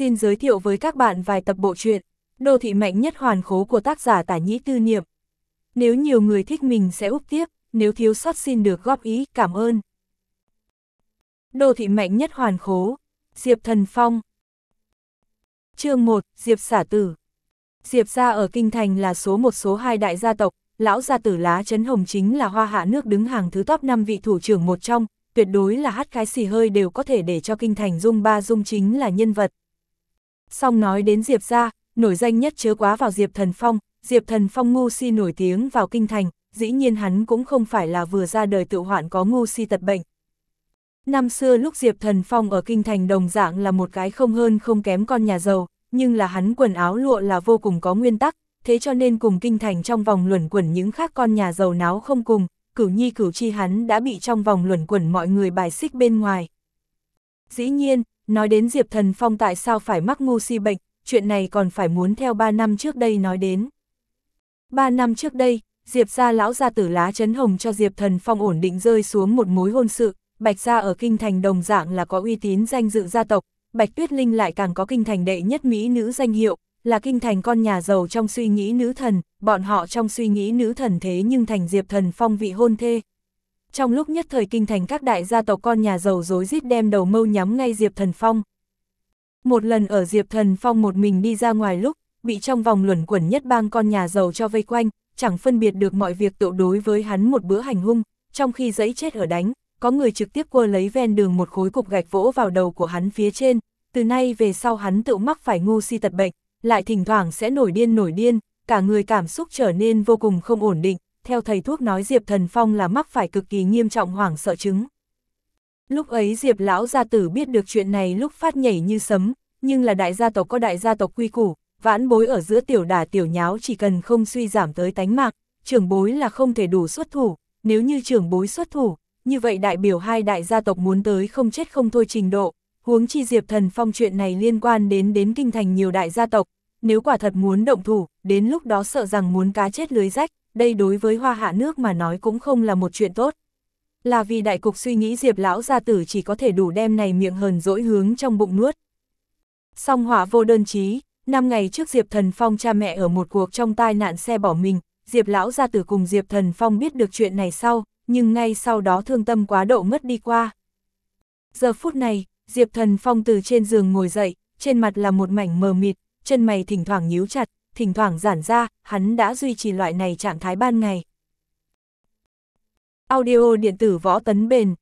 xin giới thiệu với các bạn vài tập bộ truyện, đô thị mạnh nhất hoàn khố của tác giả tả nhĩ tư niệm. Nếu nhiều người thích mình sẽ úp tiếp, nếu thiếu sót xin được góp ý, cảm ơn. Đô thị mạnh nhất hoàn khố, Diệp Thần Phong Chương 1, Diệp Xả Tử Diệp gia ở Kinh Thành là số một số hai đại gia tộc, lão gia tử lá chấn hồng chính là hoa hạ nước đứng hàng thứ top 5 vị thủ trưởng một trong, tuyệt đối là hát cái xì hơi đều có thể để cho kinh thành dung ba dung chính là nhân vật song nói đến Diệp gia nổi danh nhất chớ quá vào Diệp Thần Phong, Diệp Thần Phong ngu si nổi tiếng vào kinh thành, dĩ nhiên hắn cũng không phải là vừa ra đời tự hoạn có ngu si tật bệnh. Năm xưa lúc Diệp Thần Phong ở kinh thành đồng dạng là một cái không hơn không kém con nhà giàu, nhưng là hắn quần áo lụa là vô cùng có nguyên tắc, thế cho nên cùng kinh thành trong vòng luẩn quẩn những khác con nhà giàu náo không cùng, cửu nhi cửu chi hắn đã bị trong vòng luẩn quẩn mọi người bài xích bên ngoài. Dĩ nhiên, Nói đến Diệp Thần Phong tại sao phải mắc ngu si bệnh, chuyện này còn phải muốn theo 3 năm trước đây nói đến. 3 năm trước đây, Diệp gia lão gia tử lá chấn hồng cho Diệp Thần Phong ổn định rơi xuống một mối hôn sự, Bạch gia ở kinh thành đồng dạng là có uy tín danh dự gia tộc, Bạch Tuyết Linh lại càng có kinh thành đệ nhất mỹ nữ danh hiệu, là kinh thành con nhà giàu trong suy nghĩ nữ thần, bọn họ trong suy nghĩ nữ thần thế nhưng thành Diệp Thần Phong vị hôn thê, trong lúc nhất thời kinh thành các đại gia tộc con nhà giàu rối rít đem đầu mâu nhắm ngay Diệp Thần Phong. Một lần ở Diệp Thần Phong một mình đi ra ngoài lúc, bị trong vòng luẩn quẩn nhất bang con nhà giàu cho vây quanh, chẳng phân biệt được mọi việc tự đối với hắn một bữa hành hung, trong khi dẫy chết ở đánh, có người trực tiếp quơ lấy ven đường một khối cục gạch vỗ vào đầu của hắn phía trên, từ nay về sau hắn tự mắc phải ngu si tật bệnh, lại thỉnh thoảng sẽ nổi điên nổi điên, cả người cảm xúc trở nên vô cùng không ổn định, theo thầy thuốc nói Diệp Thần Phong là mắc phải cực kỳ nghiêm trọng hoảng sợ chứng. Lúc ấy Diệp lão gia tử biết được chuyện này lúc phát nhảy như sấm, nhưng là đại gia tộc có đại gia tộc quy củ, vãn bối ở giữa tiểu đà tiểu nháo chỉ cần không suy giảm tới tánh mạng, trưởng bối là không thể đủ xuất thủ, nếu như trưởng bối xuất thủ, như vậy đại biểu hai đại gia tộc muốn tới không chết không thôi trình độ, huống chi Diệp Thần Phong chuyện này liên quan đến đến kinh thành nhiều đại gia tộc, nếu quả thật muốn động thủ, đến lúc đó sợ rằng muốn cá chết lưới rách đây đối với hoa hạ nước mà nói cũng không là một chuyện tốt. Là vì đại cục suy nghĩ Diệp lão gia tử chỉ có thể đủ đem này miệng hờn dỗi hướng trong bụng nuốt. Song hỏa vô đơn chí, năm ngày trước Diệp Thần Phong cha mẹ ở một cuộc trong tai nạn xe bỏ mình, Diệp lão gia tử cùng Diệp Thần Phong biết được chuyện này sau, nhưng ngay sau đó thương tâm quá độ mất đi qua. Giờ phút này, Diệp Thần Phong từ trên giường ngồi dậy, trên mặt là một mảnh mờ mịt, chân mày thỉnh thoảng nhíu chặt, thỉnh thoảng giản ra, hắn đã duy trì loại này trạng thái ban ngày. Audio điện tử võ tấn bền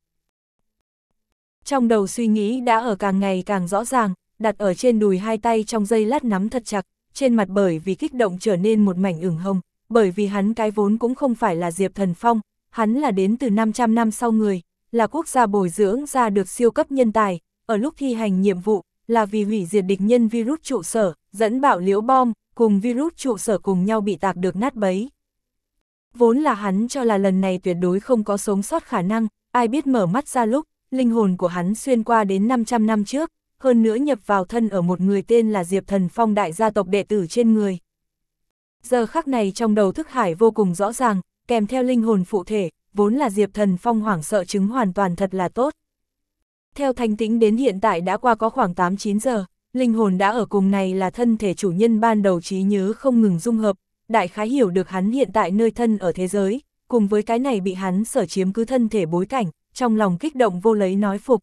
Trong đầu suy nghĩ đã ở càng ngày càng rõ ràng, đặt ở trên đùi hai tay trong dây lát nắm thật chặt, trên mặt bởi vì kích động trở nên một mảnh ửng hồng, bởi vì hắn cái vốn cũng không phải là Diệp Thần Phong, hắn là đến từ 500 năm sau người, là quốc gia bồi dưỡng ra được siêu cấp nhân tài, ở lúc thi hành nhiệm vụ, là vì hủy diệt địch nhân virus trụ sở, dẫn bạo liễu bom, cùng virus trụ sở cùng nhau bị tạc được nát bấy. Vốn là hắn cho là lần này tuyệt đối không có sống sót khả năng, ai biết mở mắt ra lúc, linh hồn của hắn xuyên qua đến 500 năm trước, hơn nữa nhập vào thân ở một người tên là Diệp Thần Phong đại gia tộc đệ tử trên người. Giờ khắc này trong đầu thức hải vô cùng rõ ràng, kèm theo linh hồn phụ thể, vốn là Diệp Thần Phong hoảng sợ chứng hoàn toàn thật là tốt. Theo thanh tĩnh đến hiện tại đã qua có khoảng 8-9 giờ, linh hồn đã ở cùng này là thân thể chủ nhân ban đầu trí nhớ không ngừng dung hợp, đại khái hiểu được hắn hiện tại nơi thân ở thế giới, cùng với cái này bị hắn sở chiếm cứ thân thể bối cảnh, trong lòng kích động vô lấy nói phục.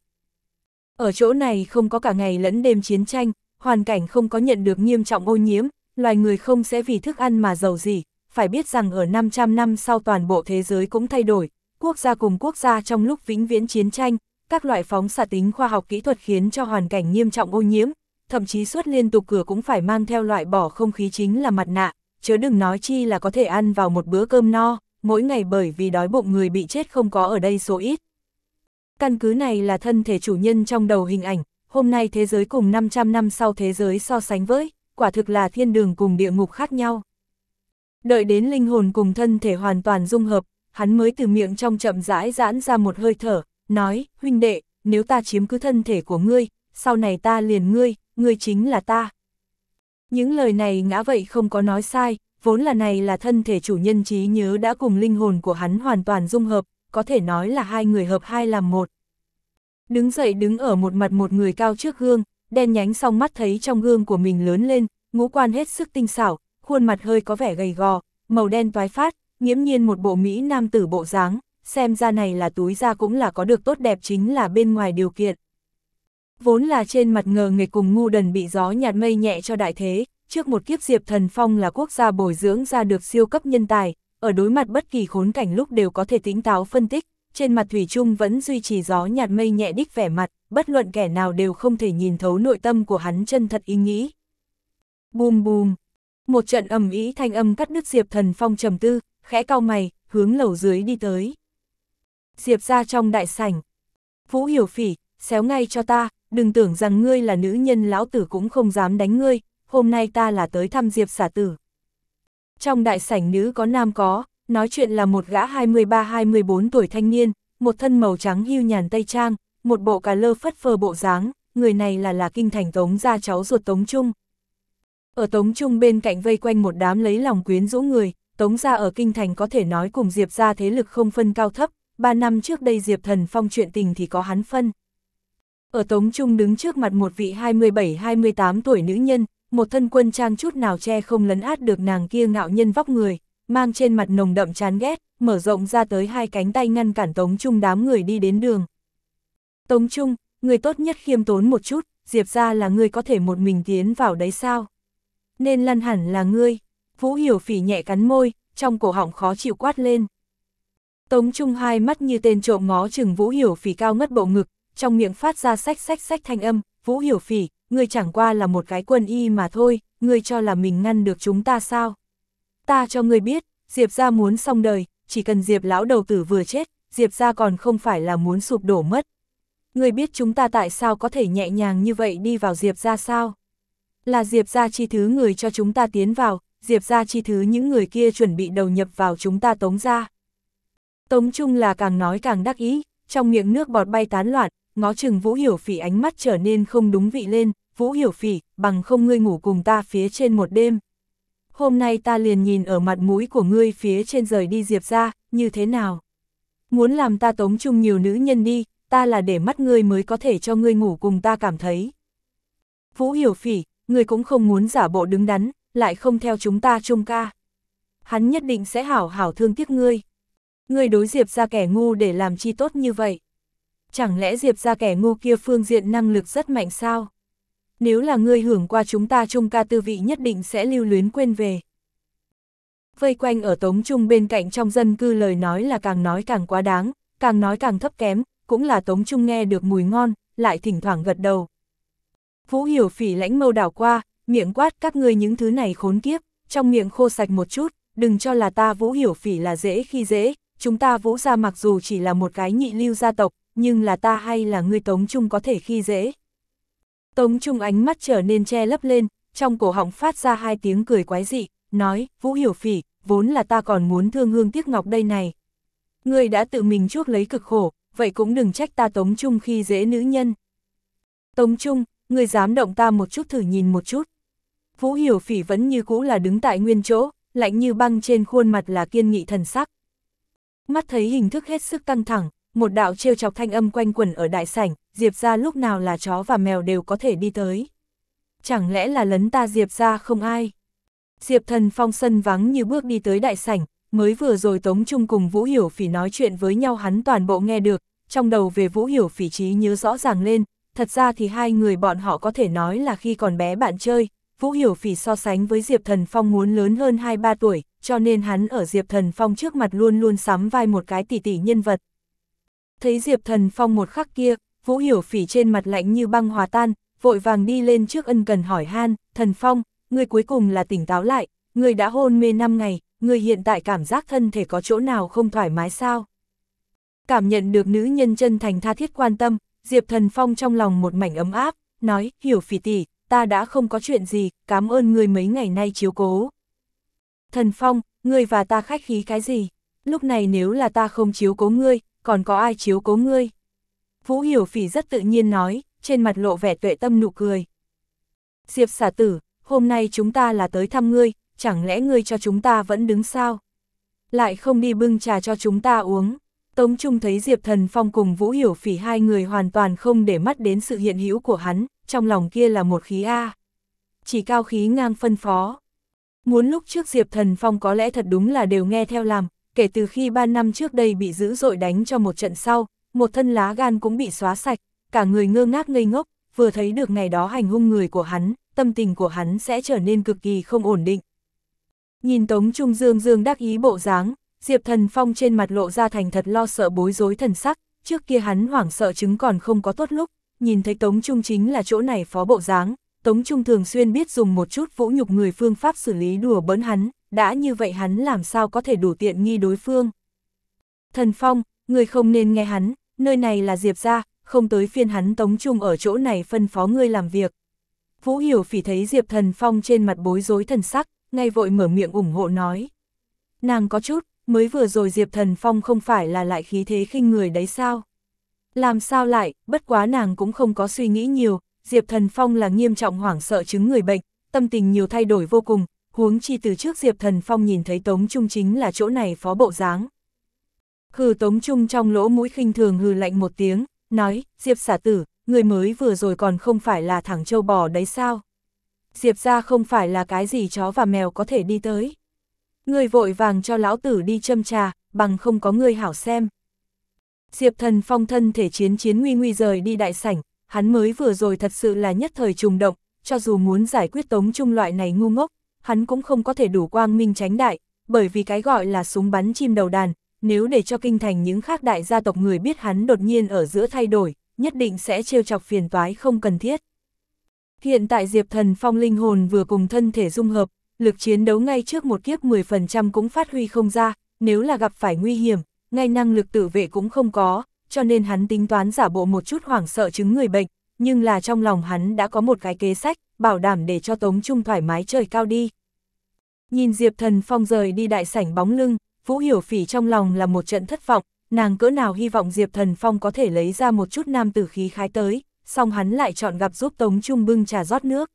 Ở chỗ này không có cả ngày lẫn đêm chiến tranh, hoàn cảnh không có nhận được nghiêm trọng ô nhiễm, loài người không sẽ vì thức ăn mà giàu gì, phải biết rằng ở 500 năm sau toàn bộ thế giới cũng thay đổi, quốc gia cùng quốc gia trong lúc vĩnh viễn chiến tranh, các loại phóng xạ tính khoa học kỹ thuật khiến cho hoàn cảnh nghiêm trọng ô nhiễm, thậm chí suốt liên tục cửa cũng phải mang theo loại bỏ không khí chính là mặt nạ, chớ đừng nói chi là có thể ăn vào một bữa cơm no, mỗi ngày bởi vì đói bụng người bị chết không có ở đây số ít. Căn cứ này là thân thể chủ nhân trong đầu hình ảnh, hôm nay thế giới cùng 500 năm sau thế giới so sánh với, quả thực là thiên đường cùng địa ngục khác nhau. Đợi đến linh hồn cùng thân thể hoàn toàn dung hợp, hắn mới từ miệng trong chậm rãi giãn ra một hơi thở, nói, huynh đệ, nếu ta chiếm cứ thân thể của ngươi, sau này ta liền ngươi, ngươi chính là ta. Những lời này ngã vậy không có nói sai, vốn là này là thân thể chủ nhân trí nhớ đã cùng linh hồn của hắn hoàn toàn dung hợp, có thể nói là hai người hợp hai làm một. Đứng dậy đứng ở một mặt một người cao trước gương, đen nhánh song mắt thấy trong gương của mình lớn lên, ngũ quan hết sức tinh xảo, khuôn mặt hơi có vẻ gầy gò, màu đen toái phát, nghiễm nhiên một bộ Mỹ nam tử bộ dáng, xem ra này là túi da cũng là có được tốt đẹp chính là bên ngoài điều kiện. Vốn là trên mặt ngờ nghề cùng ngu đần bị gió nhạt mây nhẹ cho đại thế, trước một kiếp Diệp Thần Phong là quốc gia bồi dưỡng ra được siêu cấp nhân tài, ở đối mặt bất kỳ khốn cảnh lúc đều có thể tính táo phân tích, trên mặt Thủy Trung vẫn duy trì gió nhạt mây nhẹ đích vẻ mặt, bất luận kẻ nào đều không thể nhìn thấu nội tâm của hắn chân thật ý nghĩ. Bùm bùm, một trận ầm ý thanh âm cắt đứt Diệp Thần Phong trầm tư, khẽ cau mày, hướng lầu dưới đi tới. Diệp ra trong đại sảnh. Vũ Hiểu Phỉ, xéo ngay cho ta, đừng tưởng rằng ngươi là nữ nhân lão tử cũng không dám đánh ngươi, hôm nay ta là tới thăm Diệp xả tử. Trong đại sảnh nữ có nam có, nói chuyện là một gã 23-24 tuổi thanh niên, một thân màu trắng hưu nhàn tây trang, một bộ cà lơ phất phơ bộ dáng, người này là là kinh thành tống gia cháu ruột tống trung. Ở tống trung bên cạnh vây quanh một đám lấy lòng quyến rũ người, tống gia ở kinh thành có thể nói cùng Diệp gia thế lực không phân cao thấp, ba năm trước đây Diệp thần phong chuyện tình thì có hắn phân. Ở Tống Trung đứng trước mặt một vị 27-28 tuổi nữ nhân, một thân quân trang chút nào che không lấn át được nàng kia ngạo nhân vóc người, mang trên mặt nồng đậm chán ghét, mở rộng ra tới hai cánh tay ngăn cản Tống Trung đám người đi đến đường. Tống Trung, người tốt nhất khiêm tốn một chút, diệp ra là người có thể một mình tiến vào đấy sao? Nên lăn hẳn là ngươi. Vũ Hiểu Phỉ nhẹ cắn môi, trong cổ họng khó chịu quát lên. Tống Trung hai mắt như tên trộm ngó chừng Vũ Hiểu Phỉ cao ngất bộ ngực, trong miệng phát ra sách sách sách thanh âm, Vũ Hiểu Phỉ, ngươi chẳng qua là một cái quân y mà thôi, ngươi cho là mình ngăn được chúng ta sao? Ta cho ngươi biết, Diệp gia muốn xong đời, chỉ cần Diệp lão đầu tử vừa chết, Diệp gia còn không phải là muốn sụp đổ mất. Ngươi biết chúng ta tại sao có thể nhẹ nhàng như vậy đi vào Diệp gia sao? Là Diệp gia chi thứ người cho chúng ta tiến vào, Diệp gia chi thứ những người kia chuẩn bị đầu nhập vào chúng ta tống gia Tống Trung là càng nói càng đắc ý, trong miệng nước bọt bay tán loạn, ngó chừng Vũ Hiểu Phỉ ánh mắt trở nên không đúng vị lên, Vũ Hiểu Phỉ, bằng không ngươi ngủ cùng ta phía trên một đêm. Hôm nay ta liền nhìn ở mặt mũi của ngươi phía trên rời đi Diệp ra, như thế nào? Muốn làm ta tống chung nhiều nữ nhân đi, ta là để mắt ngươi mới có thể cho ngươi ngủ cùng ta cảm thấy. Vũ Hiểu Phỉ, ngươi cũng không muốn giả bộ đứng đắn, lại không theo chúng ta chung ca. Hắn nhất định sẽ hảo hảo thương tiếc ngươi. Ngươi đối Diệp ra kẻ ngu để làm chi tốt như vậy chẳng lẽ Diệp ra kẻ Ngô kia phương diện năng lực rất mạnh sao? Nếu là ngươi hưởng qua chúng ta trung ca tư vị nhất định sẽ lưu luyến quên về. Vây quanh ở Tống Trung bên cạnh trong dân cư lời nói là càng nói càng quá đáng, càng nói càng thấp kém, cũng là Tống Trung nghe được mùi ngon, lại thỉnh thoảng gật đầu. Vũ hiểu phỉ lãnh mâu đảo qua, miệng quát các ngươi những thứ này khốn kiếp, trong miệng khô sạch một chút, đừng cho là ta vũ hiểu phỉ là dễ khi dễ, chúng ta vũ ra mặc dù chỉ là một cái nhị lưu gia tộc, nhưng là ta hay là ngươi Tống Trung có thể khi dễ. Tống Trung ánh mắt trở nên che lấp lên, trong cổ họng phát ra hai tiếng cười quái dị, nói, Vũ Hiểu Phỉ, vốn là ta còn muốn thương hương tiếc ngọc đây này. Ngươi đã tự mình chuốc lấy cực khổ, vậy cũng đừng trách ta Tống Trung khi dễ nữ nhân. Tống Trung, ngươi dám động ta một chút thử nhìn một chút. Vũ Hiểu Phỉ vẫn như cũ là đứng tại nguyên chỗ, lạnh như băng trên khuôn mặt là kiên nghị thần sắc. Mắt thấy hình thức hết sức căng thẳng, một đạo trêu chọc thanh âm quanh quẩn ở đại sảnh, Diệp ra lúc nào là chó và mèo đều có thể đi tới. Chẳng lẽ là lấn ta Diệp ra không ai? Diệp thần phong sân vắng như bước đi tới đại sảnh, mới vừa rồi Tống Trung cùng Vũ Hiểu Phỉ nói chuyện với nhau hắn toàn bộ nghe được, trong đầu về Vũ Hiểu Phỉ trí nhớ rõ ràng lên, thật ra thì hai người bọn họ có thể nói là khi còn bé bạn chơi, Vũ Hiểu Phỉ so sánh với Diệp Thần Phong muốn lớn hơn 2-3 tuổi, cho nên hắn ở Diệp Thần Phong trước mặt luôn luôn sắm vai một cái tỷ tỷ nhân vật, Thấy Diệp Thần Phong một khắc kia, Vũ Hiểu Phỉ trên mặt lạnh như băng hòa tan, vội vàng đi lên trước ân cần hỏi han, Thần Phong, người cuối cùng là tỉnh táo lại, người đã hôn mê 5 ngày, người hiện tại cảm giác thân thể có chỗ nào không thoải mái sao? Cảm nhận được nữ nhân chân thành tha thiết quan tâm, Diệp Thần Phong trong lòng một mảnh ấm áp, nói, Hiểu Phỉ tỷ, ta đã không có chuyện gì, cảm ơn người mấy ngày nay chiếu cố. Thần Phong, người và ta khách khí cái gì? Lúc này nếu là ta không chiếu cố ngươi, còn có ai chiếu cố ngươi? Vũ Hiểu Phỉ rất tự nhiên nói, trên mặt lộ vẻ tuệ tâm nụ cười. Diệp xả tử, hôm nay chúng ta là tới thăm ngươi, chẳng lẽ ngươi cho chúng ta vẫn đứng sao? Lại không đi bưng trà cho chúng ta uống. Tống Trung thấy Diệp Thần Phong cùng Vũ Hiểu Phỉ hai người hoàn toàn không để mắt đến sự hiện hữu của hắn, trong lòng kia là một khí A. Chỉ cao khí ngang phân phó. Muốn lúc trước Diệp Thần Phong có lẽ thật đúng là đều nghe theo làm, kể từ khi ba năm trước đây bị dữ dội đánh cho một trận sau, một thân lá gan cũng bị xóa sạch, cả người ngơ ngác ngây ngốc, vừa thấy được ngày đó hành hung người của hắn, tâm tình của hắn sẽ trở nên cực kỳ không ổn định. Nhìn Tống Trung Dương Dương đắc ý bộ dáng, Diệp Thần Phong trên mặt lộ ra thành thật lo sợ bối rối thần sắc, trước kia hắn hoảng sợ chứng còn không có tốt lúc, nhìn thấy Tống Trung chính là chỗ này phó bộ dáng, Tống Trung thường xuyên biết dùng một chút vũ nhục người phương pháp xử lý đùa bỡn hắn, đã như vậy hắn làm sao có thể đủ tiện nghi đối phương. Thần Phong, người không nên nghe hắn, nơi này là Diệp gia, không tới phiên hắn tống trung ở chỗ này phân phó ngươi làm việc. Vũ Hiểu phỉ thấy Diệp Thần Phong trên mặt bối rối thần sắc, ngay vội mở miệng ủng hộ nói. Nàng có chút, mới vừa rồi Diệp Thần Phong không phải là lại khí thế khinh người đấy sao? Làm sao lại, bất quá nàng cũng không có suy nghĩ nhiều, Diệp Thần Phong là nghiêm trọng hoảng sợ chứng người bệnh, tâm tình nhiều thay đổi vô cùng, huống chi từ trước Diệp Thần Phong nhìn thấy Tống Trung chính là chỗ này phó bộ dáng. Hừ Tống Trung trong lỗ mũi khinh thường hừ lạnh một tiếng, nói, Diệp xả tử, người mới vừa rồi còn không phải là thẳng châu bò đấy sao? Diệp ra không phải là cái gì chó và mèo có thể đi tới. Người vội vàng cho lão tử đi châm trà, bằng không có người hảo xem. Diệp thần phong thân thể chiến chiến nguy nguy rời đi đại sảnh, hắn mới vừa rồi thật sự là nhất thời trùng động, cho dù muốn giải quyết tống trung loại này ngu ngốc, hắn cũng không có thể đủ quang minh tránh đại, bởi vì cái gọi là súng bắn chim đầu đàn, nếu để cho kinh thành những khác đại gia tộc người biết hắn đột nhiên ở giữa thay đổi, nhất định sẽ trêu chọc phiền toái không cần thiết. Hiện tại Diệp Thần Phong linh hồn vừa cùng thân thể dung hợp, lực chiến đấu ngay trước một kiếp 10% cũng phát huy không ra, nếu là gặp phải nguy hiểm, ngay năng lực tự vệ cũng không có, cho nên hắn tính toán giả bộ một chút hoảng sợ chứng người bệnh, nhưng là trong lòng hắn đã có một cái kế sách, bảo đảm để cho Tống Trung thoải mái trời cao đi. Nhìn Diệp Thần Phong rời đi đại sảnh bóng lưng, Vũ Hiểu Phỉ trong lòng là một trận thất vọng, nàng cỡ nào hy vọng Diệp Thần Phong có thể lấy ra một chút nam tử khí khái tới, song hắn lại chọn gặp giúp Tống Trung bưng trà rót nước.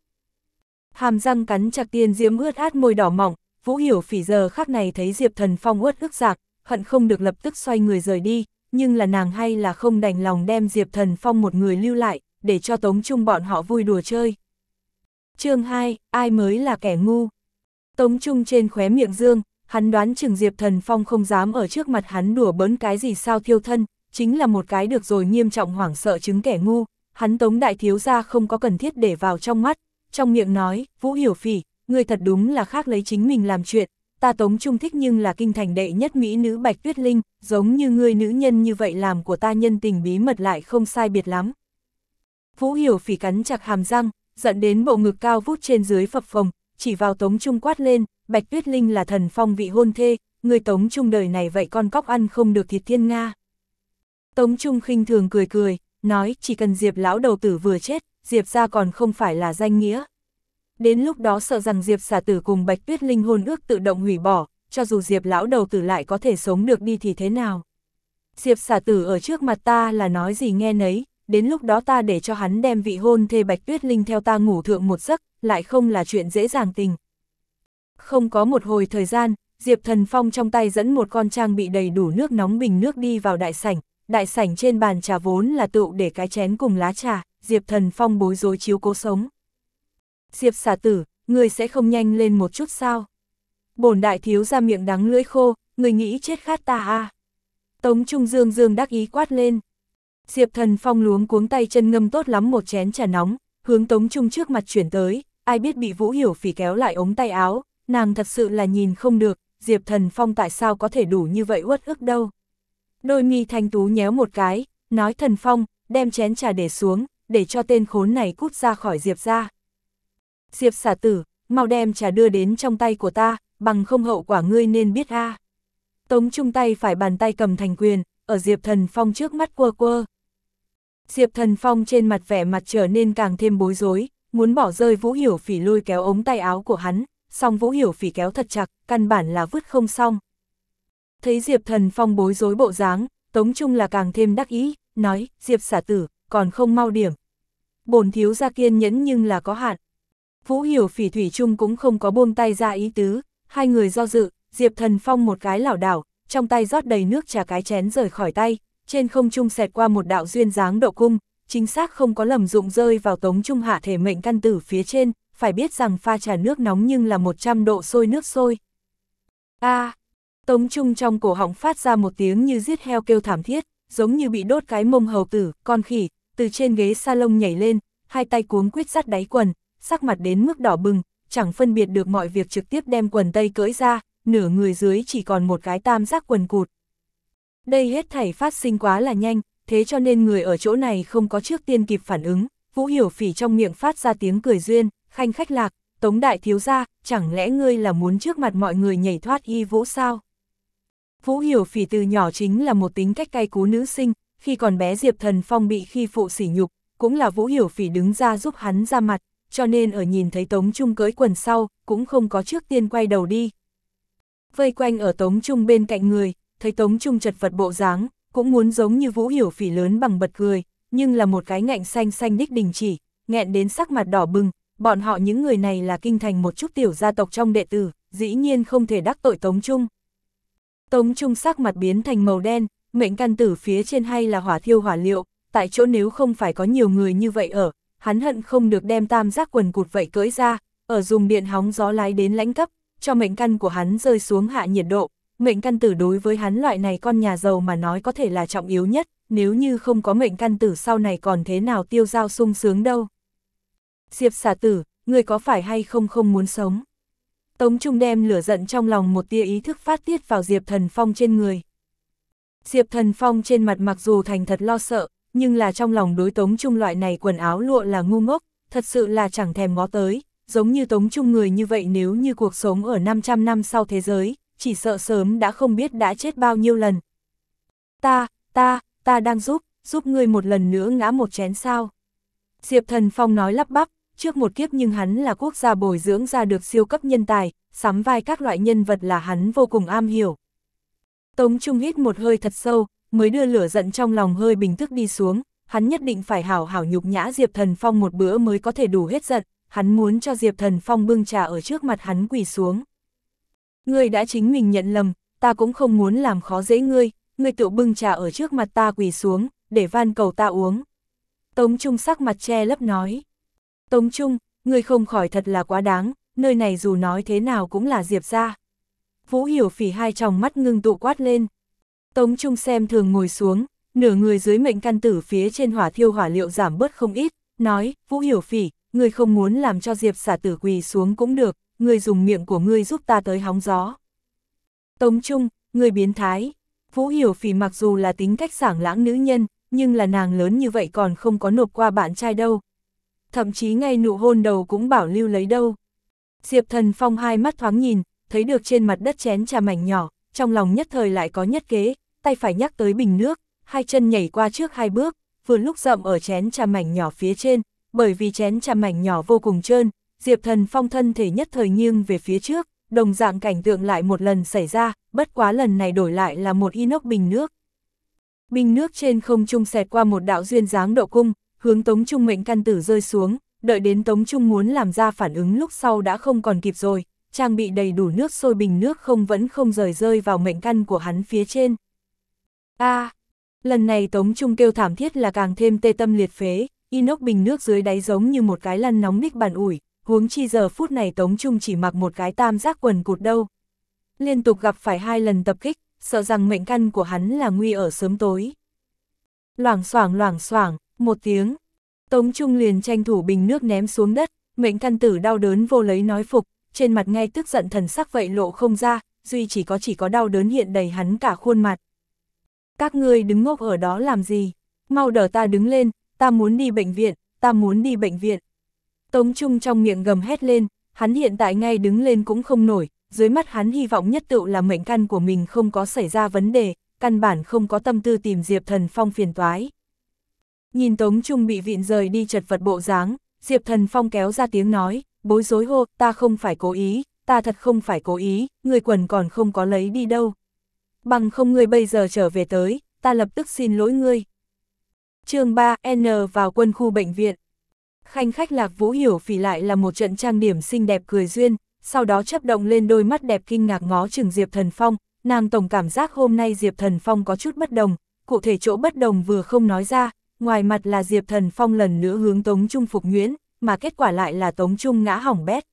Hàm răng cắn chặt tiên diễm ướt át môi đỏ mọng Vũ Hiểu Phỉ giờ khắc này thấy Diệp Thần Phong uất ức giạc, hận không được lập tức xoay người rời đi, nhưng là nàng hay là không đành lòng đem Diệp Thần Phong một người lưu lại, để cho Tống Trung bọn họ vui đùa chơi. chương 2, ai mới là kẻ ngu? Tống Trung trên khóe miệng dương, hắn đoán chừng Diệp Thần Phong không dám ở trước mặt hắn đùa bỡn cái gì sao thiêu thân, chính là một cái được rồi nghiêm trọng hoảng sợ chứng kẻ ngu, hắn Tống Đại Thiếu ra không có cần thiết để vào trong mắt, trong miệng nói, Vũ Hiểu Phỉ, người thật đúng là khác lấy chính mình làm chuyện, ta Tống Trung thích nhưng là kinh thành đệ nhất Mỹ nữ Bạch Tuyết Linh, giống như ngươi nữ nhân như vậy làm của ta nhân tình bí mật lại không sai biệt lắm. Vũ Hiểu Phỉ cắn chặt hàm răng, dẫn đến bộ ngực cao vút trên dưới phập phồng, chỉ vào Tống Trung quát lên, Bạch Tuyết Linh là thần phong vị hôn thê, người Tống Trung đời này vậy con cóc ăn không được thịt thiên Nga. Tống Trung khinh thường cười cười, nói chỉ cần Diệp lão đầu tử vừa chết, Diệp ra còn không phải là danh nghĩa. Đến lúc đó sợ rằng Diệp xả tử cùng Bạch Tuyết Linh hôn ước tự động hủy bỏ, cho dù Diệp lão đầu tử lại có thể sống được đi thì thế nào. Diệp xả tử ở trước mặt ta là nói gì nghe nấy, đến lúc đó ta để cho hắn đem vị hôn thê Bạch Tuyết Linh theo ta ngủ thượng một giấc, lại không là chuyện dễ dàng tình. Không có một hồi thời gian, Diệp Thần Phong trong tay dẫn một con trang bị đầy đủ nước nóng bình nước đi vào đại sảnh, đại sảnh trên bàn trà vốn là tựu để cái chén cùng lá trà, Diệp Thần Phong bối rối chiếu cố sống. Diệp xả tử, người sẽ không nhanh lên một chút sao? Bổn đại thiếu ra miệng đắng lưỡi khô, người nghĩ chết khát ta à? Tống Trung Dương Dương đắc ý quát lên. Diệp Thần Phong luống cuống tay chân ngâm tốt lắm một chén trà nóng, hướng Tống Trung trước mặt chuyển tới, ai biết bị Vũ Hiểu Phỉ kéo lại ống tay áo, nàng thật sự là nhìn không được, Diệp Thần Phong tại sao có thể đủ như vậy uất ức đâu. Đôi mi thanh tú nhéo một cái, nói Thần Phong, đem chén trà để xuống, để cho tên khốn này cút ra khỏi Diệp ra. Diệp xả tử, mau đem trà đưa đến trong tay của ta, bằng không hậu quả ngươi nên biết a. Tống chung tay phải bàn tay cầm thành quyền, ở Diệp Thần Phong trước mắt quơ quơ. Diệp Thần Phong trên mặt vẻ mặt trở nên càng thêm bối rối, muốn bỏ rơi Vũ Hiểu Phỉ lôi kéo ống tay áo của hắn, song Vũ Hiểu Phỉ kéo thật chặt, căn bản là vứt không xong. Thấy Diệp Thần Phong bối rối bộ dáng, Tống Trung là càng thêm đắc ý, nói, Diệp xả tử, còn không mau điểm. Bồn thiếu ra kiên nhẫn nhưng là có hạn. Vũ Hiểu Phỉ Thủy Trung cũng không có buông tay ra ý tứ, hai người do dự, Diệp Thần Phong một cái lảo đảo, trong tay rót đầy nước trà cái chén rời khỏi tay, trên không trung xẹt qua một đạo duyên dáng độ cung, chính xác không có lầm dụng rơi vào tống trung hạ thể mệnh căn tử phía trên, phải biết rằng pha trà nước nóng nhưng là 100 độ sôi nước sôi. a à, tống trung trong cổ họng phát ra một tiếng như giết heo kêu thảm thiết, giống như bị đốt cái mông hầu tử, con khỉ, từ trên ghế salon nhảy lên, hai tay cuống quyết dắt đáy quần, sắc mặt đến mức đỏ bừng, chẳng phân biệt được mọi việc trực tiếp đem quần tây cưỡi ra, nửa người dưới chỉ còn một cái tam giác quần cụt. Đây hết thảy phát sinh quá là nhanh, thế cho nên người ở chỗ này không có trước tiên kịp phản ứng, Vũ Hiểu Phỉ trong miệng phát ra tiếng cười duyên, khanh khách lạc, Tống Đại Thiếu gia chẳng lẽ ngươi là muốn trước mặt mọi người nhảy thoát y vũ sao? Vũ Hiểu Phỉ từ nhỏ chính là một tính cách cay cú nữ sinh, khi còn bé Diệp Thần Phong bị khi phụ sỉ nhục, cũng là Vũ Hiểu Phỉ đứng ra giúp hắn ra mặt, cho nên ở nhìn thấy Tống Trung cưới quần sau, cũng không có trước tiên quay đầu đi. Vây quanh ở Tống Trung bên cạnh người, thấy Tống Trung chật vật bộ dáng, cũng muốn giống như Vũ Hiểu Phỉ lớn bằng bật cười, nhưng là một cái ngạnh xanh xanh đích đình chỉ, nghẹn đến sắc mặt đỏ bừng, bọn họ những người này là kinh thành một chút tiểu gia tộc trong đệ tử, dĩ nhiên không thể đắc tội Tống Trung. Tống Trung sắc mặt biến thành màu đen, mệnh căn tử phía trên hay là hỏa thiêu hỏa liệu, tại chỗ nếu không phải có nhiều người như vậy ở, hắn hận không được đem tam giác quần cụt vậy cưỡi ra, ở dùng điện hóng gió lái đến lãnh cấp, cho mệnh căn của hắn rơi xuống hạ nhiệt độ, mệnh căn tử đối với hắn loại này con nhà giàu mà nói có thể là trọng yếu nhất, nếu như không có mệnh căn tử sau này còn thế nào tiêu giao sung sướng đâu. Diệp xà tử, người có phải hay không không muốn sống? Tống Trung đem lửa giận trong lòng một tia ý thức phát tiết vào Diệp Thần Phong trên người. Diệp Thần Phong trên mặt mặc dù thành thật lo sợ, nhưng là trong lòng đối Tống Trung loại này quần áo lụa là ngu ngốc, thật sự là chẳng thèm ngó tới, giống như Tống Trung người như vậy nếu như cuộc sống ở 500 năm sau thế giới, chỉ sợ sớm đã không biết đã chết bao nhiêu lần. Ta, ta, ta đang giúp, giúp ngươi một lần nữa ngã một chén sao. Diệp Thần Phong nói lắp bắp, trước một kiếp nhưng hắn là quốc gia bồi dưỡng ra được siêu cấp nhân tài, sắm vai các loại nhân vật là hắn vô cùng am hiểu. Tống Trung hít một hơi thật sâu, mới đưa lửa giận trong lòng hơi bình thức đi xuống, hắn nhất định phải hảo hảo nhục nhã Diệp Thần Phong một bữa mới có thể đủ hết giận, hắn muốn cho Diệp Thần Phong bưng trà ở trước mặt hắn quỳ xuống. Ngươi đã chính mình nhận lầm, ta cũng không muốn làm khó dễ ngươi, ngươi tự bưng trà ở trước mặt ta quỳ xuống, để van cầu ta uống. Tống Trung sắc mặt che lấp nói. Tống Trung, ngươi không khỏi thật là quá đáng, nơi này dù nói thế nào cũng là Diệp ra. Vũ Hiểu Phỉ hai tròng mắt ngưng tụ quát lên. Tống Trung xem thường ngồi xuống, nửa người dưới mệnh căn tử phía trên hỏa thiêu hỏa liệu giảm bớt không ít, nói, Vũ Hiểu Phỉ, ngươi không muốn làm cho Diệp xả tử quỳ xuống cũng được, ngươi dùng miệng của ngươi giúp ta tới hóng gió. Tống Trung, ngươi biến thái. Vũ Hiểu Phỉ mặc dù là tính cách sảng lãng nữ nhân, nhưng là nàng lớn như vậy còn không có nộp qua bạn trai đâu. Thậm chí ngay nụ hôn đầu cũng bảo lưu lấy đâu. Diệp Thần Phong hai mắt thoáng nhìn, thấy được trên mặt đất chén trà mảnh nhỏ, trong lòng nhất thời lại có nhất kế, tay phải nhắc tới bình nước, hai chân nhảy qua trước hai bước, vừa lúc rậm ở chén trà mảnh nhỏ phía trên, bởi vì chén trà mảnh nhỏ vô cùng trơn, Diệp Thần Phong thân thể nhất thời nghiêng về phía trước, đồng dạng cảnh tượng lại một lần xảy ra, bất quá lần này đổi lại là một inox bình nước. Bình nước trên không trung xẹt qua một đạo duyên dáng độ cung, hướng Tống Trung mệnh căn tử rơi xuống, đợi đến Tống Trung muốn làm ra phản ứng lúc sau đã không còn kịp rồi, trang bị đầy đủ nước sôi bình nước không vẫn không rời rơi vào mệnh căn của hắn phía trên. a à, lần này Tống Trung kêu thảm thiết là càng thêm tê tâm liệt phế, inox bình nước dưới đáy giống như một cái lăn nóng ních bàn ủi, huống chi giờ phút này Tống Trung chỉ mặc một cái tam giác quần cụt đâu. Liên tục gặp phải hai lần tập kích, sợ rằng mệnh căn của hắn là nguy ở sớm tối. Loảng xoảng loảng xoảng, một tiếng, Tống Trung liền tranh thủ bình nước ném xuống đất, mệnh căn tử đau đớn vô lấy nói phục, trên mặt ngay tức giận thần sắc vậy lộ không ra, duy chỉ có chỉ có đau đớn hiện đầy hắn cả khuôn mặt. Các ngươi đứng ngốc ở đó làm gì? Mau đỡ ta đứng lên, ta muốn đi bệnh viện, ta muốn đi bệnh viện. Tống Trung trong miệng gầm hét lên, hắn hiện tại ngay đứng lên cũng không nổi, dưới mắt hắn hy vọng nhất tựu là mệnh căn của mình không có xảy ra vấn đề, căn bản không có tâm tư tìm Diệp Thần Phong phiền toái. Nhìn Tống Trung bị vịn rời đi chật vật bộ dáng, Diệp Thần Phong kéo ra tiếng nói, bối rối hô, ta không phải cố ý, ta thật không phải cố ý, người quần còn không có lấy đi đâu. Bằng không ngươi bây giờ trở về tới, ta lập tức xin lỗi ngươi. chương 3N vào quân khu bệnh viện khanh khách lạc vũ hiểu phỉ lại là một trận trang điểm xinh đẹp cười duyên, sau đó chấp động lên đôi mắt đẹp kinh ngạc ngó chừng Diệp Thần Phong, nàng tổng cảm giác hôm nay Diệp Thần Phong có chút bất đồng, cụ thể chỗ bất đồng vừa không nói ra, ngoài mặt là Diệp Thần Phong lần nữa hướng Tống Trung phục nguyễn, mà kết quả lại là Tống Trung ngã hỏng bét.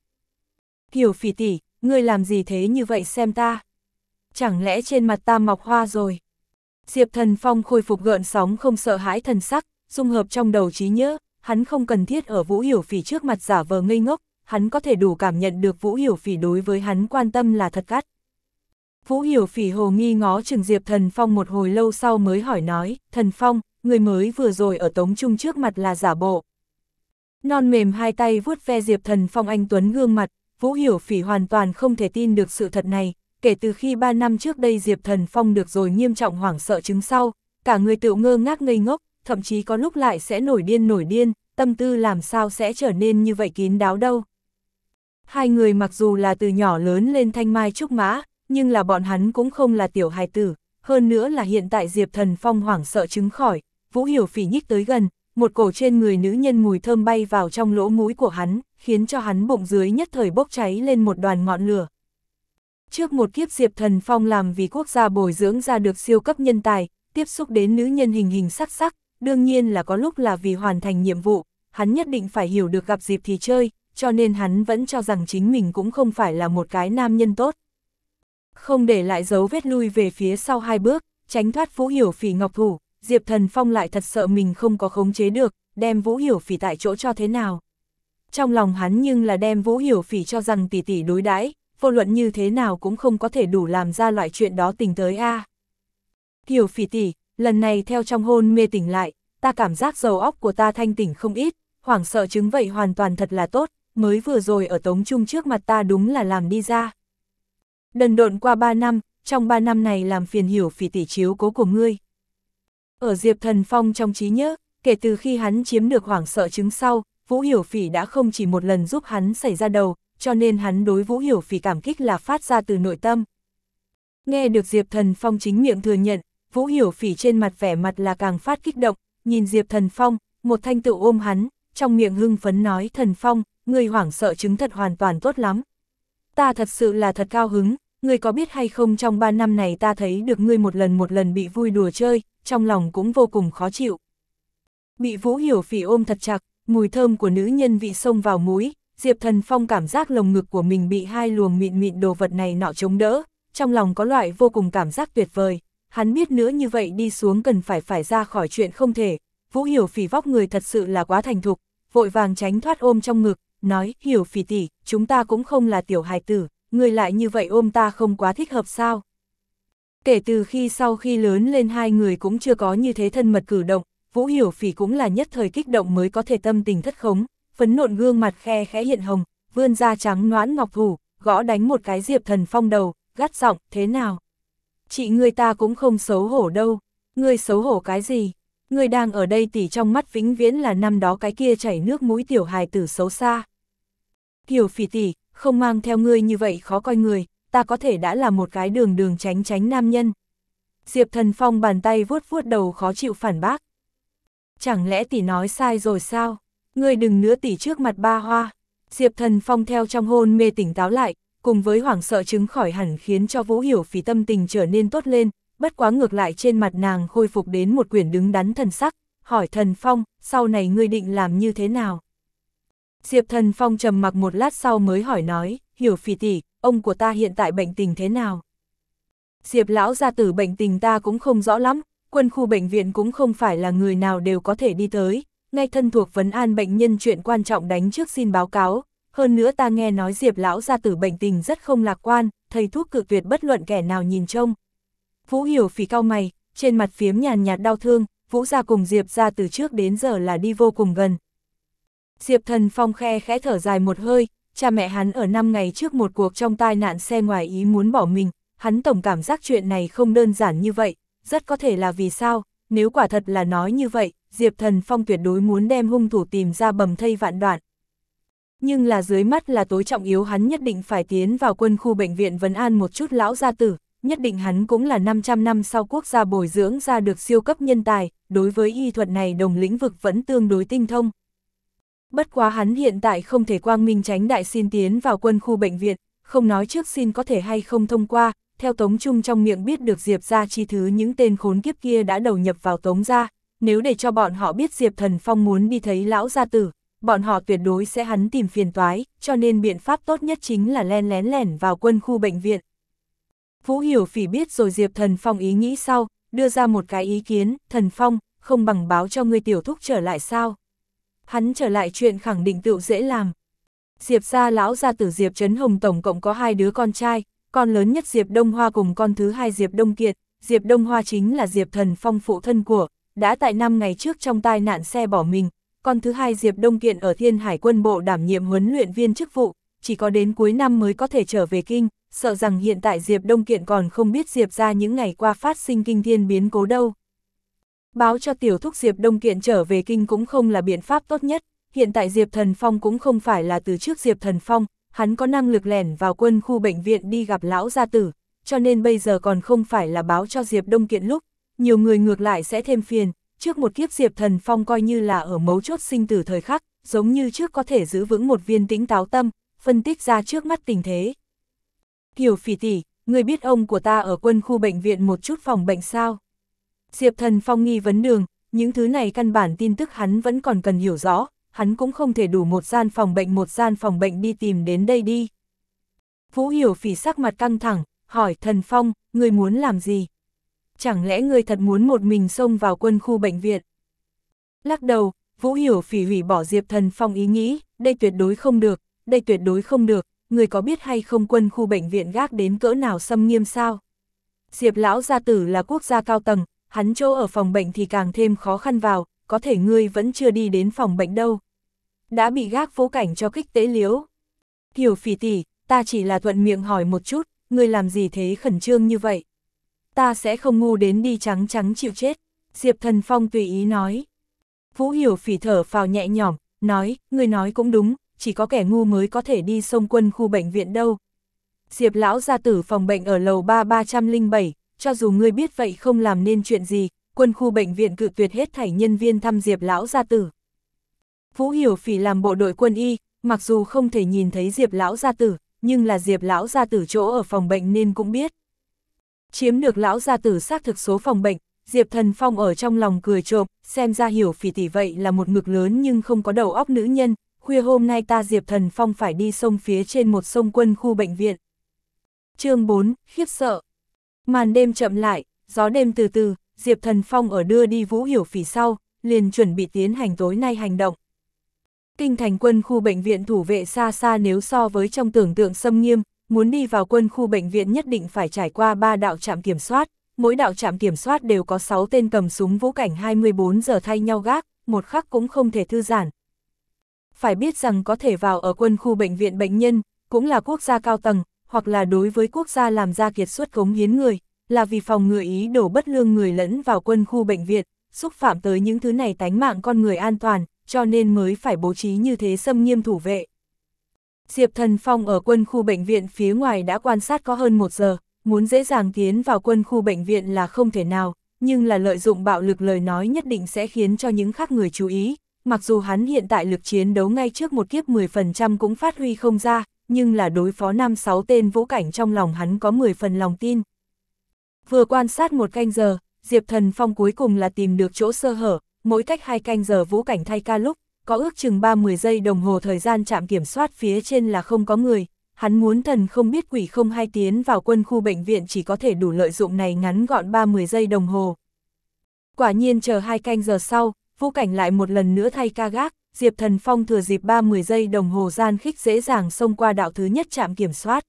Hiểu phỉ tỷ, ngươi làm gì thế như vậy xem ta? Chẳng lẽ trên mặt ta mọc hoa rồi? Diệp Thần Phong khôi phục gợn sóng không sợ hãi thần sắc, dung hợp trong đầu trí nhớ, hắn không cần thiết ở Vũ Hiểu Phỉ trước mặt giả vờ ngây ngốc, hắn có thể đủ cảm nhận được Vũ Hiểu Phỉ đối với hắn quan tâm là thật gắt. Vũ Hiểu Phỉ hồ nghi ngó chừng Diệp Thần Phong một hồi lâu sau mới hỏi nói, Thần Phong, người mới vừa rồi ở Tống Trung trước mặt là giả bộ. Non mềm hai tay vuốt ve Diệp Thần Phong anh Tuấn gương mặt, Vũ Hiểu Phỉ hoàn toàn không thể tin được sự thật này, kể từ khi ba năm trước đây Diệp Thần Phong được rồi nghiêm trọng hoảng sợ chứng sau, cả người tựu ngơ ngác ngây ngốc, thậm chí có lúc lại sẽ nổi điên nổi điên, tâm tư làm sao sẽ trở nên như vậy kín đáo đâu. Hai người mặc dù là từ nhỏ lớn lên thanh mai trúc mã, nhưng là bọn hắn cũng không là tiểu hài tử, hơn nữa là hiện tại Diệp Thần Phong hoảng sợ chứng khỏi, Vũ Hiểu Phỉ nhích tới gần, một cổ trên người nữ nhân mùi thơm bay vào trong lỗ mũi của hắn, khiến cho hắn bụng dưới nhất thời bốc cháy lên một đoàn ngọn lửa. Trước một kiếp Diệp Thần Phong làm vì quốc gia bồi dưỡng ra được siêu cấp nhân tài, tiếp xúc đến nữ nhân hình hình sắc sắc, đương nhiên là có lúc là vì hoàn thành nhiệm vụ, hắn nhất định phải hiểu được gặp dịp thì chơi, cho nên hắn vẫn cho rằng chính mình cũng không phải là một cái nam nhân tốt. Không để lại dấu vết lui về phía sau hai bước, tránh thoát Vũ Hiểu Phỉ ngọc thủ, Diệp Thần Phong lại thật sợ mình không có khống chế được, đem Vũ Hiểu Phỉ tại chỗ cho thế nào. Trong lòng hắn nhưng là đem Vũ Hiểu Phỉ cho rằng tỷ tỷ đối đãi, vô luận như thế nào cũng không có thể đủ làm ra loại chuyện đó tình tới a. Hiểu Phỉ tỷ, lần này theo trong hôn mê tỉnh lại, ta cảm giác dầu óc của ta thanh tỉnh không ít, hoảng sợ chứng vậy hoàn toàn thật là tốt, mới vừa rồi ở Tống Trung trước mặt ta đúng là làm đi ra. Đần độn qua 3 năm, trong 3 năm này làm phiền hiểu phỉ tỷ chiếu cố của ngươi. Ở Diệp Thần Phong trong trí nhớ, kể từ khi hắn chiếm được hoảng sợ chứng sau, Vũ Hiểu Phỉ đã không chỉ một lần giúp hắn xảy ra đầu, cho nên hắn đối Vũ Hiểu Phỉ cảm kích là phát ra từ nội tâm. Nghe được Diệp Thần Phong chính miệng thừa nhận, Vũ Hiểu Phỉ trên mặt vẻ mặt là càng phát kích động, nhìn Diệp Thần Phong, một thanh tự ôm hắn, trong miệng hưng phấn nói Thần Phong, người hoảng sợ chứng thật hoàn toàn tốt lắm. Ta thật sự là thật cao hứng, người có biết hay không trong ba năm này ta thấy được ngươi một lần một lần bị vui đùa chơi, trong lòng cũng vô cùng khó chịu. Bị Vũ Hiểu Phỉ ôm thật chặt, mùi thơm của nữ nhân vị sông vào mũi, Diệp Thần Phong cảm giác lồng ngực của mình bị hai luồng mịn mịn đồ vật này nọ chống đỡ, trong lòng có loại vô cùng cảm giác tuyệt vời hắn biết nữa như vậy đi xuống cần phải phải ra khỏi chuyện không thể, Vũ Hiểu Phỉ vóc người thật sự là quá thành thục, vội vàng tránh thoát ôm trong ngực, nói, Hiểu Phỉ tỷ, chúng ta cũng không là tiểu hài tử, người lại như vậy ôm ta không quá thích hợp sao. Kể từ khi sau khi lớn lên hai người cũng chưa có như thế thân mật cử động, Vũ Hiểu Phỉ cũng là nhất thời kích động mới có thể tâm tình thất khống, phấn nộn gương mặt khe khẽ hiện hồng, vươn da trắng noãn ngọc thủ, gõ đánh một cái diệp thần phong đầu, gắt giọng, thế nào? chị người ta cũng không xấu hổ đâu, người xấu hổ cái gì, người đang ở đây tỉ trong mắt vĩnh viễn là năm đó cái kia chảy nước mũi tiểu hài tử xấu xa. Hiểu phỉ tỉ, không mang theo ngươi như vậy khó coi người, ta có thể đã là một cái đường đường tránh tránh nam nhân. Diệp thần phong bàn tay vuốt vuốt đầu khó chịu phản bác. Chẳng lẽ tỷ nói sai rồi sao? Ngươi đừng nữa tỷ trước mặt ba hoa. Diệp thần phong theo trong hôn mê tỉnh táo lại, cùng với hoảng sợ chứng khỏi hẳn khiến cho Vũ Hiểu Phỉ tâm tình trở nên tốt lên, bất quá ngược lại trên mặt nàng khôi phục đến một quyển đứng đắn thần sắc, hỏi Thần Phong, sau này ngươi định làm như thế nào? Diệp Thần Phong trầm mặc một lát sau mới hỏi nói, Hiểu Phỉ tỷ, ông của ta hiện tại bệnh tình thế nào? Diệp lão gia tử bệnh tình ta cũng không rõ lắm, quân khu bệnh viện cũng không phải là người nào đều có thể đi tới, ngay thân thuộc vấn an bệnh nhân chuyện quan trọng đánh trước xin báo cáo, hơn nữa ta nghe nói Diệp lão gia tử bệnh tình rất không lạc quan, thầy thuốc cự tuyệt bất luận kẻ nào nhìn trông. Vũ Hiểu phì cao mày, trên mặt phiếm nhàn nhạt đau thương, Vũ gia cùng Diệp gia từ trước đến giờ là đi vô cùng gần. Diệp Thần Phong khe khẽ thở dài một hơi, cha mẹ hắn ở năm ngày trước một cuộc trong tai nạn xe ngoài ý muốn bỏ mình, hắn tổng cảm giác chuyện này không đơn giản như vậy, rất có thể là vì sao, nếu quả thật là nói như vậy, Diệp Thần Phong tuyệt đối muốn đem hung thủ tìm ra bầm thây vạn đoạn. Nhưng là dưới mắt là tối trọng yếu hắn nhất định phải tiến vào quân khu bệnh viện vấn an một chút lão gia tử, nhất định hắn cũng là 500 năm sau quốc gia bồi dưỡng ra được siêu cấp nhân tài, đối với y thuật này đồng lĩnh vực vẫn tương đối tinh thông. Bất quá hắn hiện tại không thể quang minh tránh đại xin tiến vào quân khu bệnh viện, không nói trước xin có thể hay không thông qua, theo Tống Trung trong miệng biết được Diệp ra chi thứ những tên khốn kiếp kia đã đầu nhập vào Tống ra, nếu để cho bọn họ biết Diệp Thần Phong muốn đi thấy lão gia tử, bọn họ tuyệt đối sẽ hắn tìm phiền toái, cho nên biện pháp tốt nhất chính là len lén lẻn vào quân khu bệnh viện. Vũ Hiểu Phỉ biết rồi Diệp Thần Phong ý nghĩ sau, đưa ra một cái ý kiến, Thần Phong, không bằng báo cho người tiểu thúc trở lại sao. Hắn trở lại chuyện khẳng định tựu dễ làm. Diệp gia lão gia tử Diệp Trấn Hồng tổng cộng có hai đứa con trai, con lớn nhất Diệp Đông Hoa cùng con thứ hai Diệp Đông Kiệt, Diệp Đông Hoa chính là Diệp Thần Phong phụ thân của, đã tại năm ngày trước trong tai nạn xe bỏ mình, con thứ hai Diệp Đông Kiện ở Thiên Hải quân bộ đảm nhiệm huấn luyện viên chức vụ, chỉ có đến cuối năm mới có thể trở về kinh, sợ rằng hiện tại Diệp Đông Kiện còn không biết Diệp ra những ngày qua phát sinh kinh thiên biến cố đâu. Báo cho tiểu thúc Diệp Đông Kiện trở về kinh cũng không là biện pháp tốt nhất, hiện tại Diệp Thần Phong cũng không phải là từ trước Diệp Thần Phong, hắn có năng lực lẻn vào quân khu bệnh viện đi gặp lão gia tử, cho nên bây giờ còn không phải là báo cho Diệp Đông Kiện lúc, nhiều người ngược lại sẽ thêm phiền, trước một kiếp Diệp Thần Phong coi như là ở mấu chốt sinh tử thời khắc, giống như trước có thể giữ vững một viên tĩnh táo tâm, phân tích ra trước mắt tình thế. Hiểu phỉ tỷ, người biết ông của ta ở quân khu bệnh viện một chút phòng bệnh sao? Diệp Thần Phong nghi vấn đường, những thứ này căn bản tin tức hắn vẫn còn cần hiểu rõ, hắn cũng không thể đủ một gian phòng bệnh một gian phòng bệnh đi tìm đến đây đi. Vũ Hiểu Phỉ sắc mặt căng thẳng, hỏi Thần Phong, người muốn làm gì? chẳng lẽ ngươi thật muốn một mình xông vào quân khu bệnh viện? Lắc đầu, Vũ Hiểu phỉ hủy bỏ Diệp Thần Phong ý nghĩ, đây tuyệt đối không được, đây tuyệt đối không được, người có biết hay không quân khu bệnh viện gác đến cỡ nào xâm nghiêm sao? Diệp Lão Gia Tử là quốc gia cao tầng, hắn chỗ ở phòng bệnh thì càng thêm khó khăn vào, có thể ngươi vẫn chưa đi đến phòng bệnh đâu. Đã bị gác phố cảnh cho kích tế liếu. Hiểu phỉ tỷ, ta chỉ là thuận miệng hỏi một chút, ngươi làm gì thế khẩn trương như vậy? ta sẽ không ngu đến đi trắng trắng chịu chết, Diệp Thần Phong tùy ý nói. Vũ Hiểu phỉ thở phào nhẹ nhõm, nói, người nói cũng đúng, chỉ có kẻ ngu mới có thể đi xông quân khu bệnh viện đâu. Diệp lão gia tử phòng bệnh ở lầu 3307, cho dù ngươi biết vậy không làm nên chuyện gì, quân khu bệnh viện cự tuyệt hết thảy nhân viên thăm Diệp lão gia tử. Vũ Hiểu Phỉ làm bộ đội quân y, mặc dù không thể nhìn thấy Diệp lão gia tử, nhưng là Diệp lão gia tử chỗ ở phòng bệnh nên cũng biết. Chiếm được lão gia tử xác thực số phòng bệnh, Diệp Thần Phong ở trong lòng cười trộm, xem ra hiểu phỉ tỷ vậy là một ngực lớn nhưng không có đầu óc nữ nhân, khuya hôm nay ta Diệp Thần Phong phải đi sông phía trên một sông quân khu bệnh viện. chương 4, khiếp sợ. Màn đêm chậm lại, gió đêm từ từ, Diệp Thần Phong ở đưa đi Vũ Hiểu Phỉ sau, liền chuẩn bị tiến hành tối nay hành động. Kinh thành quân khu bệnh viện thủ vệ xa xa nếu so với trong tưởng tượng xâm nghiêm, muốn đi vào quân khu bệnh viện nhất định phải trải qua 3 đạo trạm kiểm soát, mỗi đạo trạm kiểm soát đều có 6 tên cầm súng vũ cảnh 24 giờ thay nhau gác, một khắc cũng không thể thư giãn. Phải biết rằng có thể vào ở quân khu bệnh viện bệnh nhân, cũng là quốc gia cao tầng, hoặc là đối với quốc gia làm ra kiệt xuất cống hiến người, là vì phòng ngừa ý đổ bất lương người lẫn vào quân khu bệnh viện, xúc phạm tới những thứ này tánh mạng con người an toàn, cho nên mới phải bố trí như thế xâm nghiêm thủ vệ. Diệp Thần Phong ở quân khu bệnh viện phía ngoài đã quan sát có hơn một giờ, muốn dễ dàng tiến vào quân khu bệnh viện là không thể nào, nhưng là lợi dụng bạo lực lời nói nhất định sẽ khiến cho những khác người chú ý. Mặc dù hắn hiện tại lực chiến đấu ngay trước một kiếp 10% cũng phát huy không ra, nhưng là đối phó 5-6 tên vũ cảnh trong lòng hắn có 10 phần lòng tin. Vừa quan sát một canh giờ, Diệp Thần Phong cuối cùng là tìm được chỗ sơ hở, mỗi cách hai canh giờ vũ cảnh thay ca lúc, có ước chừng 30 giây đồng hồ thời gian chạm kiểm soát phía trên là không có người, hắn muốn thần không biết quỷ không hay tiến vào quân khu bệnh viện chỉ có thể đủ lợi dụng này ngắn gọn 30 giây đồng hồ. Quả nhiên chờ hai canh giờ sau, vũ cảnh lại một lần nữa thay ca gác, Diệp Thần Phong thừa dịp 30 giây đồng hồ gian khích dễ dàng xông qua đạo thứ nhất chạm kiểm soát.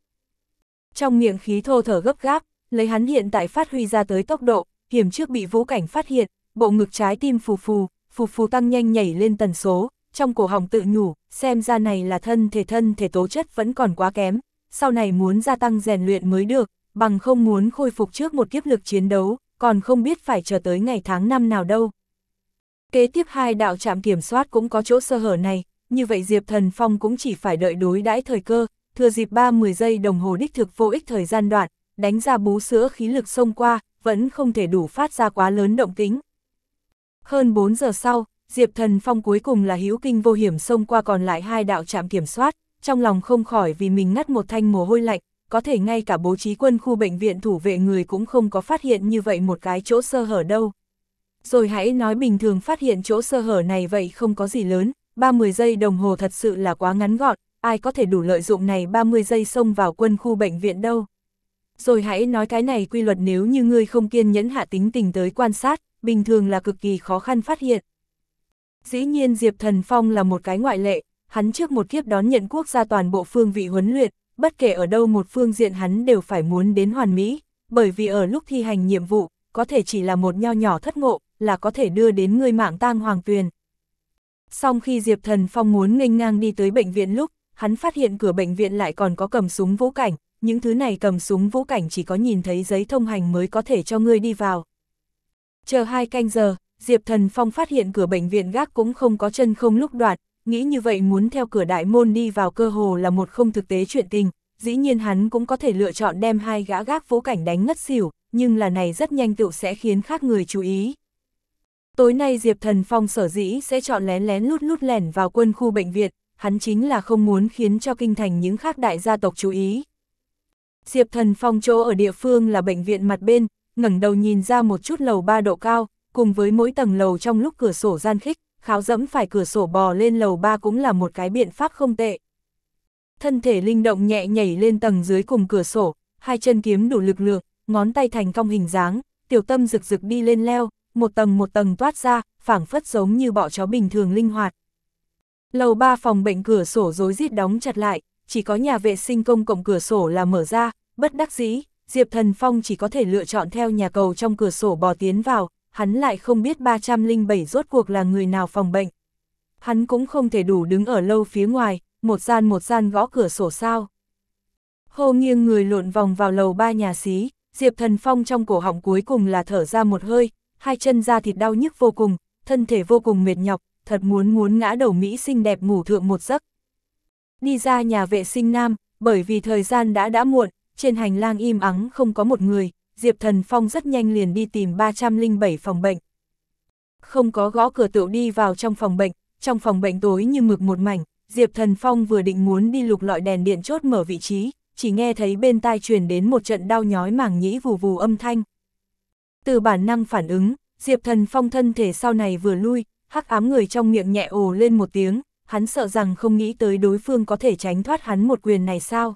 Trong miệng khí thô thở gấp gáp, lấy hắn hiện tại phát huy ra tới tốc độ, hiểm trước bị vũ cảnh phát hiện, bộ ngực trái tim phù phù, phù phù tăng nhanh nhảy lên tần số, trong cổ họng tự nhủ, xem ra này là thân thể thân thể tố chất vẫn còn quá kém, sau này muốn gia tăng rèn luyện mới được, bằng không muốn khôi phục trước một kiếp lực chiến đấu, còn không biết phải chờ tới ngày tháng năm nào đâu. Kế tiếp hai đạo trạm kiểm soát cũng có chỗ sơ hở này, như vậy Diệp Thần Phong cũng chỉ phải đợi đối đãi thời cơ, thừa dịp 3-10 giây đồng hồ đích thực vô ích thời gian đoạn, đánh ra bú sữa khí lực xông qua, vẫn không thể đủ phát ra quá lớn động tính. Hơn 4 giờ sau, Diệp Thần Phong cuối cùng là hữu kinh vô hiểm xông qua còn lại hai đạo trạm kiểm soát, trong lòng không khỏi vì mình ngắt một thanh mồ hôi lạnh, có thể ngay cả bố trí quân khu bệnh viện thủ vệ người cũng không có phát hiện như vậy một cái chỗ sơ hở đâu. Rồi hãy nói bình thường phát hiện chỗ sơ hở này vậy không có gì lớn, 30 giây đồng hồ thật sự là quá ngắn gọn, ai có thể đủ lợi dụng này 30 giây xông vào quân khu bệnh viện đâu. Rồi hãy nói cái này quy luật nếu như ngươi không kiên nhẫn hạ tính tình tới quan sát, bình thường là cực kỳ khó khăn phát hiện. Dĩ nhiên Diệp Thần Phong là một cái ngoại lệ, hắn trước một kiếp đón nhận quốc gia toàn bộ phương vị huấn luyện, bất kể ở đâu một phương diện hắn đều phải muốn đến hoàn mỹ, bởi vì ở lúc thi hành nhiệm vụ, có thể chỉ là một nho nhỏ thất ngộ, là có thể đưa đến người mạng tang hoàng tuyền. Song khi Diệp Thần Phong muốn nghênh ngang đi tới bệnh viện lúc, hắn phát hiện cửa bệnh viện lại còn có cầm súng vũ cảnh, những thứ này cầm súng vũ cảnh chỉ có nhìn thấy giấy thông hành mới có thể cho ngươi đi vào, Chờ hai canh giờ, Diệp Thần Phong phát hiện cửa bệnh viện gác cũng không có chân không lúc đoạn, nghĩ như vậy muốn theo cửa đại môn đi vào cơ hồ là một không thực tế chuyện tình, dĩ nhiên hắn cũng có thể lựa chọn đem hai gã gác phố cảnh đánh ngất xỉu, nhưng là này rất nhanh tựu sẽ khiến khác người chú ý. Tối nay Diệp Thần Phong sở dĩ sẽ chọn lén lén lút lút lẻn vào quân khu bệnh viện, hắn chính là không muốn khiến cho kinh thành những khác đại gia tộc chú ý. Diệp Thần Phong chỗ ở địa phương là bệnh viện mặt bên, ngẩng đầu nhìn ra một chút lầu ba độ cao, cùng với mỗi tầng lầu trong lúc cửa sổ gian khích, kháo dẫm phải cửa sổ bò lên lầu ba cũng là một cái biện pháp không tệ. Thân thể linh động nhẹ nhảy lên tầng dưới cùng cửa sổ, hai chân kiếm đủ lực lượng, ngón tay thành cong hình dáng, tiểu tâm rực rực đi lên leo, một tầng một tầng toát ra, phảng phất giống như bọ chó bình thường linh hoạt. Lầu ba phòng bệnh cửa sổ rối rít đóng chặt lại, chỉ có nhà vệ sinh công cộng cửa sổ là mở ra, bất đắc dĩ, Diệp Thần Phong chỉ có thể lựa chọn theo nhà cầu trong cửa sổ bò tiến vào, hắn lại không biết 307 rốt cuộc là người nào phòng bệnh. Hắn cũng không thể đủ đứng ở lâu phía ngoài, một gian một gian gõ cửa sổ sao. Hô nghiêng người lộn vòng vào lầu ba nhà xí, Diệp Thần Phong trong cổ họng cuối cùng là thở ra một hơi, hai chân da thịt đau nhức vô cùng, thân thể vô cùng mệt nhọc, thật muốn muốn ngã đầu Mỹ xinh đẹp ngủ thượng một giấc. Đi ra nhà vệ sinh nam, bởi vì thời gian đã đã muộn, trên hành lang im ắng không có một người, Diệp Thần Phong rất nhanh liền đi tìm 307 phòng bệnh. Không có gõ cửa tựu đi vào trong phòng bệnh, trong phòng bệnh tối như mực một mảnh, Diệp Thần Phong vừa định muốn đi lục lọi đèn điện chốt mở vị trí, chỉ nghe thấy bên tai truyền đến một trận đau nhói màng nhĩ vù vù âm thanh. Từ bản năng phản ứng, Diệp Thần Phong thân thể sau này vừa lui, hắc ám người trong miệng nhẹ ồ lên một tiếng, hắn sợ rằng không nghĩ tới đối phương có thể tránh thoát hắn một quyền này sao.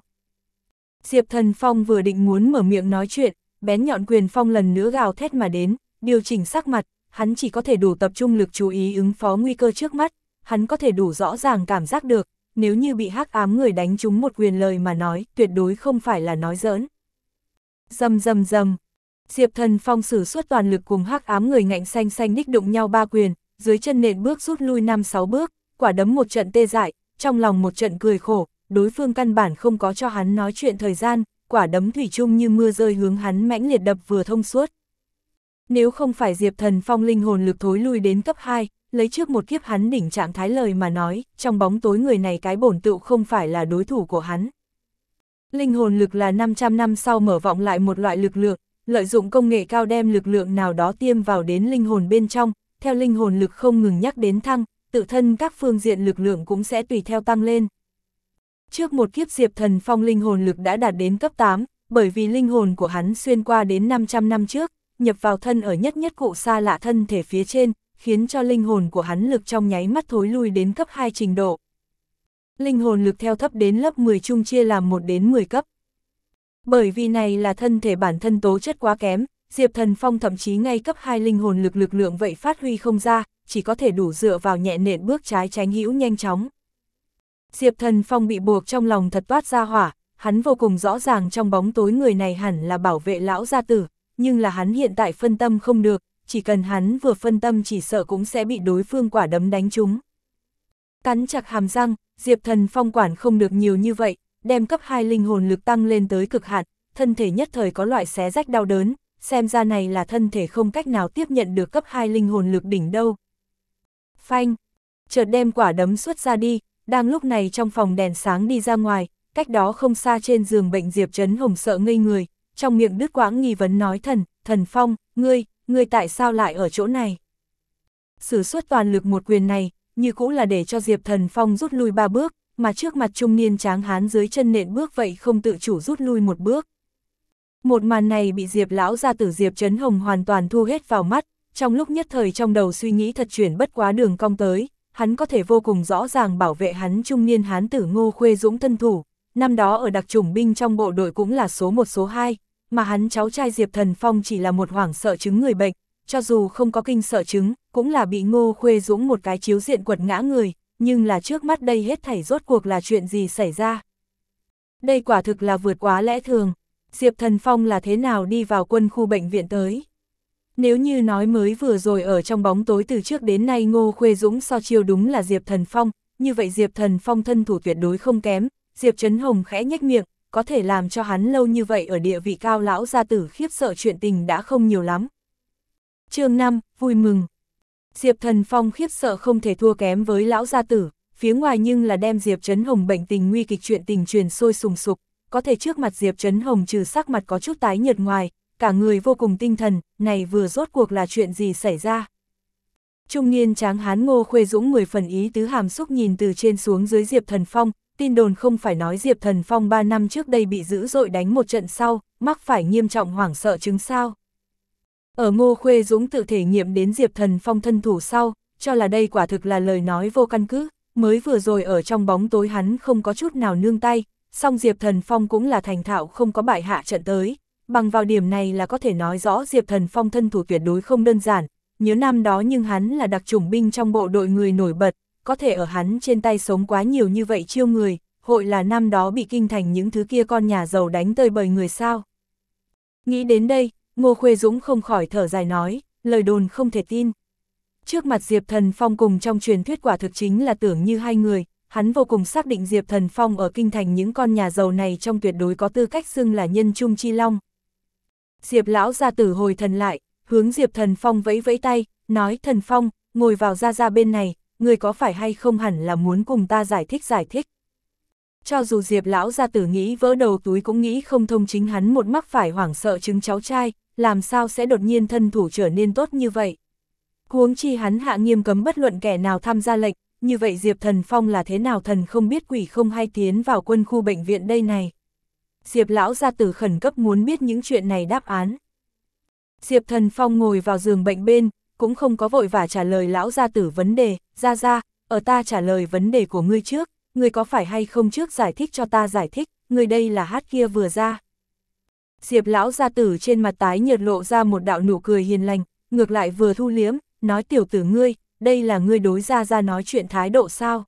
Diệp Thần Phong vừa định muốn mở miệng nói chuyện, bén nhọn quyền phong lần nữa gào thét mà đến, điều chỉnh sắc mặt, hắn chỉ có thể đủ tập trung lực chú ý ứng phó nguy cơ trước mắt, hắn có thể đủ rõ ràng cảm giác được, nếu như bị hắc ám người đánh trúng một quyền lời mà nói, tuyệt đối không phải là nói giỡn. Dầm dầm dầm, Diệp Thần Phong sử suốt toàn lực cùng hắc ám người ngạnh xanh xanh đích đụng nhau ba quyền, dưới chân nện bước rút lui năm sáu bước, quả đấm một trận tê dại, trong lòng một trận cười khổ, đối phương căn bản không có cho hắn nói chuyện thời gian, quả đấm thủy chung như mưa rơi hướng hắn mãnh liệt đập vừa thông suốt. Nếu không phải Diệp Thần Phong linh hồn lực thối lui đến cấp 2, lấy trước một kiếp hắn đỉnh trạng thái lời mà nói, trong bóng tối người này cái bổn tựu không phải là đối thủ của hắn. Linh hồn lực là 500 năm sau mở vọng lại một loại lực lượng, lợi dụng công nghệ cao đem lực lượng nào đó tiêm vào đến linh hồn bên trong, theo linh hồn lực không ngừng nhắc đến thăng, tự thân các phương diện lực lượng cũng sẽ tùy theo tăng lên. Trước một kiếp Diệp Thần Phong linh hồn lực đã đạt đến cấp 8, bởi vì linh hồn của hắn xuyên qua đến 500 năm trước, nhập vào thân ở nhất nhất cụ xa lạ thân thể phía trên, khiến cho linh hồn của hắn lực trong nháy mắt thối lui đến cấp 2 trình độ. Linh hồn lực theo thấp đến lớp 10 chung chia làm 1 đến 10 cấp. Bởi vì này là thân thể bản thân tố chất quá kém, Diệp Thần Phong thậm chí ngay cấp 2 linh hồn lực lực lượng vậy phát huy không ra, chỉ có thể đủ dựa vào nhẹ nện bước trái tránh hữu nhanh chóng. Diệp Thần Phong bị buộc trong lòng thật toát ra hỏa, hắn vô cùng rõ ràng trong bóng tối người này hẳn là bảo vệ lão gia tử, nhưng là hắn hiện tại phân tâm không được, chỉ cần hắn vừa phân tâm chỉ sợ cũng sẽ bị đối phương quả đấm đánh trúng. Cắn chặt hàm răng, Diệp Thần Phong quản không được nhiều như vậy, đem cấp 2 linh hồn lực tăng lên tới cực hạn, thân thể nhất thời có loại xé rách đau đớn, xem ra này là thân thể không cách nào tiếp nhận được cấp 2 linh hồn lực đỉnh đâu. Phanh, chợt đem quả đấm xuất ra đi, đang lúc này trong phòng đèn sáng đi ra ngoài, cách đó không xa trên giường bệnh Diệp Trấn Hồng sợ ngây người, trong miệng đứt quãng nghi vấn nói thần, thần phong, ngươi, ngươi tại sao lại ở chỗ này? Sử suốt toàn lực một quyền này, như cũ là để cho Diệp thần phong rút lui ba bước, mà trước mặt trung niên tráng hán dưới chân nện bước vậy không tự chủ rút lui một bước. Một màn này bị Diệp lão ra tử Diệp Trấn Hồng hoàn toàn thu hết vào mắt, trong lúc nhất thời trong đầu suy nghĩ thật chuyển bất quá đường cong tới, hắn có thể vô cùng rõ ràng bảo vệ hắn trung niên hán tử Ngô Khuê Dũng thân thủ, năm đó ở đặc chủng binh trong bộ đội cũng là số một số hai mà hắn cháu trai Diệp Thần Phong chỉ là một hoảng sợ chứng người bệnh, cho dù không có kinh sợ chứng, cũng là bị Ngô Khuê Dũng một cái chiếu diện quật ngã người, nhưng là trước mắt đây hết thảy rốt cuộc là chuyện gì xảy ra. Đây quả thực là vượt quá lẽ thường, Diệp Thần Phong là thế nào đi vào quân khu bệnh viện tới. Nếu như nói mới vừa rồi ở trong bóng tối từ trước đến nay Ngô Khuê Dũng so chiêu đúng là Diệp Thần Phong, như vậy Diệp Thần Phong thân thủ tuyệt đối không kém, Diệp Trấn Hồng khẽ nhếch miệng, có thể làm cho hắn lâu như vậy ở địa vị cao lão gia tử khiếp sợ chuyện tình đã không nhiều lắm. chương 5, vui mừng. Diệp Thần Phong khiếp sợ không thể thua kém với lão gia tử, phía ngoài nhưng là đem Diệp Trấn Hồng bệnh tình nguy kịch chuyện tình truyền sôi sùng sục, có thể trước mặt Diệp Trấn Hồng trừ sắc mặt có chút tái nhợt ngoài, cả người vô cùng tinh thần, này vừa rốt cuộc là chuyện gì xảy ra. Trung niên tráng hán ngô khuê dũng mười phần ý tứ hàm xúc nhìn từ trên xuống dưới Diệp Thần Phong, tin đồn không phải nói Diệp Thần Phong 3 năm trước đây bị dữ dội đánh một trận sau, mắc phải nghiêm trọng hoảng sợ chứng sao. Ở ngô khuê dũng tự thể nghiệm đến Diệp Thần Phong thân thủ sau, cho là đây quả thực là lời nói vô căn cứ, mới vừa rồi ở trong bóng tối hắn không có chút nào nương tay, song Diệp Thần Phong cũng là thành thạo không có bại hạ trận tới, bằng vào điểm này là có thể nói rõ Diệp Thần Phong thân thủ tuyệt đối không đơn giản, nhớ năm đó nhưng hắn là đặc chủng binh trong bộ đội người nổi bật, có thể ở hắn trên tay sống quá nhiều như vậy chiêu người, hội là năm đó bị kinh thành những thứ kia con nhà giàu đánh tơi bời người sao. Nghĩ đến đây, Ngô Khuê Dũng không khỏi thở dài nói, lời đồn không thể tin. Trước mặt Diệp Thần Phong cùng trong truyền thuyết quả thực chính là tưởng như hai người, hắn vô cùng xác định Diệp Thần Phong ở kinh thành những con nhà giàu này trong tuyệt đối có tư cách xưng là nhân trung chi long, Diệp lão gia tử hồi thần lại, hướng Diệp thần phong vẫy vẫy tay, nói thần phong, ngồi vào ra ra bên này, người có phải hay không hẳn là muốn cùng ta giải thích giải thích. Cho dù Diệp lão gia tử nghĩ vỡ đầu túi cũng nghĩ không thông chính hắn một mắc phải hoảng sợ chứng cháu trai, làm sao sẽ đột nhiên thân thủ trở nên tốt như vậy. Huống chi hắn hạ nghiêm cấm bất luận kẻ nào tham gia lệnh, như vậy Diệp Thần Phong là thế nào thần không biết quỷ không hay tiến vào quân khu bệnh viện đây này. Diệp lão gia tử khẩn cấp muốn biết những chuyện này đáp án. Diệp Thần Phong ngồi vào giường bệnh bên, cũng không có vội vả trả lời lão gia tử vấn đề, ra ra, ở ta trả lời vấn đề của ngươi trước, ngươi có phải hay không trước giải thích cho ta giải thích, ngươi đây là hát kia vừa ra. Diệp lão gia tử trên mặt tái nhợt lộ ra một đạo nụ cười hiền lành, ngược lại vừa thu liếm, nói tiểu tử ngươi, đây là ngươi đối ra ra nói chuyện thái độ sao.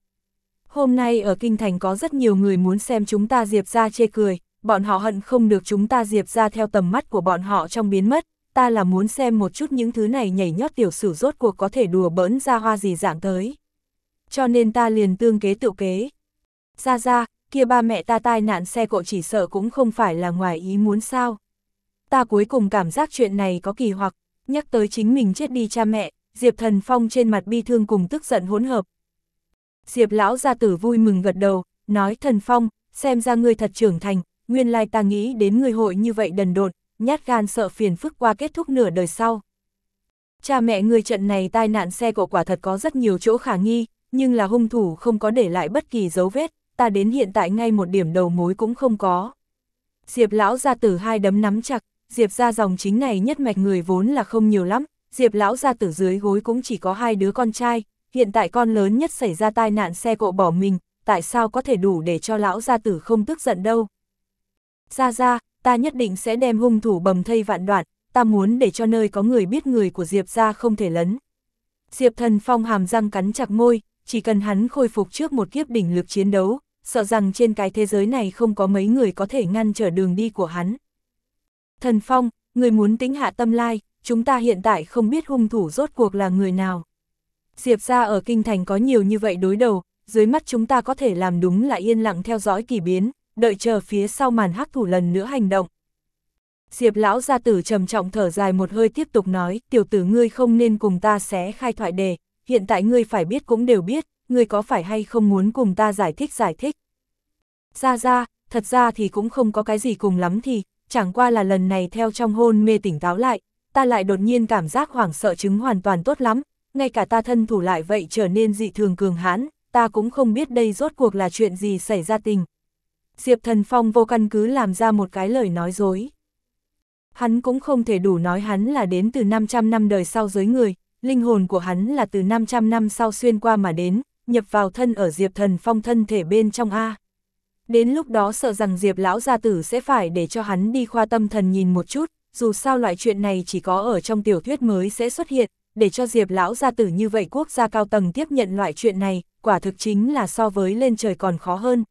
Hôm nay ở Kinh Thành có rất nhiều người muốn xem chúng ta Diệp ra chê cười, bọn họ hận không được chúng ta diệp ra theo tầm mắt của bọn họ trong biến mất, ta là muốn xem một chút những thứ này nhảy nhót tiểu sử rốt cuộc có thể đùa bỡn ra hoa gì dạng tới. Cho nên ta liền tương kế tự kế. Ra ra, kia ba mẹ ta tai nạn xe cộ chỉ sợ cũng không phải là ngoài ý muốn sao. Ta cuối cùng cảm giác chuyện này có kỳ hoặc, nhắc tới chính mình chết đi cha mẹ, Diệp Thần Phong trên mặt bi thương cùng tức giận hỗn hợp. Diệp lão gia tử vui mừng gật đầu, nói Thần Phong, xem ra ngươi thật trưởng thành, nguyên lai ta nghĩ đến người hội như vậy đần độn, nhát gan sợ phiền phức qua kết thúc nửa đời sau. Cha mẹ người trận này tai nạn xe của quả thật có rất nhiều chỗ khả nghi, nhưng là hung thủ không có để lại bất kỳ dấu vết, ta đến hiện tại ngay một điểm đầu mối cũng không có. Diệp lão gia tử hai đấm nắm chặt, Diệp ra dòng chính này nhất mạch người vốn là không nhiều lắm, Diệp lão gia tử dưới gối cũng chỉ có hai đứa con trai, hiện tại con lớn nhất xảy ra tai nạn xe cộ bỏ mình, tại sao có thể đủ để cho lão gia tử không tức giận đâu. Ra ra, ta nhất định sẽ đem hung thủ bầm thây vạn đoạn, ta muốn để cho nơi có người biết người của Diệp ra không thể lấn. Diệp thần phong hàm răng cắn chặt môi, chỉ cần hắn khôi phục trước một kiếp đỉnh lực chiến đấu, sợ rằng trên cái thế giới này không có mấy người có thể ngăn trở đường đi của hắn. Thần phong, người muốn tính hạ tâm lai, chúng ta hiện tại không biết hung thủ rốt cuộc là người nào. Diệp ra ở kinh thành có nhiều như vậy đối đầu, dưới mắt chúng ta có thể làm đúng là yên lặng theo dõi kỳ biến, đợi chờ phía sau màn hắc thủ lần nữa hành động. Diệp lão gia tử trầm trọng thở dài một hơi tiếp tục nói, tiểu tử ngươi không nên cùng ta xé khai thoại đề, hiện tại ngươi phải biết cũng đều biết, ngươi có phải hay không muốn cùng ta giải thích giải thích. Ra ra, thật ra thì cũng không có cái gì cùng lắm thì, chẳng qua là lần này theo trong hôn mê tỉnh táo lại, ta lại đột nhiên cảm giác hoảng sợ chứng hoàn toàn tốt lắm, ngay cả ta thân thủ lại vậy trở nên dị thường cường hãn, ta cũng không biết đây rốt cuộc là chuyện gì xảy ra tình, Diệp Thần Phong vô căn cứ làm ra một cái lời nói dối. Hắn cũng không thể đủ nói hắn là đến từ 500 năm đời sau giới người, linh hồn của hắn là từ 500 năm sau xuyên qua mà đến, nhập vào thân ở Diệp Thần Phong thân thể bên trong A. Đến lúc đó sợ rằng Diệp lão gia tử sẽ phải để cho hắn đi khoa tâm thần nhìn một chút, dù sao loại chuyện này chỉ có ở trong tiểu thuyết mới sẽ xuất hiện, để cho Diệp lão gia tử như vậy quốc gia cao tầng tiếp nhận loại chuyện này, quả thực chính là so với lên trời còn khó hơn,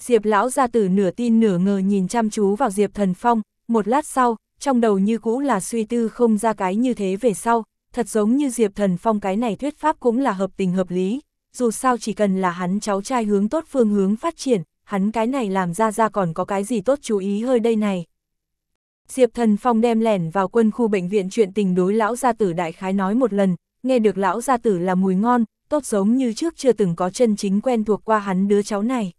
Diệp lão gia tử nửa tin nửa ngờ nhìn chăm chú vào Diệp Thần Phong, một lát sau, trong đầu như cũ là suy tư không ra cái như thế về sau, thật giống như Diệp Thần Phong cái này thuyết pháp cũng là hợp tình hợp lý, dù sao chỉ cần là hắn cháu trai hướng tốt phương hướng phát triển, hắn cái này làm ra ra còn có cái gì tốt chú ý hơi đây này. Diệp Thần Phong đem lẻn vào quân khu bệnh viện chuyện tình đối lão gia tử đại khái nói một lần, nghe được lão gia tử là mùi ngon, tốt giống như trước chưa từng có chân chính quen thuộc qua hắn đứa cháu này.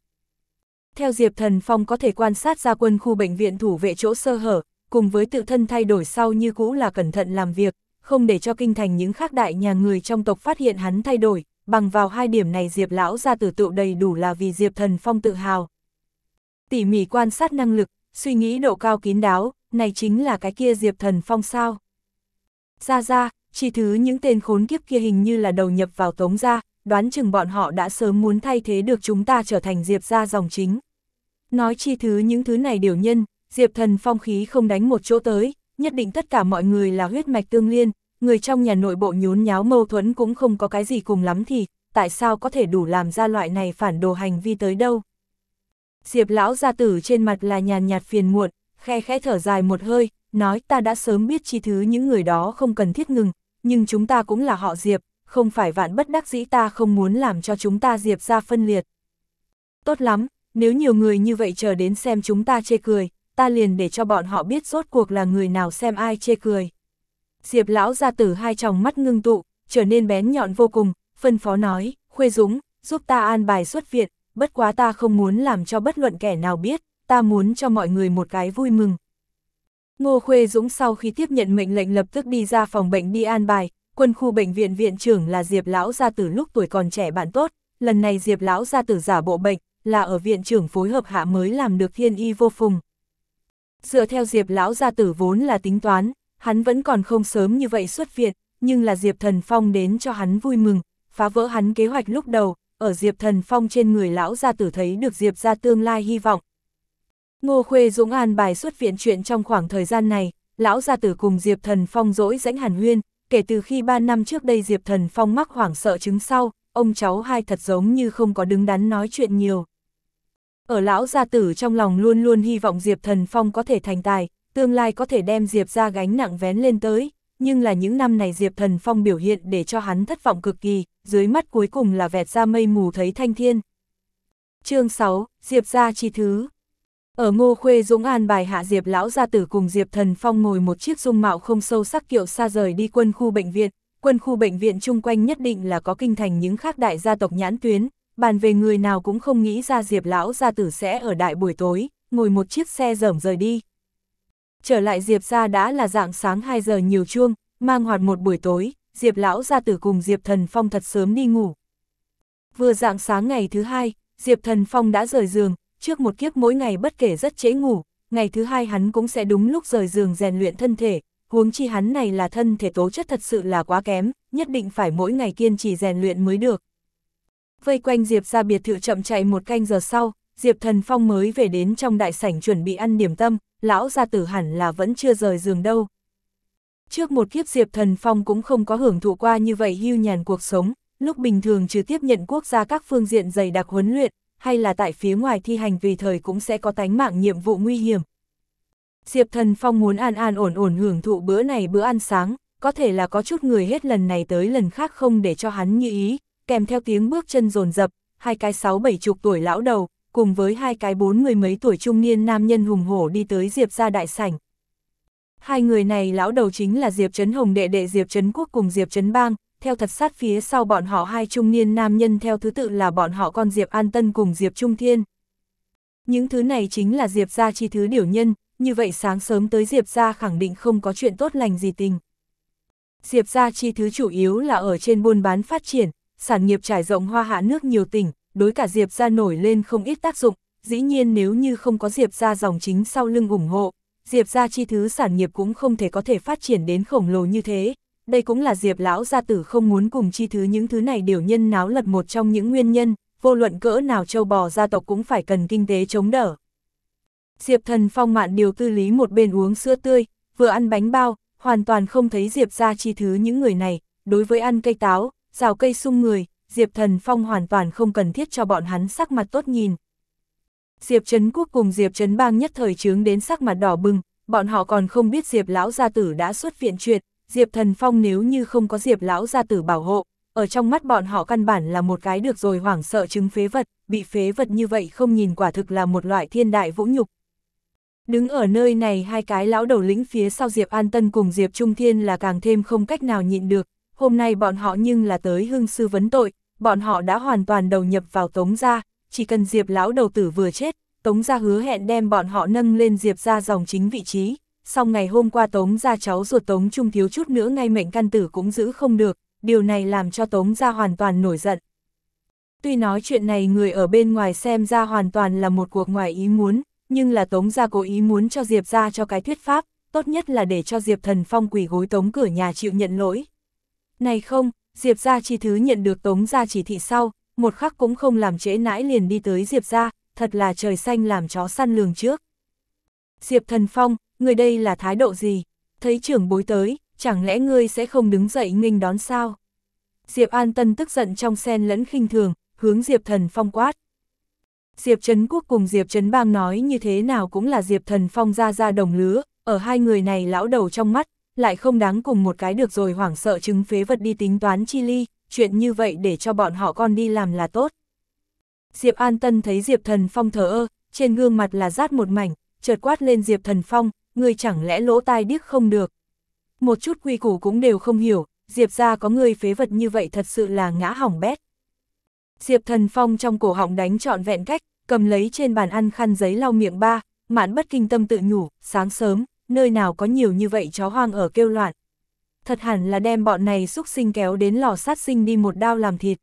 Theo Diệp Thần Phong có thể quan sát ra quân khu bệnh viện thủ vệ chỗ sơ hở, cùng với tự thân thay đổi sau như cũ là cẩn thận làm việc, không để cho kinh thành những khác đại nhà người trong tộc phát hiện hắn thay đổi, bằng vào hai điểm này Diệp Lão ra tử tựu đầy đủ là vì Diệp Thần Phong tự hào. Tỉ mỉ quan sát năng lực, suy nghĩ độ cao kín đáo, này chính là cái kia Diệp Thần Phong sao. Ra ra, chỉ thứ những tên khốn kiếp kia hình như là đầu nhập vào tống ra, đoán chừng bọn họ đã sớm muốn thay thế được chúng ta trở thành Diệp ra dòng chính. Nói chi thứ những thứ này điều nhân, Diệp Thần phong khí không đánh một chỗ tới, nhất định tất cả mọi người là huyết mạch tương liên, người trong nhà nội bộ nhốn nháo mâu thuẫn cũng không có cái gì cùng lắm thì, tại sao có thể đủ làm ra loại này phản đồ hành vi tới đâu. Diệp lão gia tử trên mặt là nhàn nhạt phiền muộn, khe khẽ thở dài một hơi, nói ta đã sớm biết chi thứ những người đó không cần thiết ngừng, nhưng chúng ta cũng là họ Diệp, không phải vạn bất đắc dĩ ta không muốn làm cho chúng ta Diệp ra phân liệt. Tốt lắm, nếu nhiều người như vậy chờ đến xem chúng ta chê cười, ta liền để cho bọn họ biết rốt cuộc là người nào xem ai chê cười. Diệp lão ra tử hai tròng mắt ngưng tụ, trở nên bén nhọn vô cùng, phân phó nói, Khuê Dũng, giúp ta an bài xuất viện, bất quá ta không muốn làm cho bất luận kẻ nào biết, ta muốn cho mọi người một cái vui mừng. Ngô Khuê Dũng sau khi tiếp nhận mệnh lệnh lập tức đi ra phòng bệnh đi an bài, quân khu bệnh viện viện trưởng là Diệp lão gia tử lúc tuổi còn trẻ bạn tốt, lần này Diệp lão gia tử giả bộ bệnh, là ở viện trưởng phối hợp hạ mới làm được thiên y vô phùng. Dựa theo Diệp lão gia tử vốn là tính toán, hắn vẫn còn không sớm như vậy xuất viện, nhưng là Diệp Thần Phong đến cho hắn vui mừng, phá vỡ hắn kế hoạch lúc đầu, ở Diệp Thần Phong trên người lão gia tử thấy được Diệp gia tương lai hy vọng. Ngô Khuê Dũng an bài xuất viện chuyện trong khoảng thời gian này, lão gia tử cùng Diệp Thần Phong dỗi rãnh hàn huyên, kể từ khi 3 năm trước đây Diệp Thần Phong mắc hoảng sợ chứng sau, ông cháu hai thật giống như không có đứng đắn nói chuyện nhiều. Ở lão gia tử trong lòng luôn luôn hy vọng Diệp Thần Phong có thể thành tài, tương lai có thể đem Diệp ra gánh nặng vén lên tới, nhưng là những năm này Diệp Thần Phong biểu hiện để cho hắn thất vọng cực kỳ, dưới mắt cuối cùng là vẹt ra mây mù thấy thanh thiên. chương 6, Diệp ra chi thứ Ở ngô khuê Dũng An bài hạ Diệp lão gia tử cùng Diệp Thần Phong ngồi một chiếc dung mạo không sâu sắc kiệu xa rời đi quân khu bệnh viện, quân khu bệnh viện chung quanh nhất định là có kinh thành những khác đại gia tộc nhãn tuyến, bàn về người nào cũng không nghĩ ra Diệp lão gia tử sẽ ở đại buổi tối, ngồi một chiếc xe dởm rời đi. Trở lại Diệp gia đã là dạng sáng 2 giờ nhiều chuông, mang hoạt một buổi tối, Diệp lão gia tử cùng Diệp Thần Phong thật sớm đi ngủ. Vừa dạng sáng ngày thứ hai, Diệp Thần Phong đã rời giường, trước một kiếp mỗi ngày bất kể rất chế ngủ, ngày thứ hai hắn cũng sẽ đúng lúc rời giường rèn luyện thân thể, huống chi hắn này là thân thể tố chất thật sự là quá kém, nhất định phải mỗi ngày kiên trì rèn luyện mới được, vây quanh Diệp ra biệt thự chậm chạy một canh giờ sau, Diệp Thần Phong mới về đến trong đại sảnh chuẩn bị ăn điểm tâm, lão gia tử hẳn là vẫn chưa rời giường đâu. Trước một kiếp Diệp Thần Phong cũng không có hưởng thụ qua như vậy hưu nhàn cuộc sống, lúc bình thường trừ tiếp nhận quốc gia các phương diện dày đặc huấn luyện, hay là tại phía ngoài thi hành vì thời cũng sẽ có tánh mạng nhiệm vụ nguy hiểm. Diệp Thần Phong muốn an an ổn ổn hưởng thụ bữa này bữa ăn sáng, có thể là có chút người hết lần này tới lần khác không để cho hắn như ý, kèm theo tiếng bước chân rồn rập, hai cái sáu bảy chục tuổi lão đầu, cùng với hai cái bốn người mấy tuổi trung niên nam nhân hùng hổ đi tới Diệp gia đại sảnh. Hai người này lão đầu chính là Diệp Trấn Hồng đệ đệ Diệp Trấn Quốc cùng Diệp Trấn Bang, theo thật sát phía sau bọn họ hai trung niên nam nhân theo thứ tự là bọn họ con Diệp An Tân cùng Diệp Trung Thiên. Những thứ này chính là Diệp gia chi thứ điều nhân, như vậy sáng sớm tới Diệp gia khẳng định không có chuyện tốt lành gì tình. Diệp gia chi thứ chủ yếu là ở trên buôn bán phát triển, sản nghiệp trải rộng hoa hạ nước nhiều tỉnh, đối cả Diệp ra nổi lên không ít tác dụng, dĩ nhiên nếu như không có Diệp ra dòng chính sau lưng ủng hộ, Diệp ra chi thứ sản nghiệp cũng không thể có thể phát triển đến khổng lồ như thế. Đây cũng là Diệp lão gia tử không muốn cùng chi thứ những thứ này điều nhân náo lật một trong những nguyên nhân, vô luận cỡ nào châu bò gia tộc cũng phải cần kinh tế chống đỡ. Diệp thần phong mạn điều tư lý một bên uống sữa tươi, vừa ăn bánh bao, hoàn toàn không thấy Diệp ra chi thứ những người này, đối với ăn cây táo, rào cây sung người, Diệp Thần Phong hoàn toàn không cần thiết cho bọn hắn sắc mặt tốt nhìn. Diệp Trấn Quốc cùng Diệp Trấn Bang nhất thời chướng đến sắc mặt đỏ bừng, bọn họ còn không biết Diệp Lão Gia Tử đã xuất viện chuyện. Diệp Thần Phong nếu như không có Diệp Lão Gia Tử bảo hộ, ở trong mắt bọn họ căn bản là một cái được rồi hoảng sợ chứng phế vật, bị phế vật như vậy không nhìn quả thực là một loại thiên đại vũ nhục. Đứng ở nơi này hai cái lão đầu lĩnh phía sau Diệp An Tân cùng Diệp Trung Thiên là càng thêm không cách nào nhịn được, hôm nay bọn họ nhưng là tới hương sư vấn tội, bọn họ đã hoàn toàn đầu nhập vào Tống gia, chỉ cần Diệp lão đầu tử vừa chết, Tống gia hứa hẹn đem bọn họ nâng lên Diệp gia dòng chính vị trí, Sau ngày hôm qua Tống gia cháu ruột Tống Trung thiếu chút nữa ngay mệnh căn tử cũng giữ không được, điều này làm cho Tống gia hoàn toàn nổi giận. Tuy nói chuyện này người ở bên ngoài xem ra hoàn toàn là một cuộc ngoài ý muốn, nhưng là Tống gia cố ý muốn cho Diệp gia cho cái thuyết pháp, tốt nhất là để cho Diệp Thần Phong quỳ gối Tống cửa nhà chịu nhận lỗi, này không, Diệp gia chi thứ nhận được Tống gia chỉ thị sau, một khắc cũng không làm trễ nãi liền đi tới Diệp gia, thật là trời xanh làm chó săn lường trước. Diệp thần phong, người đây là thái độ gì? Thấy trưởng bối tới, chẳng lẽ ngươi sẽ không đứng dậy nghênh đón sao? Diệp An Tân tức giận trong sen lẫn khinh thường, hướng Diệp Thần Phong quát. Diệp Trấn Quốc cùng Diệp Trấn Bang nói như thế nào cũng là Diệp Thần Phong ra ra đồng lứa, ở hai người này lão đầu trong mắt, lại không đáng cùng một cái được rồi hoảng sợ chứng phế vật đi tính toán chi ly, chuyện như vậy để cho bọn họ con đi làm là tốt. Diệp An Tân thấy Diệp Thần Phong thở ơ, trên gương mặt là rát một mảnh, chợt quát lên Diệp Thần Phong, người chẳng lẽ lỗ tai điếc không được. Một chút quy củ cũng đều không hiểu, Diệp ra có người phế vật như vậy thật sự là ngã hỏng bét. Diệp Thần Phong trong cổ họng đánh trọn vẹn cách, cầm lấy trên bàn ăn khăn giấy lau miệng ba, mạn bất kinh tâm tự nhủ, sáng sớm, nơi nào có nhiều như vậy chó hoang ở kêu loạn. Thật hẳn là đem bọn này xúc sinh kéo đến lò sát sinh đi một đao làm thịt.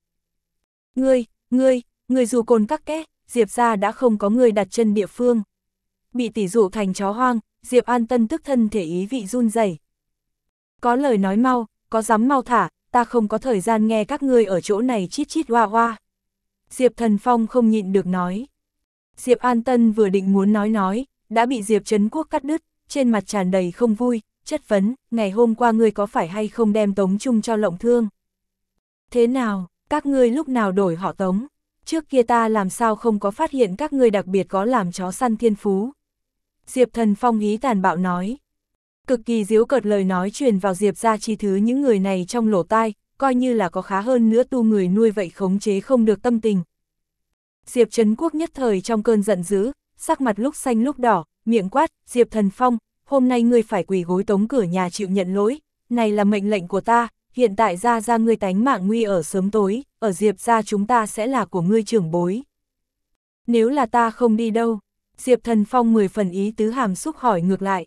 Ngươi, ngươi, ngươi dù cồn các kẽ, Diệp ra đã không có người đặt chân địa phương. Bị tỷ dụ thành chó hoang, Diệp An Tân tức thân thể ý vị run rẩy. Có lời nói mau, có dám mau thả, ta không có thời gian nghe các ngươi ở chỗ này chít chít hoa hoa. Diệp Thần Phong không nhịn được nói. Diệp An Tân vừa định muốn nói nói, đã bị Diệp Trấn Quốc cắt đứt trên mặt tràn đầy không vui, chất vấn, ngày hôm qua ngươi có phải hay không đem Tống Trung cho lộng thương? Thế nào, các ngươi lúc nào đổi họ Tống? Trước kia ta làm sao không có phát hiện các ngươi đặc biệt có làm chó săn thiên phú? Diệp thần phong ý tàn bạo nói. Cực kỳ diếu cợt lời nói truyền vào Diệp ra chi thứ những người này trong lỗ tai, coi như là có khá hơn nữa tu người nuôi vậy khống chế không được tâm tình. Diệp Trấn Quốc nhất thời trong cơn giận dữ, sắc mặt lúc xanh lúc đỏ, miệng quát, Diệp Thần Phong, hôm nay ngươi phải quỳ gối tống cửa nhà chịu nhận lỗi, này là mệnh lệnh của ta, hiện tại ra ra ngươi tánh mạng nguy ở sớm tối, ở Diệp ra chúng ta sẽ là của ngươi trưởng bối. Nếu là ta không đi đâu, Diệp Thần Phong mười phần ý tứ hàm xúc hỏi ngược lại.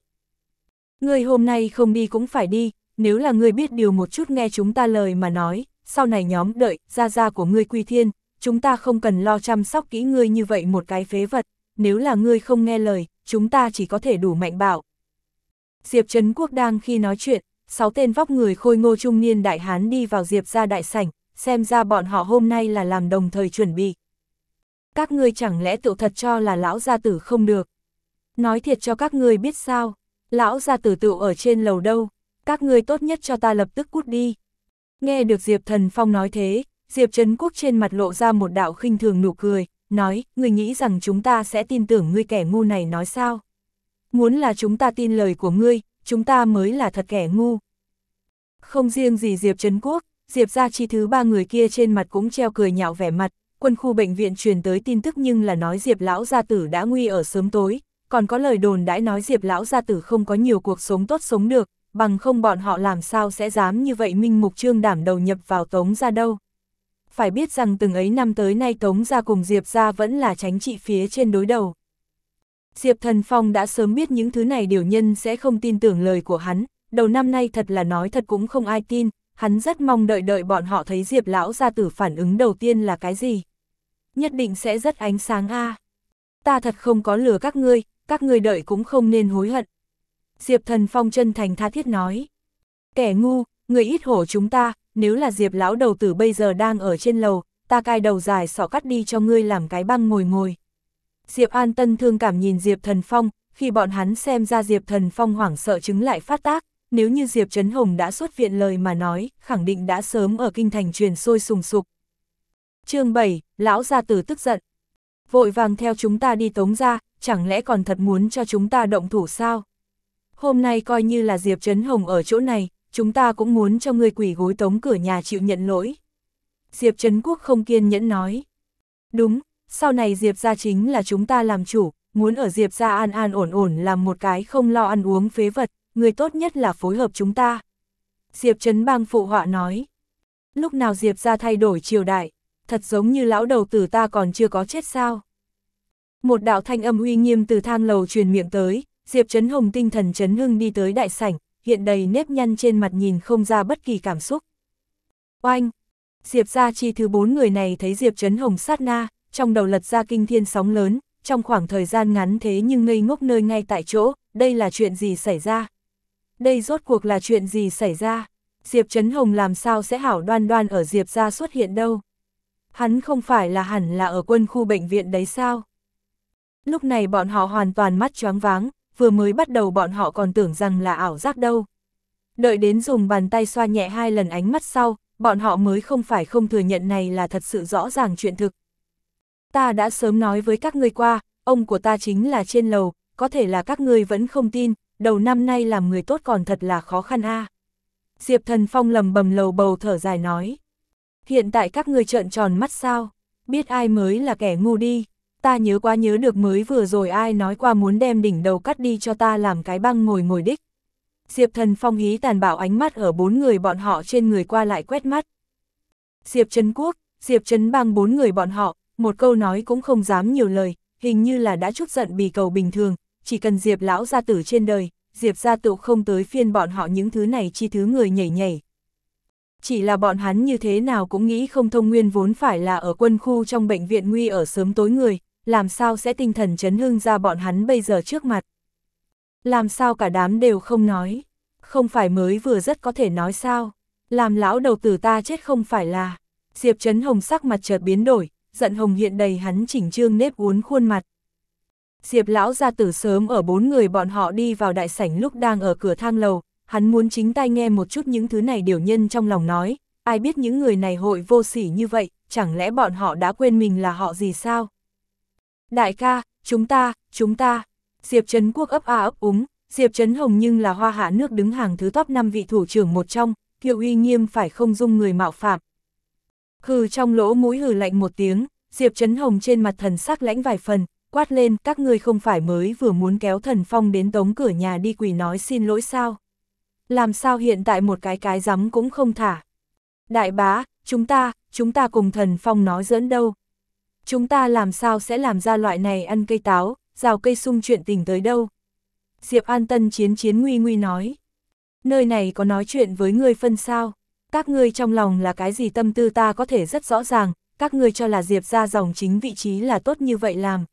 Ngươi hôm nay không đi cũng phải đi, nếu là ngươi biết điều một chút nghe chúng ta lời mà nói, sau này nhóm đợi, ra ra của ngươi quy thiên, chúng ta không cần lo chăm sóc kỹ ngươi như vậy một cái phế vật, nếu là ngươi không nghe lời, chúng ta chỉ có thể đủ mạnh bạo. Diệp Trấn Quốc đang khi nói chuyện, sáu tên vóc người khôi ngô trung niên đại hán đi vào Diệp ra đại sảnh, xem ra bọn họ hôm nay là làm đồng thời chuẩn bị. Các ngươi chẳng lẽ tự thật cho là lão gia tử không được. Nói thiệt cho các ngươi biết sao, lão gia tử tự ở trên lầu đâu, các ngươi tốt nhất cho ta lập tức cút đi. Nghe được Diệp Thần Phong nói thế, Diệp Trấn Quốc trên mặt lộ ra một đạo khinh thường nụ cười, nói, ngươi nghĩ rằng chúng ta sẽ tin tưởng ngươi kẻ ngu này nói sao? Muốn là chúng ta tin lời của ngươi, chúng ta mới là thật kẻ ngu. Không riêng gì Diệp Trấn Quốc, Diệp ra chi thứ ba người kia trên mặt cũng treo cười nhạo vẻ mặt, quân khu bệnh viện truyền tới tin tức nhưng là nói Diệp lão gia tử đã nguy ở sớm tối, còn có lời đồn đãi nói Diệp lão gia tử không có nhiều cuộc sống tốt sống được, bằng không bọn họ làm sao sẽ dám như vậy minh mục trương đảm đầu nhập vào tống ra đâu phải biết rằng từng ấy năm tới nay Tống Gia cùng Diệp Gia vẫn là tránh trị phía trên đối đầu. Diệp Thần Phong đã sớm biết những thứ này điều nhân sẽ không tin tưởng lời của hắn, đầu năm nay thật là nói thật cũng không ai tin, hắn rất mong đợi đợi bọn họ thấy Diệp Lão Gia Tử phản ứng đầu tiên là cái gì. Nhất định sẽ rất ánh sáng a Ta thật không có lừa các ngươi, các ngươi đợi cũng không nên hối hận. Diệp Thần Phong chân thành tha thiết nói. Kẻ ngu, người ít hổ chúng ta, nếu là Diệp lão đầu tử bây giờ đang ở trên lầu, ta cai đầu dài sọ cắt đi cho ngươi làm cái băng ngồi ngồi. Diệp An Tân thương cảm nhìn Diệp Thần Phong, khi bọn hắn xem ra Diệp Thần Phong hoảng sợ chứng lại phát tác, nếu như Diệp Trấn Hồng đã xuất viện lời mà nói, khẳng định đã sớm ở kinh thành truyền sôi sùng sục. chương 7, Lão Gia Tử tức giận. Vội vàng theo chúng ta đi tống ra, chẳng lẽ còn thật muốn cho chúng ta động thủ sao? Hôm nay coi như là Diệp Trấn Hồng ở chỗ này, chúng ta cũng muốn cho ngươi quỷ gối tống cửa nhà chịu nhận lỗi. Diệp Trấn Quốc không kiên nhẫn nói. Đúng, sau này Diệp gia chính là chúng ta làm chủ, muốn ở Diệp gia an an ổn ổn làm một cái không lo ăn uống phế vật, người tốt nhất là phối hợp chúng ta. Diệp Trấn Bang phụ họa nói. Lúc nào Diệp gia thay đổi triều đại, thật giống như lão đầu tử ta còn chưa có chết sao. Một đạo thanh âm uy nghiêm từ thang lầu truyền miệng tới, Diệp Trấn Hồng tinh thần Trấn Hưng đi tới đại sảnh, hiện đầy nếp nhăn trên mặt nhìn không ra bất kỳ cảm xúc. Oanh! Diệp gia chi thứ bốn người này thấy Diệp Trấn Hồng sát na, trong đầu lật ra kinh thiên sóng lớn, trong khoảng thời gian ngắn thế nhưng ngây ngốc nơi ngay tại chỗ, đây là chuyện gì xảy ra? Đây rốt cuộc là chuyện gì xảy ra? Diệp Trấn Hồng làm sao sẽ hảo đoan đoan ở Diệp gia xuất hiện đâu? Hắn không phải là hẳn là ở quân khu bệnh viện đấy sao? Lúc này bọn họ hoàn toàn mắt choáng váng, vừa mới bắt đầu bọn họ còn tưởng rằng là ảo giác đâu. Đợi đến dùng bàn tay xoa nhẹ hai lần ánh mắt sau, bọn họ mới không phải không thừa nhận này là thật sự rõ ràng chuyện thực. Ta đã sớm nói với các ngươi qua, ông của ta chính là trên lầu, có thể là các ngươi vẫn không tin, đầu năm nay làm người tốt còn thật là khó khăn a. Diệp Thần Phong lầm bầm lầu bầu thở dài nói. Hiện tại các ngươi trợn tròn mắt sao, biết ai mới là kẻ ngu đi ta nhớ quá nhớ được mới vừa rồi ai nói qua muốn đem đỉnh đầu cắt đi cho ta làm cái băng ngồi ngồi đích. Diệp thần phong hí tàn bạo ánh mắt ở bốn người bọn họ trên người qua lại quét mắt. Diệp Trấn Quốc, Diệp Trấn băng bốn người bọn họ, một câu nói cũng không dám nhiều lời, hình như là đã chút giận bì cầu bình thường, chỉ cần Diệp lão gia tử trên đời, Diệp gia tụ không tới phiên bọn họ những thứ này chi thứ người nhảy nhảy. Chỉ là bọn hắn như thế nào cũng nghĩ không thông nguyên vốn phải là ở quân khu trong bệnh viện nguy ở sớm tối người, làm sao sẽ tinh thần chấn hương ra bọn hắn bây giờ trước mặt. Làm sao cả đám đều không nói, không phải mới vừa rất có thể nói sao, làm lão đầu tử ta chết không phải là. Diệp chấn Hồng sắc mặt chợt biến đổi, giận hồng hiện đầy hắn chỉnh trương nếp uốn khuôn mặt. Diệp lão ra tử sớm ở bốn người bọn họ đi vào đại sảnh lúc đang ở cửa thang lầu, hắn muốn chính tay nghe một chút những thứ này điều nhân trong lòng nói, ai biết những người này hội vô sỉ như vậy, chẳng lẽ bọn họ đã quên mình là họ gì sao? Đại ca, chúng ta, chúng ta. Diệp Trấn Quốc ấp a ấp úng, Diệp Trấn Hồng nhưng là hoa hạ nước đứng hàng thứ top 5 vị thủ trưởng một trong, kiệu uy nghiêm phải không dung người mạo phạm. Hừ trong lỗ mũi hừ lạnh một tiếng, Diệp Trấn Hồng trên mặt thần sắc lãnh vài phần, quát lên các ngươi không phải mới vừa muốn kéo thần phong đến tống cửa nhà đi quỳ nói xin lỗi sao. Làm sao hiện tại một cái cái rắm cũng không thả. Đại bá, chúng ta, chúng ta cùng thần phong nói dẫn đâu, chúng ta làm sao sẽ làm ra loại này ăn cây táo, rào cây sung chuyện tình tới đâu. Diệp An Tân chiến chiến nguy nguy nói. Nơi này có nói chuyện với người phân sao, các ngươi trong lòng là cái gì tâm tư ta có thể rất rõ ràng, các ngươi cho là Diệp ra dòng chính vị trí là tốt như vậy làm.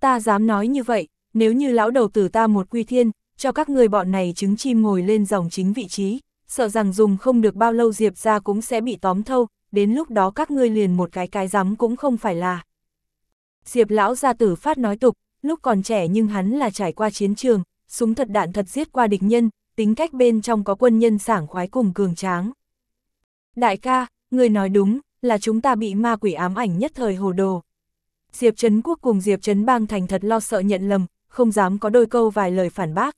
Ta dám nói như vậy, nếu như lão đầu tử ta một quy thiên, cho các ngươi bọn này trứng chim ngồi lên dòng chính vị trí, sợ rằng dùng không được bao lâu Diệp ra cũng sẽ bị tóm thâu, đến lúc đó các ngươi liền một cái cái rắm cũng không phải là. Diệp lão gia tử phát nói tục, lúc còn trẻ nhưng hắn là trải qua chiến trường, súng thật đạn thật giết qua địch nhân, tính cách bên trong có quân nhân sảng khoái cùng cường tráng. Đại ca, người nói đúng, là chúng ta bị ma quỷ ám ảnh nhất thời hồ đồ. Diệp Trấn Quốc cùng Diệp Trấn Bang thành thật lo sợ nhận lầm, không dám có đôi câu vài lời phản bác.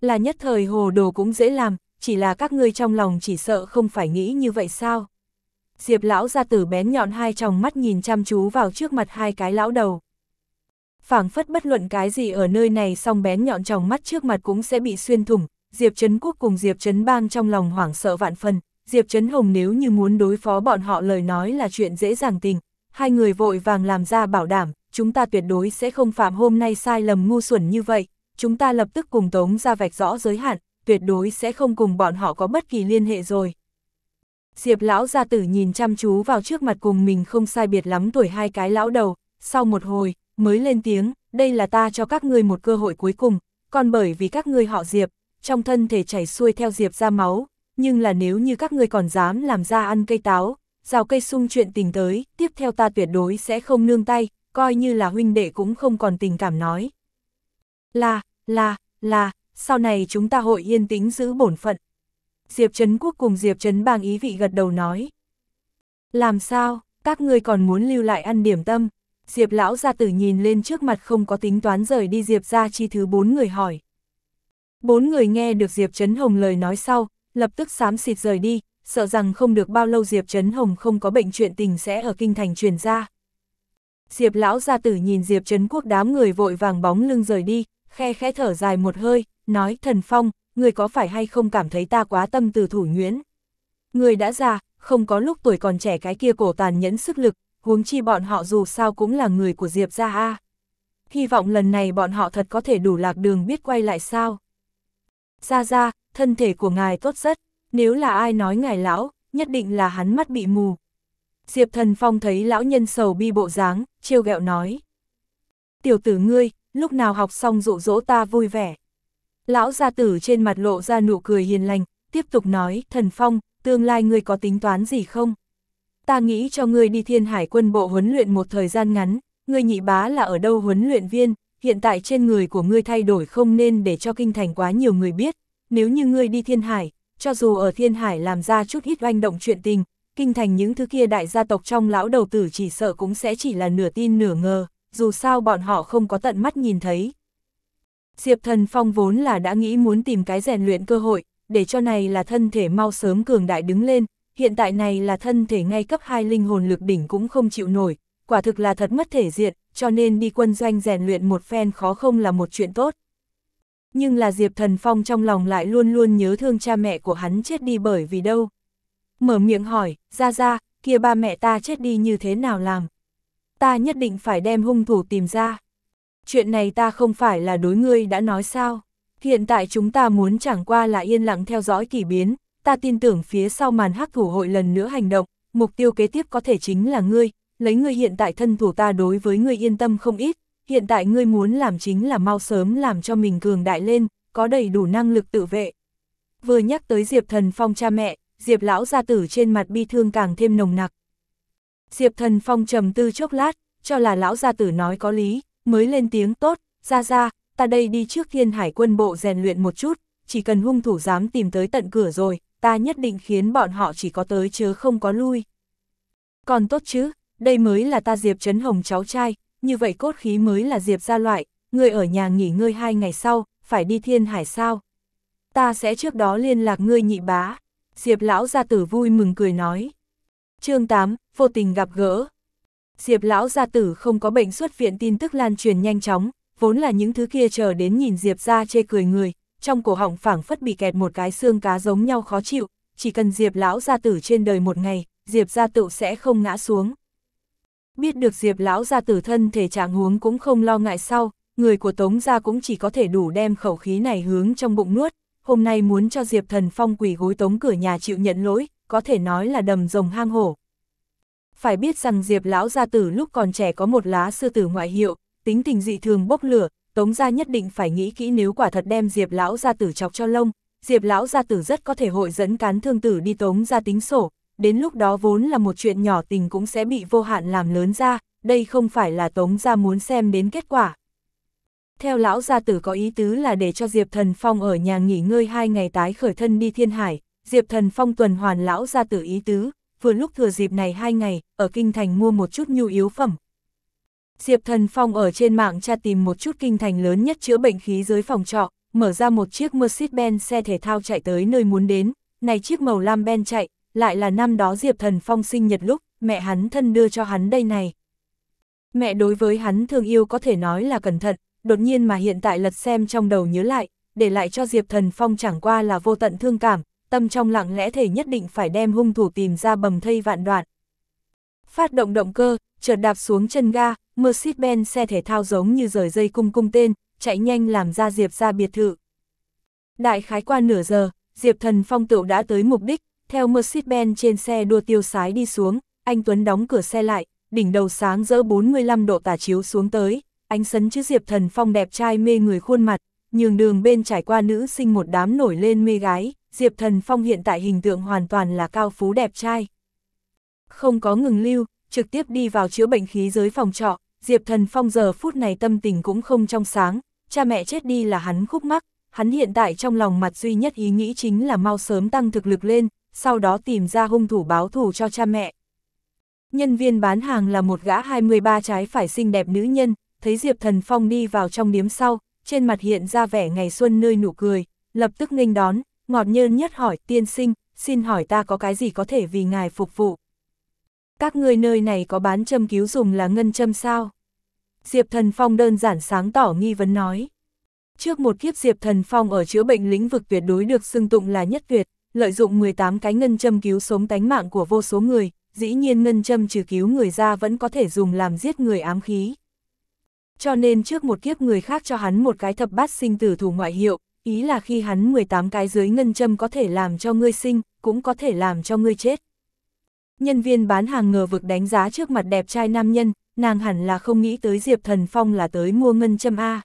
Là nhất thời hồ đồ cũng dễ làm, chỉ là các ngươi trong lòng chỉ sợ không phải nghĩ như vậy sao. Diệp lão ra tử bén nhọn hai tròng mắt nhìn chăm chú vào trước mặt hai cái lão đầu. phảng phất bất luận cái gì ở nơi này song bén nhọn tròng mắt trước mặt cũng sẽ bị xuyên thủng, Diệp Trấn Quốc cùng Diệp Trấn Bang trong lòng hoảng sợ vạn phần, Diệp Trấn Hồng nếu như muốn đối phó bọn họ lời nói là chuyện dễ dàng tình, hai người vội vàng làm ra bảo đảm, chúng ta tuyệt đối sẽ không phạm hôm nay sai lầm ngu xuẩn như vậy, chúng ta lập tức cùng Tống ra vạch rõ giới hạn, tuyệt đối sẽ không cùng bọn họ có bất kỳ liên hệ rồi. Diệp lão gia tử nhìn chăm chú vào trước mặt cùng mình không sai biệt lắm tuổi hai cái lão đầu, sau một hồi, mới lên tiếng, đây là ta cho các ngươi một cơ hội cuối cùng, còn bởi vì các ngươi họ Diệp, trong thân thể chảy xuôi theo Diệp ra máu, nhưng là nếu như các ngươi còn dám làm ra ăn cây táo, rào cây sung chuyện tình tới, tiếp theo ta tuyệt đối sẽ không nương tay, coi như là huynh đệ cũng không còn tình cảm nói. Là, là, là, sau này chúng ta hội yên tĩnh giữ bổn phận, Diệp Trấn Quốc cùng Diệp Trấn Bang ý vị gật đầu nói. Làm sao, các ngươi còn muốn lưu lại ăn điểm tâm? Diệp lão gia tử nhìn lên trước mặt không có tính toán rời đi Diệp ra chi thứ bốn người hỏi. Bốn người nghe được Diệp Trấn Hồng lời nói sau, lập tức xám xịt rời đi, sợ rằng không được bao lâu Diệp Trấn Hồng không có bệnh chuyện tình sẽ ở kinh thành truyền ra. Diệp lão gia tử nhìn Diệp Trấn Quốc đám người vội vàng bóng lưng rời đi, khe khẽ thở dài một hơi, nói thần phong, người có phải hay không cảm thấy ta quá tâm từ thủ nhuyễn? Người đã già, không có lúc tuổi còn trẻ cái kia cổ tàn nhẫn sức lực, huống chi bọn họ dù sao cũng là người của Diệp gia a. Hy vọng lần này bọn họ thật có thể đủ lạc đường biết quay lại sao. Gia gia, thân thể của ngài tốt rất, nếu là ai nói ngài lão, nhất định là hắn mắt bị mù. Diệp Thần Phong thấy lão nhân sầu bi bộ dáng, trêu ghẹo nói: "Tiểu tử ngươi, lúc nào học xong dụ dỗ ta vui vẻ?" Lão gia tử trên mặt lộ ra nụ cười hiền lành, tiếp tục nói, thần phong, tương lai ngươi có tính toán gì không? Ta nghĩ cho ngươi đi thiên hải quân bộ huấn luyện một thời gian ngắn, ngươi nhị bá là ở đâu huấn luyện viên, hiện tại trên người của ngươi thay đổi không nên để cho kinh thành quá nhiều người biết, nếu như ngươi đi thiên hải, cho dù ở thiên hải làm ra chút ít oanh động chuyện tình, kinh thành những thứ kia đại gia tộc trong lão đầu tử chỉ sợ cũng sẽ chỉ là nửa tin nửa ngờ, dù sao bọn họ không có tận mắt nhìn thấy. Diệp Thần Phong vốn là đã nghĩ muốn tìm cái rèn luyện cơ hội, để cho này là thân thể mau sớm cường đại đứng lên, hiện tại này là thân thể ngay cấp 2 linh hồn lực đỉnh cũng không chịu nổi, quả thực là thật mất thể diện, cho nên đi quân doanh rèn luyện một phen khó không là một chuyện tốt. Nhưng là Diệp Thần Phong trong lòng lại luôn luôn nhớ thương cha mẹ của hắn chết đi bởi vì đâu. Mở miệng hỏi, ra ra, kia ba mẹ ta chết đi như thế nào làm? Ta nhất định phải đem hung thủ tìm ra chuyện này ta không phải là đối ngươi đã nói sao. Hiện tại chúng ta muốn chẳng qua là yên lặng theo dõi kỳ biến, ta tin tưởng phía sau màn hắc thủ hội lần nữa hành động, mục tiêu kế tiếp có thể chính là ngươi, lấy ngươi hiện tại thân thủ ta đối với ngươi yên tâm không ít, hiện tại ngươi muốn làm chính là mau sớm làm cho mình cường đại lên, có đầy đủ năng lực tự vệ. Vừa nhắc tới Diệp Thần Phong cha mẹ, Diệp lão gia tử trên mặt bi thương càng thêm nồng nặc. Diệp Thần Phong trầm tư chốc lát, cho là lão gia tử nói có lý, mới lên tiếng tốt, ra ra, ta đây đi trước thiên hải quân bộ rèn luyện một chút, chỉ cần hung thủ dám tìm tới tận cửa rồi, ta nhất định khiến bọn họ chỉ có tới chứ không có lui. Còn tốt chứ, đây mới là ta Diệp Trấn Hồng cháu trai, như vậy cốt khí mới là Diệp gia loại, người ở nhà nghỉ ngơi hai ngày sau, phải đi thiên hải sao. Ta sẽ trước đó liên lạc ngươi nhị bá. Diệp lão gia tử vui mừng cười nói. chương 8, vô tình gặp gỡ. Diệp lão gia tử không có bệnh xuất viện tin tức lan truyền nhanh chóng, vốn là những thứ kia chờ đến nhìn Diệp ra chê cười người, trong cổ họng phảng phất bị kẹt một cái xương cá giống nhau khó chịu, chỉ cần Diệp lão gia tử trên đời một ngày, Diệp gia tựu sẽ không ngã xuống. Biết được Diệp lão gia tử thân thể trạng huống cũng không lo ngại sau, người của Tống gia cũng chỉ có thể đủ đem khẩu khí này hướng trong bụng nuốt, hôm nay muốn cho Diệp Thần Phong quỷ gối Tống cửa nhà chịu nhận lỗi, có thể nói là đầm rồng hang hổ, phải biết rằng Diệp lão gia tử lúc còn trẻ có một lá sư tử ngoại hiệu, tính tình dị thường bốc lửa, Tống gia nhất định phải nghĩ kỹ nếu quả thật đem Diệp lão gia tử chọc cho lông, Diệp lão gia tử rất có thể hội dẫn cán thương tử đi Tống gia tính sổ, đến lúc đó vốn là một chuyện nhỏ tình cũng sẽ bị vô hạn làm lớn ra, đây không phải là Tống gia muốn xem đến kết quả. Theo lão gia tử có ý tứ là để cho Diệp Thần Phong ở nhà nghỉ ngơi hai ngày tái khởi thân đi thiên hải, Diệp Thần Phong tuần hoàn lão gia tử ý tứ, vừa lúc thừa dịp này hai ngày, ở Kinh Thành mua một chút nhu yếu phẩm. Diệp Thần Phong ở trên mạng tra tìm một chút Kinh Thành lớn nhất chữa bệnh khí dưới phòng trọ, mở ra một chiếc Mercedes-Benz xe thể thao chạy tới nơi muốn đến, này chiếc màu lam ben chạy, lại là năm đó Diệp Thần Phong sinh nhật lúc, mẹ hắn thân đưa cho hắn đây này. Mẹ đối với hắn thương yêu có thể nói là cẩn thận, đột nhiên mà hiện tại lật xem trong đầu nhớ lại, để lại cho Diệp Thần Phong chẳng qua là vô tận thương cảm, tâm trong lặng lẽ thể nhất định phải đem hung thủ tìm ra bầm thây vạn đoạn. Phát động động cơ, chợt đạp xuống chân ga, Mercedes-Benz xe thể thao giống như rời dây cung cung tên, chạy nhanh làm ra Diệp ra biệt thự. Đại khái qua nửa giờ, Diệp Thần Phong tựu đã tới mục đích, theo Mercedes-Benz trên xe đua tiêu sái đi xuống, anh Tuấn đóng cửa xe lại, đỉnh đầu sáng rỡ 45 độ tả chiếu xuống tới, ánh sấn chứ Diệp Thần Phong đẹp trai mê người khuôn mặt, nhường đường bên trải qua nữ sinh một đám nổi lên mê gái, Diệp Thần Phong hiện tại hình tượng hoàn toàn là cao phú đẹp trai. Không có ngừng lưu, trực tiếp đi vào chữa bệnh khí giới phòng trọ, Diệp Thần Phong giờ phút này tâm tình cũng không trong sáng, cha mẹ chết đi là hắn khúc mắc, hắn hiện tại trong lòng mặt duy nhất ý nghĩ chính là mau sớm tăng thực lực lên, sau đó tìm ra hung thủ báo thù cho cha mẹ. Nhân viên bán hàng là một gã 23 trái phải xinh đẹp nữ nhân, thấy Diệp Thần Phong đi vào trong điếm sau, trên mặt hiện ra vẻ ngày xuân nơi nụ cười, lập tức nghênh đón, ngọt nhơn nhất hỏi tiên sinh, xin hỏi ta có cái gì có thể vì ngài phục vụ. Các người nơi này có bán châm cứu dùng là ngân châm sao? Diệp Thần Phong đơn giản sáng tỏ nghi vấn nói. Trước một kiếp Diệp Thần Phong ở chữa bệnh lĩnh vực tuyệt đối được xưng tụng là nhất tuyệt, lợi dụng 18 cái ngân châm cứu sống tánh mạng của vô số người, dĩ nhiên ngân châm trừ cứu người ra vẫn có thể dùng làm giết người ám khí. Cho nên trước một kiếp người khác cho hắn một cái thập bát sinh tử thủ ngoại hiệu, ý là khi hắn 18 cái dưới ngân châm có thể làm cho ngươi sinh, cũng có thể làm cho ngươi chết. Nhân viên bán hàng ngờ vực đánh giá trước mặt đẹp trai nam nhân, nàng hẳn là không nghĩ tới Diệp Thần Phong là tới mua ngân châm A.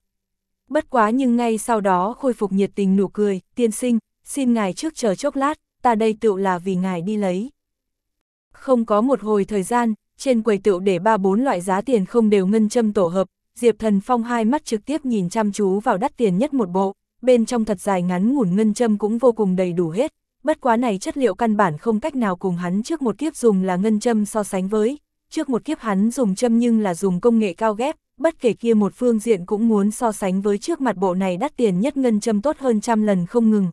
Bất quá nhưng ngay sau đó khôi phục nhiệt tình nụ cười, tiên sinh, xin ngài trước chờ chốc lát, ta đây tựu là vì ngài đi lấy. Không có một hồi thời gian, trên quầy tựu để ba bốn loại giá tiền không đều ngân châm tổ hợp, Diệp Thần Phong hai mắt trực tiếp nhìn chăm chú vào đắt tiền nhất một bộ bên trong thật dài ngắn ngủn ngân châm cũng vô cùng đầy đủ hết, bất quá này chất liệu căn bản không cách nào cùng hắn trước một kiếp dùng là ngân châm so sánh với, trước một kiếp hắn dùng châm nhưng là dùng công nghệ cao ghép, bất kể kia một phương diện cũng muốn so sánh với trước mặt bộ này đắt tiền nhất ngân châm tốt hơn trăm lần không ngừng.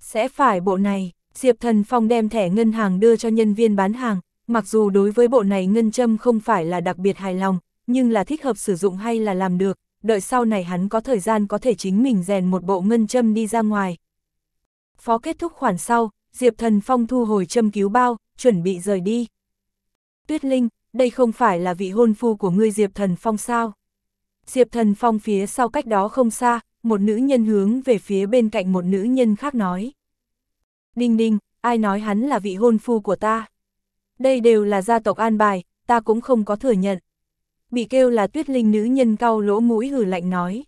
Sẽ phải bộ này, Diệp Thần Phong đem thẻ ngân hàng đưa cho nhân viên bán hàng, mặc dù đối với bộ này ngân châm không phải là đặc biệt hài lòng, nhưng là thích hợp sử dụng hay là làm được, đợi sau này hắn có thời gian có thể chính mình rèn một bộ ngân châm đi ra ngoài. Phó kết thúc khoản sau, Diệp Thần Phong thu hồi châm cứu bao, chuẩn bị rời đi. Tuyết Linh, đây không phải là vị hôn phu của ngươi Diệp Thần Phong sao? Diệp Thần Phong phía sau cách đó không xa, một nữ nhân hướng về phía bên cạnh một nữ nhân khác nói. Đinh đinh, ai nói hắn là vị hôn phu của ta? Đây đều là gia tộc an bài, ta cũng không có thừa nhận bị kêu là tuyết linh nữ nhân cau lỗ mũi hử lạnh nói.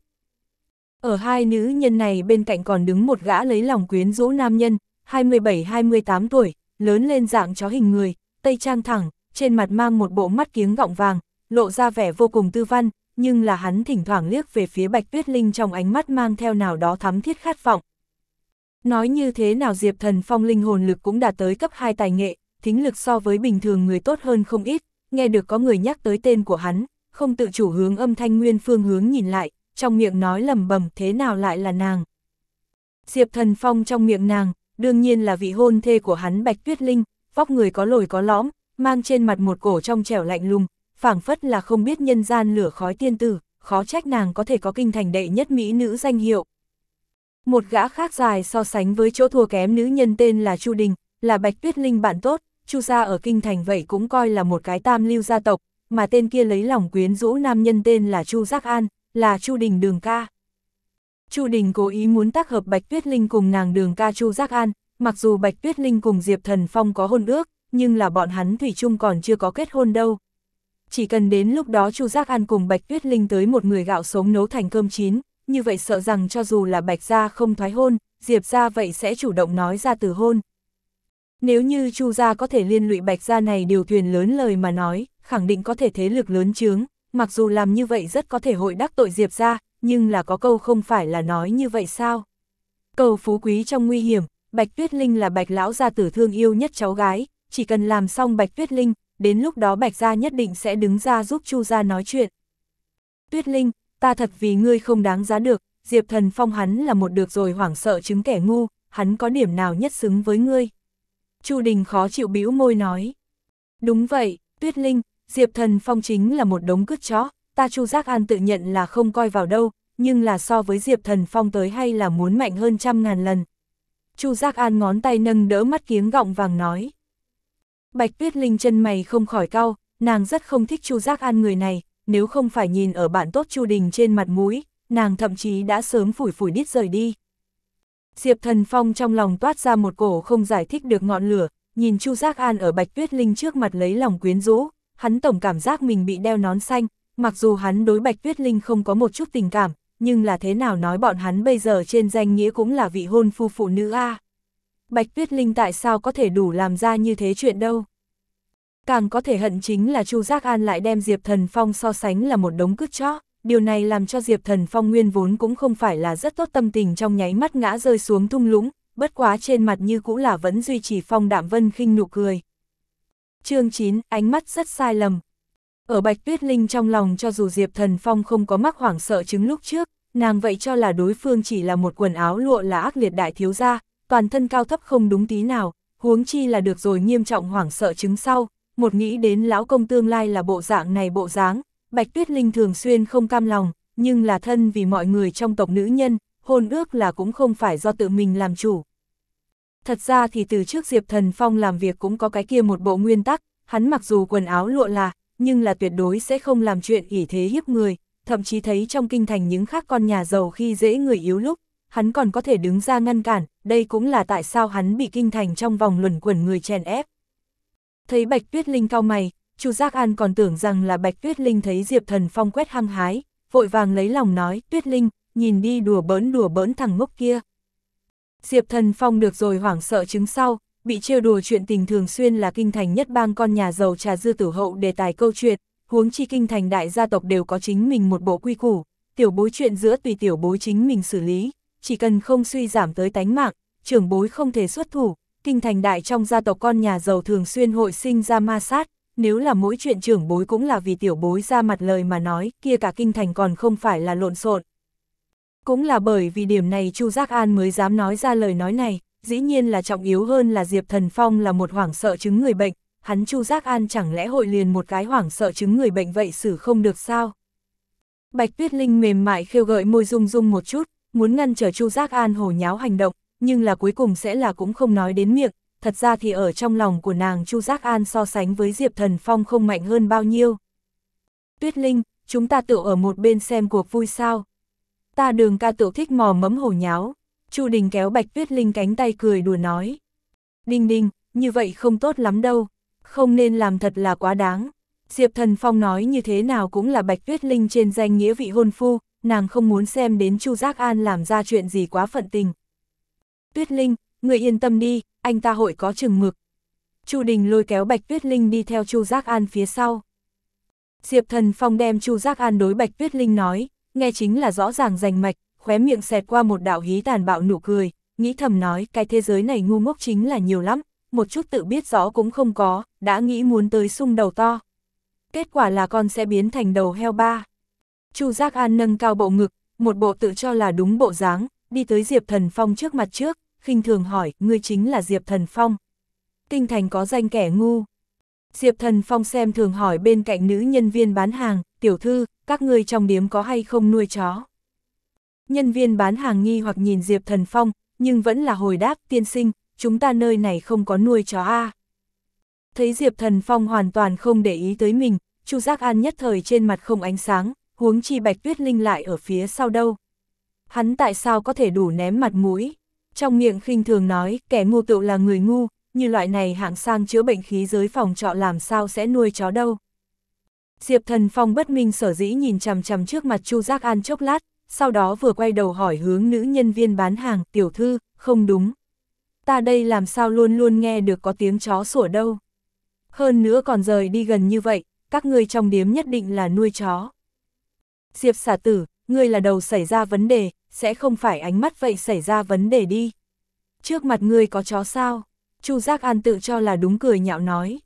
Ở hai nữ nhân này bên cạnh còn đứng một gã lấy lòng quyến rũ nam nhân, 27-28 tuổi, lớn lên dạng chó hình người, tây trang thẳng, trên mặt mang một bộ mắt kiếng gọng vàng, lộ ra vẻ vô cùng tư văn, nhưng là hắn thỉnh thoảng liếc về phía Bạch Tuyết Linh trong ánh mắt mang theo nào đó thắm thiết khát vọng. Nói như thế nào Diệp Thần Phong linh hồn lực cũng đã tới cấp 2 tài nghệ, thính lực so với bình thường người tốt hơn không ít, nghe được có người nhắc tới tên của hắn, không tự chủ hướng âm thanh nguyên phương hướng nhìn lại, trong miệng nói lầm bẩm thế nào lại là nàng. Diệp Thần Phong trong miệng nàng, đương nhiên là vị hôn thê của hắn Bạch Tuyết Linh, vóc người có lồi có lõm, mang trên mặt một cổ trong trẻo lạnh lùng, phảng phất là không biết nhân gian lửa khói tiên tử, khó trách nàng có thể có kinh thành đệ nhất mỹ nữ danh hiệu. Một gã khác dài so sánh với chỗ thua kém nữ nhân tên là Chu Đình, là Bạch Tuyết Linh bạn tốt, Chu gia ở kinh thành vậy cũng coi là một cái tam lưu gia tộc, mà tên kia lấy lòng quyến rũ nam nhân tên là Chu Giác An, là Chu Đình Đường Ca. Chu Đình cố ý muốn tác hợp Bạch Tuyết Linh cùng nàng Đường Ca Chu Giác An, mặc dù Bạch Tuyết Linh cùng Diệp Thần Phong có hôn ước, nhưng là bọn hắn Thủy chung còn chưa có kết hôn đâu. Chỉ cần đến lúc đó Chu Giác An cùng Bạch Tuyết Linh tới một người gạo sống nấu thành cơm chín, như vậy sợ rằng cho dù là Bạch Gia không thoái hôn, Diệp Gia vậy sẽ chủ động nói ra từ hôn. Nếu như Chu Gia có thể liên lụy Bạch Gia này điều thuyền lớn lời mà nói, khẳng định có thể thế lực lớn chướng, mặc dù làm như vậy rất có thể hội đắc tội Diệp ra, nhưng là có câu không phải là nói như vậy sao. Cầu phú quý trong nguy hiểm, Bạch Tuyết Linh là Bạch Lão gia tử thương yêu nhất cháu gái, chỉ cần làm xong Bạch Tuyết Linh, đến lúc đó Bạch Gia nhất định sẽ đứng ra giúp Chu Gia nói chuyện. Tuyết Linh, ta thật vì ngươi không đáng giá được, Diệp Thần Phong hắn là một được rồi hoảng sợ chứng kẻ ngu, hắn có điểm nào nhất xứng với ngươi. Chu Đình khó chịu bĩu môi nói. Đúng vậy, Tuyết Linh, Diệp Thần Phong chính là một đống cướp chó, ta Chu Giác An tự nhận là không coi vào đâu, nhưng là so với Diệp Thần Phong tới hay là muốn mạnh hơn trăm ngàn lần. Chu Giác An ngón tay nâng đỡ mắt kiếng gọng vàng nói. Bạch Tuyết Linh chân mày không khỏi cau, nàng rất không thích Chu Giác An người này, nếu không phải nhìn ở bạn tốt Chu Đình trên mặt mũi, nàng thậm chí đã sớm phủi phủi đít rời đi. Diệp Thần Phong trong lòng toát ra một cổ không giải thích được ngọn lửa, nhìn Chu Giác An ở Bạch Tuyết Linh trước mặt lấy lòng quyến rũ, hắn tổng cảm giác mình bị đeo nón xanh, mặc dù hắn đối Bạch Tuyết Linh không có một chút tình cảm, nhưng là thế nào nói bọn hắn bây giờ trên danh nghĩa cũng là vị hôn phu phụ nữ a Bạch Tuyết Linh tại sao có thể đủ làm ra như thế chuyện đâu? Càng có thể hận chính là Chu Giác An lại đem Diệp Thần Phong so sánh là một đống cứt chó, điều này làm cho Diệp Thần Phong nguyên vốn cũng không phải là rất tốt tâm tình trong nháy mắt ngã rơi xuống thung lũng, bất quá trên mặt như cũ là vẫn duy trì phong đạm vân khinh nụ cười chương 9, ánh mắt rất sai lầm. Ở Bạch Tuyết Linh trong lòng cho dù Diệp Thần Phong không có mắc hoảng sợ chứng lúc trước, nàng vậy cho là đối phương chỉ là một quần áo lụa là ác liệt đại thiếu gia, toàn thân cao thấp không đúng tí nào, huống chi là được rồi nghiêm trọng hoảng sợ chứng sau, một nghĩ đến lão công tương lai là bộ dạng này bộ dáng, Bạch Tuyết Linh thường xuyên không cam lòng, nhưng là thân vì mọi người trong tộc nữ nhân, hôn ước là cũng không phải do tự mình làm chủ, Thật ra thì từ trước Diệp Thần Phong làm việc cũng có cái kia một bộ nguyên tắc, hắn mặc dù quần áo lụa là, nhưng là tuyệt đối sẽ không làm chuyện ỷ thế hiếp người, thậm chí thấy trong kinh thành những khác con nhà giàu khi dễ người yếu lúc, hắn còn có thể đứng ra ngăn cản, đây cũng là tại sao hắn bị kinh thành trong vòng luẩn quẩn người chèn ép. Thấy Bạch Tuyết Linh cao mày, Chu Giác An còn tưởng rằng là Bạch Tuyết Linh thấy Diệp Thần Phong quét hăng hái, vội vàng lấy lòng nói, Tuyết Linh, nhìn đi đùa bỡn đùa bỡn thằng ngốc kia, Diệp Thần Phong được rồi hoảng sợ chứng sau, bị trêu đùa chuyện tình thường xuyên là kinh thành nhất bang con nhà giàu trà dư tử hậu đề tài câu chuyện, huống chi kinh thành đại gia tộc đều có chính mình một bộ quy củ, tiểu bối chuyện giữa tùy tiểu bối chính mình xử lý, chỉ cần không suy giảm tới tánh mạng, trưởng bối không thể xuất thủ, kinh thành đại trong gia tộc con nhà giàu thường xuyên hội sinh ra ma sát, nếu là mỗi chuyện trưởng bối cũng là vì tiểu bối ra mặt lời mà nói, kia cả kinh thành còn không phải là lộn xộn. Cũng là bởi vì điểm này Chu Giác An mới dám nói ra lời nói này, dĩ nhiên là trọng yếu hơn là Diệp Thần Phong là một hoảng sợ chứng người bệnh, hắn Chu Giác An chẳng lẽ hội liền một cái hoảng sợ chứng người bệnh vậy xử không được sao? Bạch Tuyết Linh mềm mại khêu gợi môi rung rung một chút, muốn ngăn trở Chu Giác An hồ nháo hành động, nhưng là cuối cùng sẽ là cũng không nói đến miệng, thật ra thì ở trong lòng của nàng Chu Giác An so sánh với Diệp Thần Phong không mạnh hơn bao nhiêu. Tuyết Linh, chúng ta tự ở một bên xem cuộc vui sao? ta đường ca tự thích mò mẫm hổ nháo. Chu Đình kéo Bạch Tuyết Linh cánh tay cười đùa nói. đinh đinh như vậy không tốt lắm đâu, không nên làm thật là quá đáng. Diệp Thần Phong nói như thế nào cũng là Bạch Tuyết Linh trên danh nghĩa vị hôn phu, nàng không muốn xem đến Chu Giác An làm ra chuyện gì quá phận tình. Tuyết Linh, người yên tâm đi, anh ta hội có chừng mực. Chu Đình lôi kéo Bạch Tuyết Linh đi theo Chu Giác An phía sau. Diệp Thần Phong đem Chu Giác An đối Bạch Tuyết Linh nói, nghe chính là rõ ràng rành mạch, khóe miệng xẹt qua một đạo hí tàn bạo nụ cười, nghĩ thầm nói cái thế giới này ngu ngốc chính là nhiều lắm, một chút tự biết rõ cũng không có, đã nghĩ muốn tới sung đầu to. Kết quả là con sẽ biến thành đầu heo ba. Chu Giác An nâng cao bộ ngực, một bộ tự cho là đúng bộ dáng, đi tới Diệp Thần Phong trước mặt trước, khinh thường hỏi, ngươi chính là Diệp Thần Phong. Kinh thành có danh kẻ ngu, Diệp Thần Phong xem thường hỏi bên cạnh nữ nhân viên bán hàng, tiểu thư, các ngươi trong điếm có hay không nuôi chó? Nhân viên bán hàng nghi hoặc nhìn Diệp Thần Phong, nhưng vẫn là hồi đáp tiên sinh, chúng ta nơi này không có nuôi chó a. Thấy Diệp Thần Phong hoàn toàn không để ý tới mình, Chu Giác An nhất thời trên mặt không ánh sáng, huống chi Bạch Tuyết Linh lại ở phía sau đâu. Hắn tại sao có thể đủ ném mặt mũi? Trong miệng khinh thường nói, kẻ ngu tựu là người ngu, như loại này hạng sang chữa bệnh khí giới phòng trọ làm sao sẽ nuôi chó đâu. Diệp Thần Phong bất minh sở dĩ nhìn chằm chằm trước mặt Chu Giác An chốc lát, sau đó vừa quay đầu hỏi hướng nữ nhân viên bán hàng, tiểu thư, không đúng. Ta đây làm sao luôn luôn nghe được có tiếng chó sủa đâu. Hơn nữa còn rời đi gần như vậy, các ngươi trong điếm nhất định là nuôi chó. Diệp xả tử, ngươi là đầu xảy ra vấn đề, sẽ không phải ánh mắt vậy xảy ra vấn đề đi. Trước mặt ngươi có chó sao? Chu Giác An tự cho là đúng cười nhạo nói.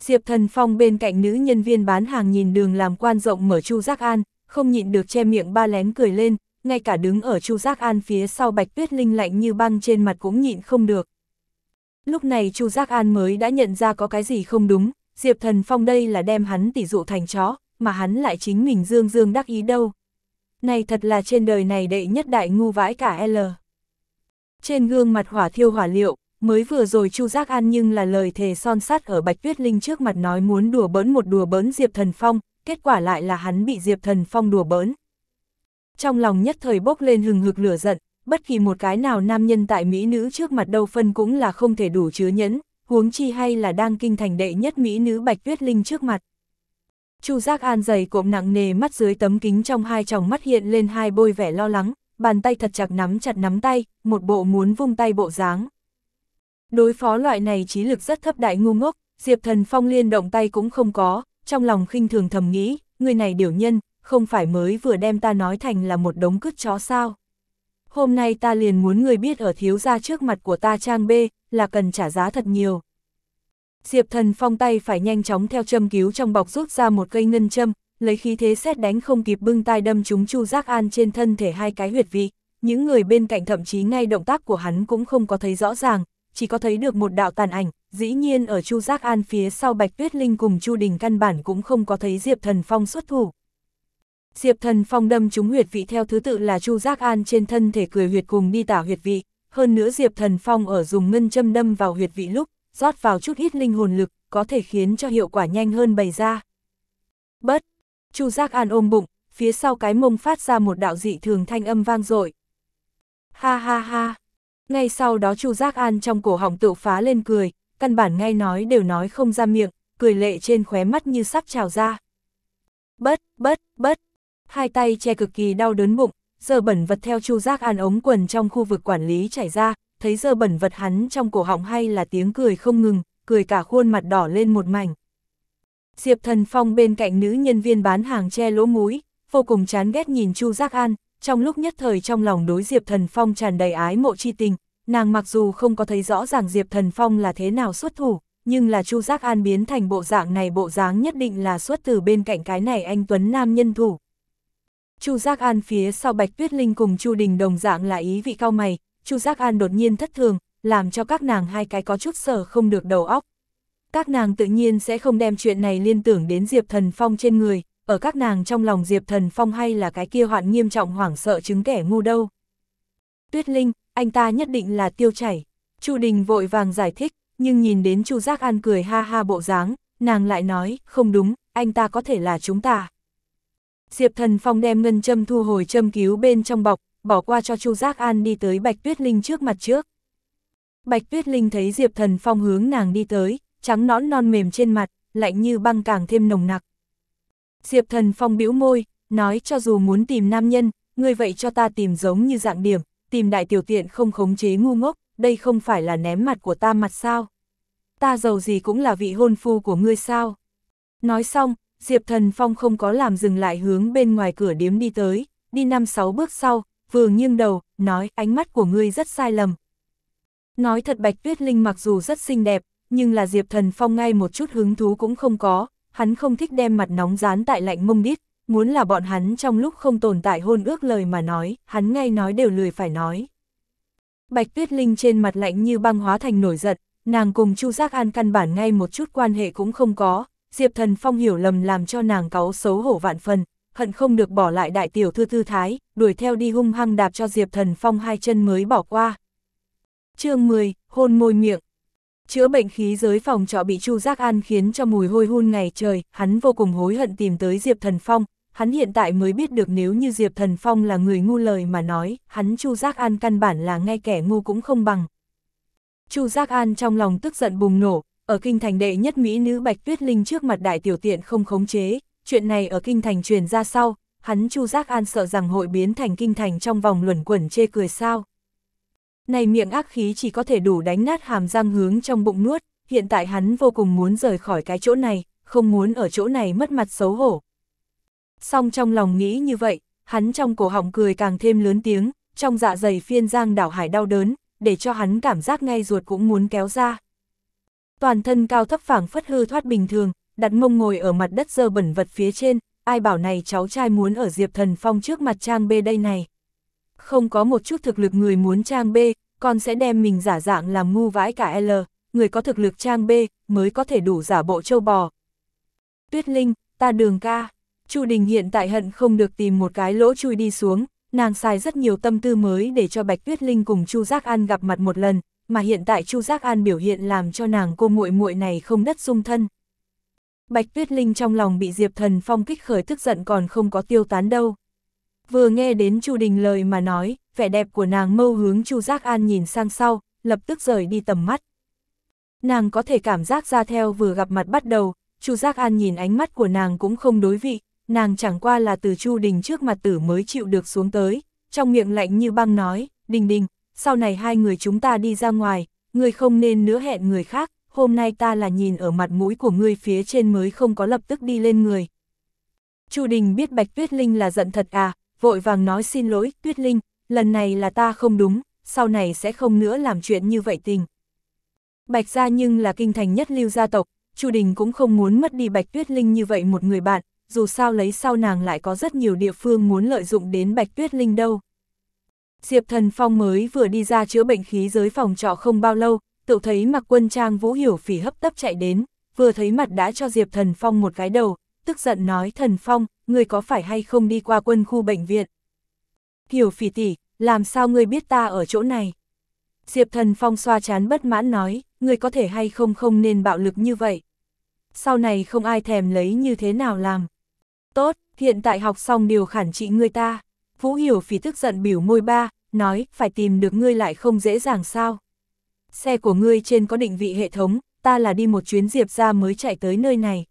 Diệp Thần Phong bên cạnh nữ nhân viên bán hàng nhìn đường làm quan rộng mở Chu Giác An, không nhịn được che miệng ba lén cười lên, ngay cả đứng ở Chu Giác An phía sau Bạch Tuyết Linh lạnh như băng trên mặt cũng nhịn không được. Lúc này Chu Giác An mới đã nhận ra có cái gì không đúng, Diệp Thần Phong đây là đem hắn tỉ dụ thành chó, mà hắn lại chính mình dương dương đắc ý đâu. Này thật là trên đời này đệ nhất đại ngu vãi cả L. Trên gương mặt hỏa thiêu hỏa liệu, mới vừa rồi Chu Giác An nhưng là lời thề son sắt ở Bạch Tuyết Linh trước mặt nói muốn đùa bỡn một đùa bỡn Diệp Thần Phong, kết quả lại là hắn bị Diệp Thần Phong đùa bỡn. Trong lòng nhất thời bốc lên hừng hực lửa giận, bất kỳ một cái nào nam nhân tại mỹ nữ trước mặt đâu phân cũng là không thể đủ chứa nhẫn, huống chi hay là đang kinh thành đệ nhất mỹ nữ Bạch Tuyết Linh trước mặt. Chu Giác An dày cộm nặng nề mắt dưới tấm kính trong hai tròng mắt hiện lên hai bôi vẻ lo lắng, bàn tay thật chặt nắm chặt nắm tay, một bộ muốn vung tay bộ dáng. Đối phó loại này trí lực rất thấp đại ngu ngốc, Diệp Thần Phong liên động tay cũng không có, trong lòng khinh thường thầm nghĩ, người này điều nhân, không phải mới vừa đem ta nói thành là một đống cứt chó sao. Hôm nay ta liền muốn người biết ở thiếu gia trước mặt của ta trang bê, là cần trả giá thật nhiều. Diệp Thần Phong tay phải nhanh chóng theo châm cứu trong bọc rút ra một cây ngân châm, lấy khí thế xét đánh không kịp bưng tay đâm chúng Chu Giác An trên thân thể hai cái huyệt vị. Những người bên cạnh thậm chí ngay động tác của hắn cũng không có thấy rõ ràng, chỉ có thấy được một đạo tàn ảnh, dĩ nhiên ở Chu Giác An phía sau Bạch Tuyết Linh cùng Chu Đình căn bản cũng không có thấy Diệp Thần Phong xuất thủ. Diệp Thần Phong đâm trúng huyệt vị theo thứ tự là Chu Giác An trên thân thể cười huyệt cùng đi tả huyệt vị, hơn nữa Diệp Thần Phong ở dùng ngân châm đâm vào huyệt vị lúc, rót vào chút ít linh hồn lực, có thể khiến cho hiệu quả nhanh hơn bày ra. Bất, Chu Giác An ôm bụng, phía sau cái mông phát ra một đạo dị thường thanh âm vang dội. Ha ha ha, ngay sau đó Chu Giác An trong cổ họng tự phá lên cười, căn bản ngay nói đều nói không ra miệng, cười lệ trên khóe mắt như sắp trào ra. Bất, bất, bất, hai tay che cực kỳ đau đớn bụng, giờ bẩn vật theo Chu Giác An ống quần trong khu vực quản lý chảy ra, thấy giờ bẩn vật hắn trong cổ họng hay là tiếng cười không ngừng, cười cả khuôn mặt đỏ lên một mảnh. Diệp Thần Phong bên cạnh nữ nhân viên bán hàng che lỗ mũi, vô cùng chán ghét nhìn Chu Giác An, trong lúc nhất thời trong lòng đối Diệp Thần Phong tràn đầy ái mộ chi tình, nàng mặc dù không có thấy rõ ràng Diệp Thần Phong là thế nào xuất thủ, nhưng là Chu Giác An biến thành bộ dạng này bộ dáng nhất định là xuất từ bên cạnh cái này anh Tuấn Nam nhân thủ. Chu Giác An phía sau Bạch Tuyết Linh cùng Chu Đình đồng dạng là ý vị cao mày, Chu Giác An đột nhiên thất thường, làm cho các nàng hai cái có chút sở không được đầu óc. Các nàng tự nhiên sẽ không đem chuyện này liên tưởng đến Diệp Thần Phong trên người, ở các nàng trong lòng Diệp Thần Phong hay là cái kia hoạn nghiêm trọng hoảng sợ chứng kẻ ngu đâu. Tuyết Linh, anh ta nhất định là tiêu chảy. Chu Đình vội vàng giải thích, nhưng nhìn đến Chu Giác An cười ha ha bộ dáng, nàng lại nói, không đúng, anh ta có thể là chúng ta. Diệp Thần Phong đem ngân châm thu hồi châm cứu bên trong bọc, bỏ qua cho Chu Giác An đi tới Bạch Tuyết Linh trước mặt trước. Bạch Tuyết Linh thấy Diệp Thần Phong hướng nàng đi tới, trắng nõn non mềm trên mặt, lạnh như băng càng thêm nồng nặc. Diệp Thần Phong bĩu môi, nói cho dù muốn tìm nam nhân, ngươi vậy cho ta tìm giống như dạng điểm, tìm đại tiểu tiện không khống chế ngu ngốc, đây không phải là ném mặt của ta mặt sao? Ta giàu gì cũng là vị hôn phu của ngươi sao? Nói xong, Diệp Thần Phong không có làm dừng lại hướng bên ngoài cửa điếm đi tới, đi năm sáu bước sau, vừa nghiêng đầu, nói ánh mắt của ngươi rất sai lầm. Nói thật Bạch Tuyết Linh mặc dù rất xinh đẹp, nhưng là Diệp Thần Phong ngay một chút hứng thú cũng không có, hắn không thích đem mặt nóng dán tại lạnh mông đít, muốn là bọn hắn trong lúc không tồn tại hôn ước lời mà nói, hắn ngay nói đều lười phải nói. Bạch Tuyết Linh trên mặt lạnh như băng hóa thành nổi giận, nàng cùng Chu Giác An căn bản ngay một chút quan hệ cũng không có, Diệp Thần Phong hiểu lầm làm cho nàng cáu xấu hổ vạn phần, hận không được bỏ lại đại tiểu thư thư thái, đuổi theo đi hung hăng đạp cho Diệp Thần Phong hai chân mới bỏ qua. chương 10, hôn môi miệng Chữa bệnh khí giới phòng trọ bị Chu Giác An khiến cho mùi hôi hun ngày trời, hắn vô cùng hối hận tìm tới Diệp Thần Phong, hắn hiện tại mới biết được nếu như Diệp Thần Phong là người ngu lời mà nói, hắn Chu Giác An căn bản là ngay kẻ ngu cũng không bằng. Chu Giác An trong lòng tức giận bùng nổ, ở kinh thành đệ nhất mỹ nữ Bạch Tuyết Linh trước mặt đại tiểu tiện không khống chế, chuyện này ở kinh thành truyền ra sau, hắn Chu Giác An sợ rằng hội biến thành kinh thành trong vòng luẩn quẩn chê cười sao. Này miệng ác khí chỉ có thể đủ đánh nát hàm răng hướng trong bụng nuốt, hiện tại hắn vô cùng muốn rời khỏi cái chỗ này, không muốn ở chỗ này mất mặt xấu hổ. Song trong lòng nghĩ như vậy, hắn trong cổ họng cười càng thêm lớn tiếng, trong dạ dày phiên giang đảo hải đau đớn, để cho hắn cảm giác ngay ruột cũng muốn kéo ra. Toàn thân cao thấp phảng phất hư thoát bình thường, đặt mông ngồi ở mặt đất dơ bẩn vật phía trên, ai bảo này cháu trai muốn ở Diệp Thần Phong trước mặt trang bê đây này không có một chút thực lực người muốn trang B, còn sẽ đem mình giả dạng làm ngu vãi cả L, người có thực lực trang B mới có thể đủ giả bộ châu bò. Tuyết Linh, ta đường ca, Chu Đình hiện tại hận không được tìm một cái lỗ chui đi xuống, nàng xài rất nhiều tâm tư mới để cho Bạch Tuyết Linh cùng Chu Giác An gặp mặt một lần, mà hiện tại Chu Giác An biểu hiện làm cho nàng cô muội muội này không đất dung thân. Bạch Tuyết Linh trong lòng bị Diệp Thần Phong kích khởi tức giận còn không có tiêu tán đâu. Vừa nghe đến Chu Đình lời mà nói, vẻ đẹp của nàng mâu hướng Chu Giác An nhìn sang sau, lập tức rời đi tầm mắt. Nàng có thể cảm giác ra theo vừa gặp mặt bắt đầu, Chu Giác An nhìn ánh mắt của nàng cũng không đối vị, nàng chẳng qua là từ Chu Đình trước mặt tử mới chịu được xuống tới, trong miệng lạnh như băng nói, Đình Đình, sau này hai người chúng ta đi ra ngoài, ngươi không nên nữa hẹn người khác, hôm nay ta là nhìn ở mặt mũi của ngươi phía trên mới không có lập tức đi lên người. Chu Đình biết Bạch Tuyết Linh là giận thật à, vội vàng nói xin lỗi, Tuyết Linh, lần này là ta không đúng, sau này sẽ không nữa làm chuyện như vậy tình. Bạch gia nhưng là kinh thành nhất lưu gia tộc, Chu Đình cũng không muốn mất đi Bạch Tuyết Linh như vậy một người bạn, dù sao lấy sau nàng lại có rất nhiều địa phương muốn lợi dụng đến Bạch Tuyết Linh đâu. Diệp Thần Phong mới vừa đi ra chữa bệnh khí giới phòng trọ không bao lâu, tự thấy mặc quân trang vũ hiểu phỉ hấp tấp chạy đến, vừa thấy mặt đã cho Diệp Thần Phong một cái đầu, tức giận nói Thần Phong, ngươi có phải hay không đi qua quân khu bệnh viện? Hiểu phỉ tỷ, làm sao ngươi biết ta ở chỗ này? Diệp thần phong xoa chán bất mãn nói, ngươi có thể hay không không nên bạo lực như vậy. Sau này không ai thèm lấy như thế nào làm. Tốt, hiện tại học xong điều khản trị ngươi ta. Vũ hiểu phỉ tức giận biểu môi ba, nói, phải tìm được ngươi lại không dễ dàng sao. Xe của ngươi trên có định vị hệ thống, ta là đi một chuyến Diệp ra mới chạy tới nơi này.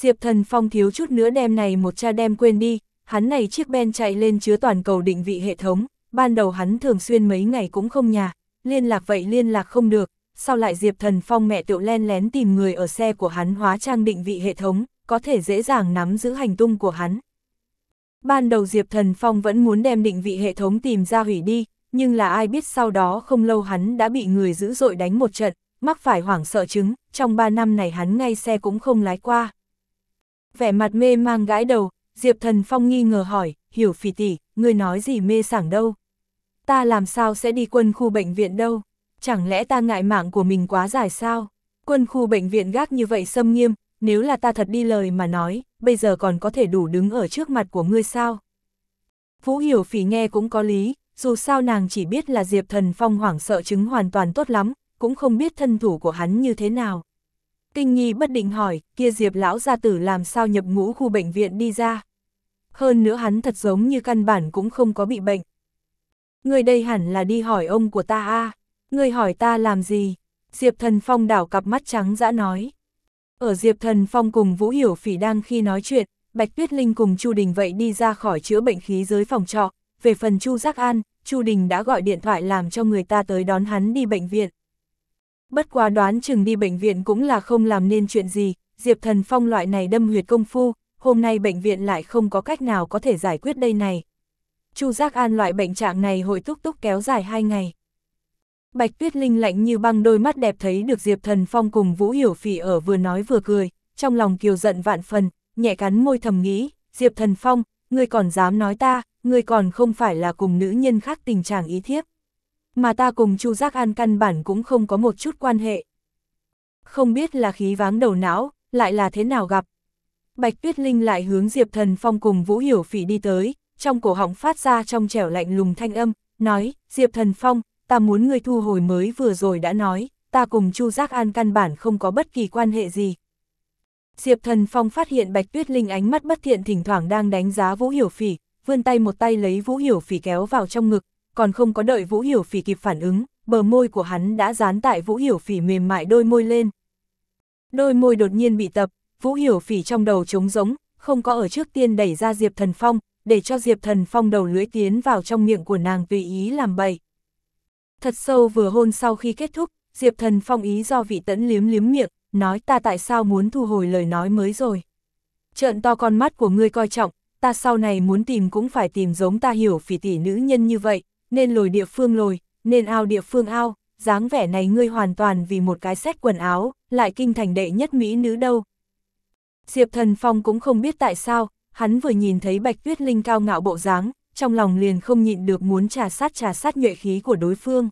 Diệp Thần Phong thiếu chút nữa đem này một cha đem quên đi, hắn này chiếc ben chạy lên chứa toàn cầu định vị hệ thống, ban đầu hắn thường xuyên mấy ngày cũng không nhà, liên lạc vậy liên lạc không được, sau lại Diệp Thần Phong mẹ tiểu len lén tìm người ở xe của hắn hóa trang định vị hệ thống, có thể dễ dàng nắm giữ hành tung của hắn. Ban đầu Diệp Thần Phong vẫn muốn đem định vị hệ thống tìm ra hủy đi, nhưng là ai biết sau đó không lâu hắn đã bị người dữ dội đánh một trận, mắc phải hoảng sợ chứng, trong 3 năm này hắn ngay xe cũng không lái qua vẻ mặt mê mang gãi đầu, Diệp Thần Phong nghi ngờ hỏi, hiểu phỉ tỷ, ngươi nói gì mê sảng đâu? Ta làm sao sẽ đi quân khu bệnh viện đâu? Chẳng lẽ ta ngại mạng của mình quá dài sao? Quân khu bệnh viện gác như vậy xâm nghiêm, nếu là ta thật đi lời mà nói, bây giờ còn có thể đủ đứng ở trước mặt của ngươi sao? Vũ hiểu phỉ nghe cũng có lý, dù sao nàng chỉ biết là Diệp Thần Phong hoảng sợ chứng hoàn toàn tốt lắm, cũng không biết thân thủ của hắn như thế nào. Tinh Nhi bất định hỏi, kia Diệp lão gia tử làm sao nhập ngũ khu bệnh viện đi ra. Hơn nữa hắn thật giống như căn bản cũng không có bị bệnh. Người đây hẳn là đi hỏi ông của ta a à. người hỏi ta làm gì? Diệp thần phong đảo cặp mắt trắng dã nói. Ở Diệp thần phong cùng Vũ Hiểu Phỉ đang khi nói chuyện, Bạch Tuyết Linh cùng Chu Đình vậy đi ra khỏi chữa bệnh khí giới phòng trọ. Về phần Chu Giác An, Chu Đình đã gọi điện thoại làm cho người ta tới đón hắn đi bệnh viện. Bất quá đoán chừng đi bệnh viện cũng là không làm nên chuyện gì, Diệp Thần Phong loại này đâm huyệt công phu, hôm nay bệnh viện lại không có cách nào có thể giải quyết đây này. Chu Giác An loại bệnh trạng này hội túc túc kéo dài 2 ngày. Bạch Tuyết Linh lạnh như băng đôi mắt đẹp thấy được Diệp Thần Phong cùng Vũ Hiểu Phỉ ở vừa nói vừa cười, trong lòng kiều giận vạn phần, nhẹ cắn môi thầm nghĩ, Diệp Thần Phong, ngươi còn dám nói ta, ngươi còn không phải là cùng nữ nhân khác tình trạng ý thiếp mà ta cùng Chu Giác An căn bản cũng không có một chút quan hệ. Không biết là khí váng đầu não, lại là thế nào gặp. Bạch Tuyết Linh lại hướng Diệp Thần Phong cùng Vũ Hiểu Phỉ đi tới, trong cổ họng phát ra trong trẻo lạnh lùng thanh âm, nói, Diệp Thần Phong, ta muốn ngươi thu hồi mới vừa rồi đã nói, ta cùng Chu Giác An căn bản không có bất kỳ quan hệ gì. Diệp Thần Phong phát hiện Bạch Tuyết Linh ánh mắt bất thiện thỉnh thoảng đang đánh giá Vũ Hiểu Phỉ, vươn tay một tay lấy Vũ Hiểu Phỉ kéo vào trong ngực, còn không có đợi Vũ Hiểu Phỉ kịp phản ứng, bờ môi của hắn đã dán tại Vũ Hiểu Phỉ mềm mại đôi môi lên. Đôi môi đột nhiên bị tập, Vũ Hiểu Phỉ trong đầu trống rỗng, không có ở trước tiên đẩy ra Diệp Thần Phong, để cho Diệp Thần Phong đầu lưỡi tiến vào trong miệng của nàng tùy ý làm bậy. Thật sâu vừa hôn sau khi kết thúc, Diệp Thần Phong ý do vị tẫn liếm liếm miệng, nói ta tại sao muốn thu hồi lời nói mới rồi. Trợn to con mắt của ngươi coi trọng, ta sau này muốn tìm cũng phải tìm giống ta hiểu phỉ tỷ nữ nhân như vậy, nên lồi địa phương lồi, nên ao địa phương ao, dáng vẻ này ngươi hoàn toàn vì một cái xét quần áo, lại kinh thành đệ nhất mỹ nữ đâu. Diệp Thần Phong cũng không biết tại sao, hắn vừa nhìn thấy Bạch Tuyết Linh cao ngạo bộ dáng, trong lòng liền không nhịn được muốn trà sát trà sát nhuệ khí của đối phương.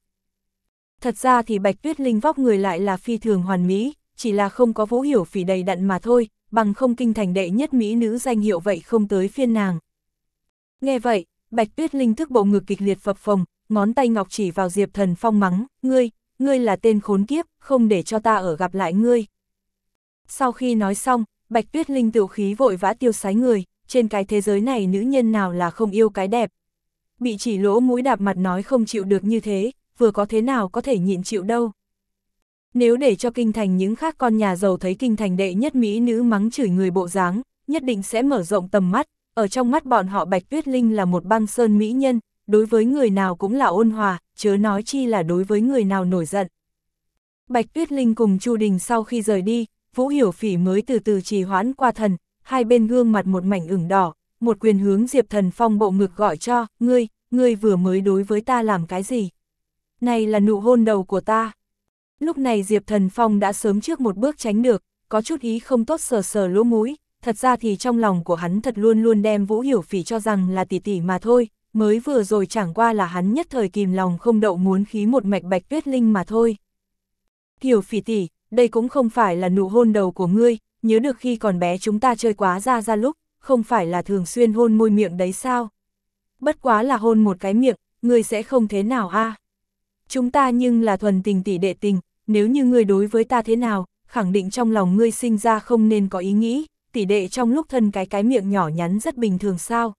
Thật ra thì Bạch Tuyết Linh vóc người lại là phi thường hoàn mỹ, chỉ là không có vũ hiểu phỉ đầy đặn mà thôi, bằng không kinh thành đệ nhất mỹ nữ danh hiệu vậy không tới phiên nàng. Nghe vậy, Bạch Tuyết Linh thức bộ ngực kịch liệt phập phồng, ngón tay ngọc chỉ vào Diệp Thần Phong mắng, ngươi, ngươi là tên khốn kiếp, không để cho ta ở gặp lại ngươi. Sau khi nói xong, Bạch Tuyết Linh tiểu khí vội vã tiêu sái người, trên cái thế giới này nữ nhân nào là không yêu cái đẹp. Bị chỉ lỗ mũi đạp mặt nói không chịu được như thế, vừa có thế nào có thể nhịn chịu đâu. Nếu để cho kinh thành những khác con nhà giàu thấy kinh thành đệ nhất mỹ nữ mắng chửi người bộ dáng, nhất định sẽ mở rộng tầm mắt, ở trong mắt bọn họ Bạch Tuyết Linh là một băng sơn mỹ nhân, đối với người nào cũng là ôn hòa, chớ nói chi là đối với người nào nổi giận. Bạch Tuyết Linh cùng Chu Đình sau khi rời đi, Vũ Hiểu Phỉ mới từ từ trì hoãn qua thần, hai bên gương mặt một mảnh ửng đỏ, một quyền hướng Diệp Thần Phong bộ ngực gọi cho, ngươi, ngươi vừa mới đối với ta làm cái gì? Này là nụ hôn đầu của ta. Lúc này Diệp Thần Phong đã sớm trước một bước tránh được, có chút ý không tốt sờ sờ lỗ mũi, thật ra thì trong lòng của hắn thật luôn luôn đem Vũ Hiểu Phỉ cho rằng là tỷ tỷ mà thôi, mới vừa rồi chẳng qua là hắn nhất thời kìm lòng không đậu muốn khí một mạch bạch tuyết linh mà thôi. Hiểu Phỉ tỷ, đây cũng không phải là nụ hôn đầu của ngươi, nhớ được khi còn bé chúng ta chơi quá ra ra lúc, không phải là thường xuyên hôn môi miệng đấy sao? Bất quá là hôn một cái miệng, ngươi sẽ không thế nào a? Chúng ta nhưng là thuần tình tỷ đệ tình, nếu như ngươi đối với ta thế nào, khẳng định trong lòng ngươi sinh ra không nên có ý nghĩ tỷ đệ trong lúc thân cái cái miệng nhỏ nhắn rất bình thường sao.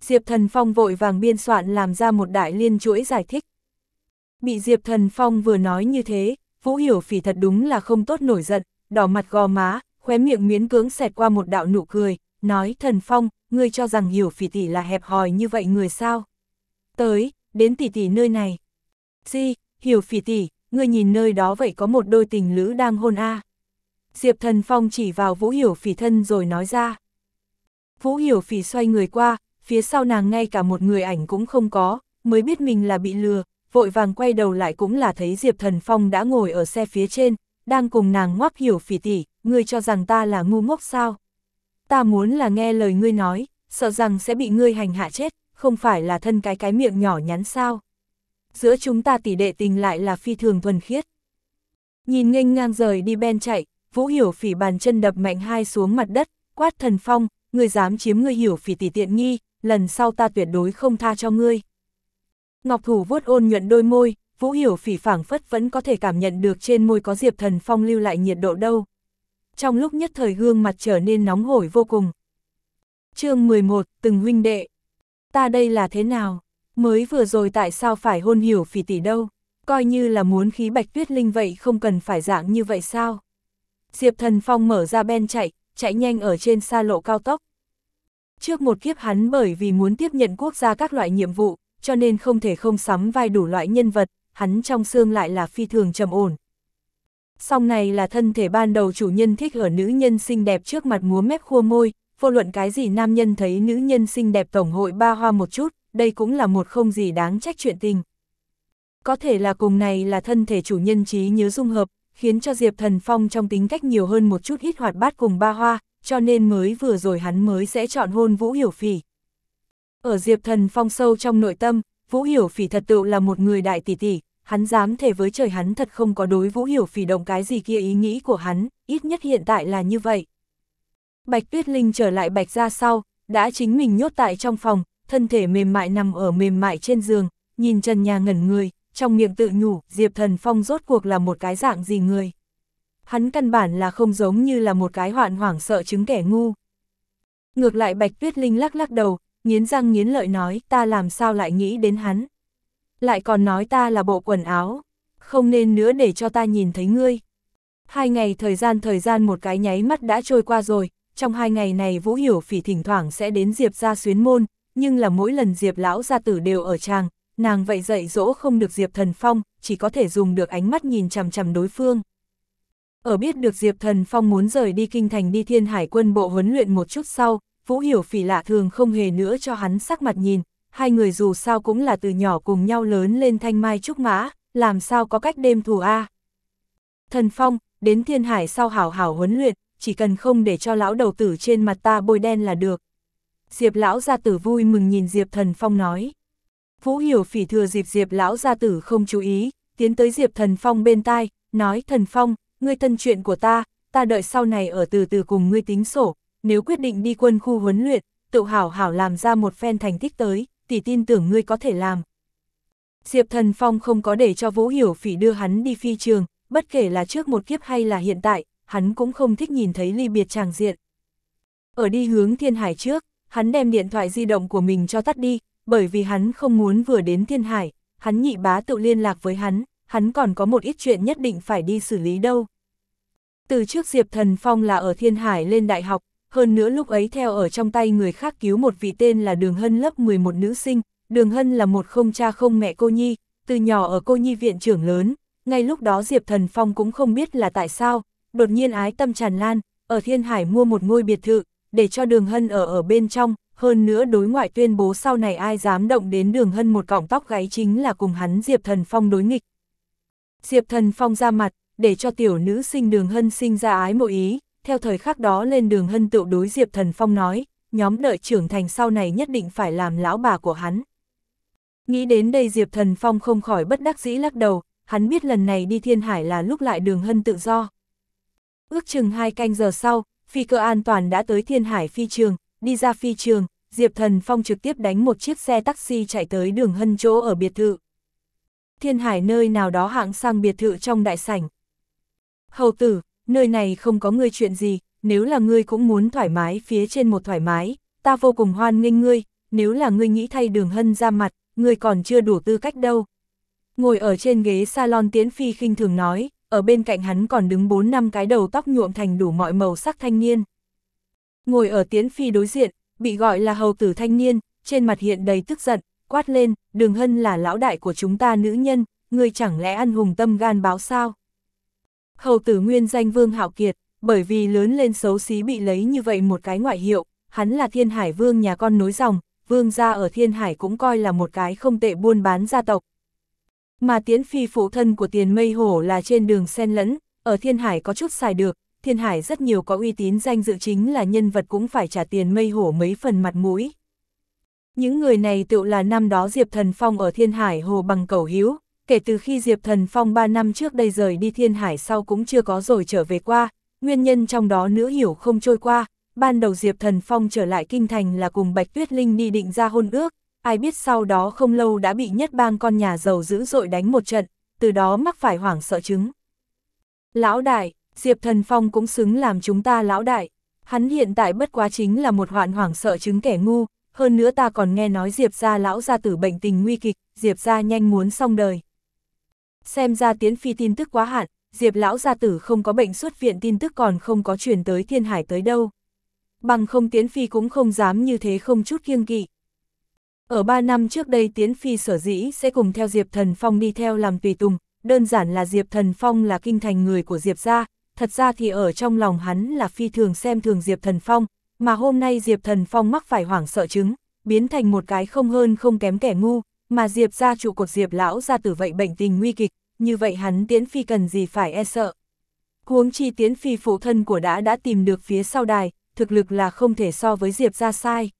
Diệp Thần Phong vội vàng biên soạn làm ra một đại liên chuỗi giải thích. Bị Diệp Thần Phong vừa nói như thế, Vũ Hiểu Phỉ thật đúng là không tốt nổi giận, đỏ mặt gò má, khóe miệng miễn cưỡng xẹt qua một đạo nụ cười, nói Thần Phong, ngươi cho rằng Hiểu Phỉ tỷ là hẹp hòi như vậy người sao. Tới, đến tỷ tỷ nơi này. Di, Hiểu Phỉ tỷ, ngươi nhìn nơi đó vậy có một đôi tình lữ đang hôn a. À. Diệp Thần Phong chỉ vào Vũ Hiểu Phỉ thân rồi nói ra. Vũ Hiểu Phỉ xoay người qua, phía sau nàng ngay cả một người ảnh cũng không có, mới biết mình là bị lừa, vội vàng quay đầu lại cũng là thấy Diệp Thần Phong đã ngồi ở xe phía trên, đang cùng nàng ngoắc Hiểu Phỉ tỷ, ngươi cho rằng ta là ngu ngốc sao? Ta muốn là nghe lời ngươi nói, sợ rằng sẽ bị ngươi hành hạ chết, không phải là thân cái cái miệng nhỏ nhắn sao? Giữa chúng ta tỷ đệ tình lại là phi thường thuần khiết. Nhìn nghênh ngang rời đi Ben chạy, Vũ Hiểu Phỉ bàn chân đập mạnh hai xuống mặt đất, quát thần phong, ngươi dám chiếm ngươi Hiểu Phỉ tỷ tiện nghi, lần sau ta tuyệt đối không tha cho ngươi. Ngọc Thủ vuốt ôn nhuận đôi môi, Vũ Hiểu Phỉ phảng phất vẫn có thể cảm nhận được trên môi có Diệp Thần Phong lưu lại nhiệt độ đâu. Trong lúc nhất thời gương mặt trở nên nóng hổi vô cùng. chương 11, từng huynh đệ. Ta đây là thế nào? Mới vừa rồi tại sao phải hôn Hiểu Phỉ tỷ đâu? Coi như là muốn khí bạch tuyết linh vậy không cần phải dạng như vậy sao? Diệp Thần Phong mở ra ben chạy, chạy nhanh ở trên xa lộ cao tốc. Trước một kiếp hắn bởi vì muốn tiếp nhận quốc gia các loại nhiệm vụ, cho nên không thể không sắm vai đủ loại nhân vật, hắn trong xương lại là phi thường trầm ổn. Song này là thân thể ban đầu chủ nhân thích ở nữ nhân xinh đẹp trước mặt múa mép khua môi, vô luận cái gì nam nhân thấy nữ nhân xinh đẹp tổng hội ba hoa một chút, đây cũng là một không gì đáng trách chuyện tình. Có thể là cùng này là thân thể chủ nhân trí nhớ dung hợp, khiến cho Diệp Thần Phong trong tính cách nhiều hơn một chút hít hoạt bát cùng ba hoa, cho nên mới vừa rồi hắn mới sẽ chọn hôn Vũ Hiểu Phỉ. Ở Diệp Thần Phong sâu trong nội tâm, Vũ Hiểu Phỉ thật tự là một người đại tỷ tỷ, hắn dám thể với trời hắn thật không có đối Vũ Hiểu Phỉ động cái gì kia ý nghĩ của hắn, ít nhất hiện tại là như vậy. Bạch Tuyết Linh trở lại Bạch ra sau, đã chính mình nhốt tại trong phòng, thân thể mềm mại nằm ở mềm mại trên giường, nhìn Trần Nhà ngẩn người, trong miệng tự nhủ, Diệp Thần Phong rốt cuộc là một cái dạng gì người. Hắn căn bản là không giống như là một cái hoạn hoảng sợ chứng kẻ ngu. Ngược lại Bạch Tuyết Linh lắc lắc đầu, nghiến răng nghiến lợi nói ta làm sao lại nghĩ đến hắn. Lại còn nói ta là bộ quần áo, không nên nữa để cho ta nhìn thấy ngươi. Hai ngày thời gian thời gian một cái nháy mắt đã trôi qua rồi, trong hai ngày này Vũ Hiểu Phỉ thỉnh thoảng sẽ đến Diệp ra xuyến môn, nhưng là mỗi lần Diệp lão gia tử đều ở tràng nàng vậy dạy dỗ không được Diệp Thần Phong, chỉ có thể dùng được ánh mắt nhìn chằm chằm đối phương. Ở biết được Diệp Thần Phong muốn rời đi kinh thành đi thiên hải quân bộ huấn luyện một chút sau, Vũ Hiểu Phỉ lạ thường không hề nữa cho hắn sắc mặt nhìn, hai người dù sao cũng là từ nhỏ cùng nhau lớn lên thanh mai trúc mã, làm sao có cách đêm thù a. Thần Phong, đến thiên hải sau hảo hảo huấn luyện, chỉ cần không để cho lão đầu tử trên mặt ta bôi đen là được. Diệp lão gia tử vui mừng nhìn Diệp Thần Phong nói. Vũ Hiểu Phỉ thừa dịp Diệp lão gia tử không chú ý, tiến tới Diệp Thần Phong bên tai, nói Thần Phong, ngươi thân chuyện của ta, ta đợi sau này ở từ từ cùng ngươi tính sổ, nếu quyết định đi quân khu huấn luyện, tự hảo hảo làm ra một phen thành tích tới, tỷ tin tưởng ngươi có thể làm. Diệp Thần Phong không có để cho Vũ Hiểu Phỉ đưa hắn đi phi trường, bất kể là trước một kiếp hay là hiện tại, hắn cũng không thích nhìn thấy ly biệt chàng diện. Ở đi hướng thiên hải trước, hắn đem điện thoại di động của mình cho tắt đi, bởi vì hắn không muốn vừa đến thiên hải, hắn nhị bá tự liên lạc với hắn, hắn còn có một ít chuyện nhất định phải đi xử lý đâu. Từ trước Diệp Thần Phong là ở thiên hải lên đại học, hơn nữa lúc ấy theo ở trong tay người khác cứu một vị tên là Đường Hân lớp 11 nữ sinh, Đường Hân là một không cha không mẹ cô Nhi, từ nhỏ ở cô Nhi viện trưởng lớn, ngay lúc đó Diệp Thần Phong cũng không biết là tại sao, đột nhiên ái tâm tràn lan, ở Thiên Hải mua một ngôi biệt thự, để cho Đường Hân ở ở bên trong, hơn nữa đối ngoại tuyên bố sau này ai dám động đến đường hân một cọng tóc gáy chính là cùng hắn Diệp Thần Phong đối nghịch. Diệp Thần Phong ra mặt, để cho tiểu nữ sinh đường hân sinh ra ái mộ ý, theo thời khắc đó lên đường hân tự đối Diệp Thần Phong nói, nhóm đợi trưởng thành sau này nhất định phải làm lão bà của hắn. Nghĩ đến đây Diệp Thần Phong không khỏi bất đắc dĩ lắc đầu, hắn biết lần này đi thiên hải là lúc lại đường hân tự do. Ước chừng hai canh giờ sau, phi cơ an toàn đã tới thiên hải phi trường, đi ra phi trường, Diệp Thần Phong trực tiếp đánh một chiếc xe taxi chạy tới đường hân chỗ ở biệt thự. Thiên Hải nơi nào đó hạng sang biệt thự trong đại sảnh. Hầu tử, nơi này không có ngươi chuyện gì, nếu là ngươi cũng muốn thoải mái phía trên một thoải mái, ta vô cùng hoan nghênh ngươi, nếu là ngươi nghĩ thay đường hân ra mặt, ngươi còn chưa đủ tư cách đâu. Ngồi ở trên ghế salon tiến Phi khinh thường nói, ở bên cạnh hắn còn đứng 4 năm cái đầu tóc nhuộm thành đủ mọi màu sắc thanh niên. Ngồi ở tiến phi đối diện, bị gọi là hầu tử thanh niên, trên mặt hiện đầy tức giận, quát lên, đường hân là lão đại của chúng ta nữ nhân, người chẳng lẽ ăn hùng tâm gan báo sao? Hầu tử nguyên danh Vương Hạo Kiệt, bởi vì lớn lên xấu xí bị lấy như vậy một cái ngoại hiệu, hắn là thiên hải vương nhà con nối dòng, vương gia ở thiên hải cũng coi là một cái không tệ buôn bán gia tộc. Mà tiến phi phụ thân của tiền mây hổ là trên đường sen lẫn, ở thiên hải có chút xài được, thiên hải rất nhiều có uy tín danh dự chính là nhân vật cũng phải trả tiền mây hổ mấy phần mặt mũi. Những người này tự là năm đó Diệp Thần Phong ở Thiên Hải Hồ bằng cầu hiếu, kể từ khi Diệp Thần Phong 3 năm trước đây rời đi Thiên Hải sau cũng chưa có rồi trở về qua, nguyên nhân trong đó nữ hiểu không trôi qua, ban đầu Diệp Thần Phong trở lại Kinh Thành là cùng Bạch Tuyết Linh đi định ra hôn ước, ai biết sau đó không lâu đã bị nhất bang con nhà giàu dữ dội đánh một trận, từ đó mắc phải hoảng sợ chứng. Lão đại, Diệp Thần Phong cũng xứng làm chúng ta lão đại. Hắn hiện tại bất quá chính là một hoạn hoảng sợ chứng kẻ ngu, hơn nữa ta còn nghe nói Diệp gia lão gia tử bệnh tình nguy kịch, Diệp gia nhanh muốn xong đời. Xem ra Tiến Phi tin tức quá hạn, Diệp lão gia tử không có bệnh xuất viện tin tức còn không có truyền tới Thiên Hải tới đâu. Bằng không Tiến Phi cũng không dám như thế không chút kiêng kỵ. Ở 3 năm trước đây Tiến Phi sở dĩ sẽ cùng theo Diệp Thần Phong đi theo làm tùy tùng, đơn giản là Diệp Thần Phong là kinh thành người của Diệp gia, thật ra thì ở trong lòng hắn là phi thường xem thường Diệp Thần Phong, mà hôm nay Diệp Thần Phong mắc phải hoảng sợ chứng, biến thành một cái không hơn không kém kẻ ngu, mà Diệp ra trụ cột Diệp lão ra tử vậy bệnh tình nguy kịch, như vậy hắn Tiễn Phi cần gì phải e sợ. Huống chi Tiễn Phi phụ thân của đã đã tìm được phía sau đài, thực lực là không thể so với Diệp ra sai.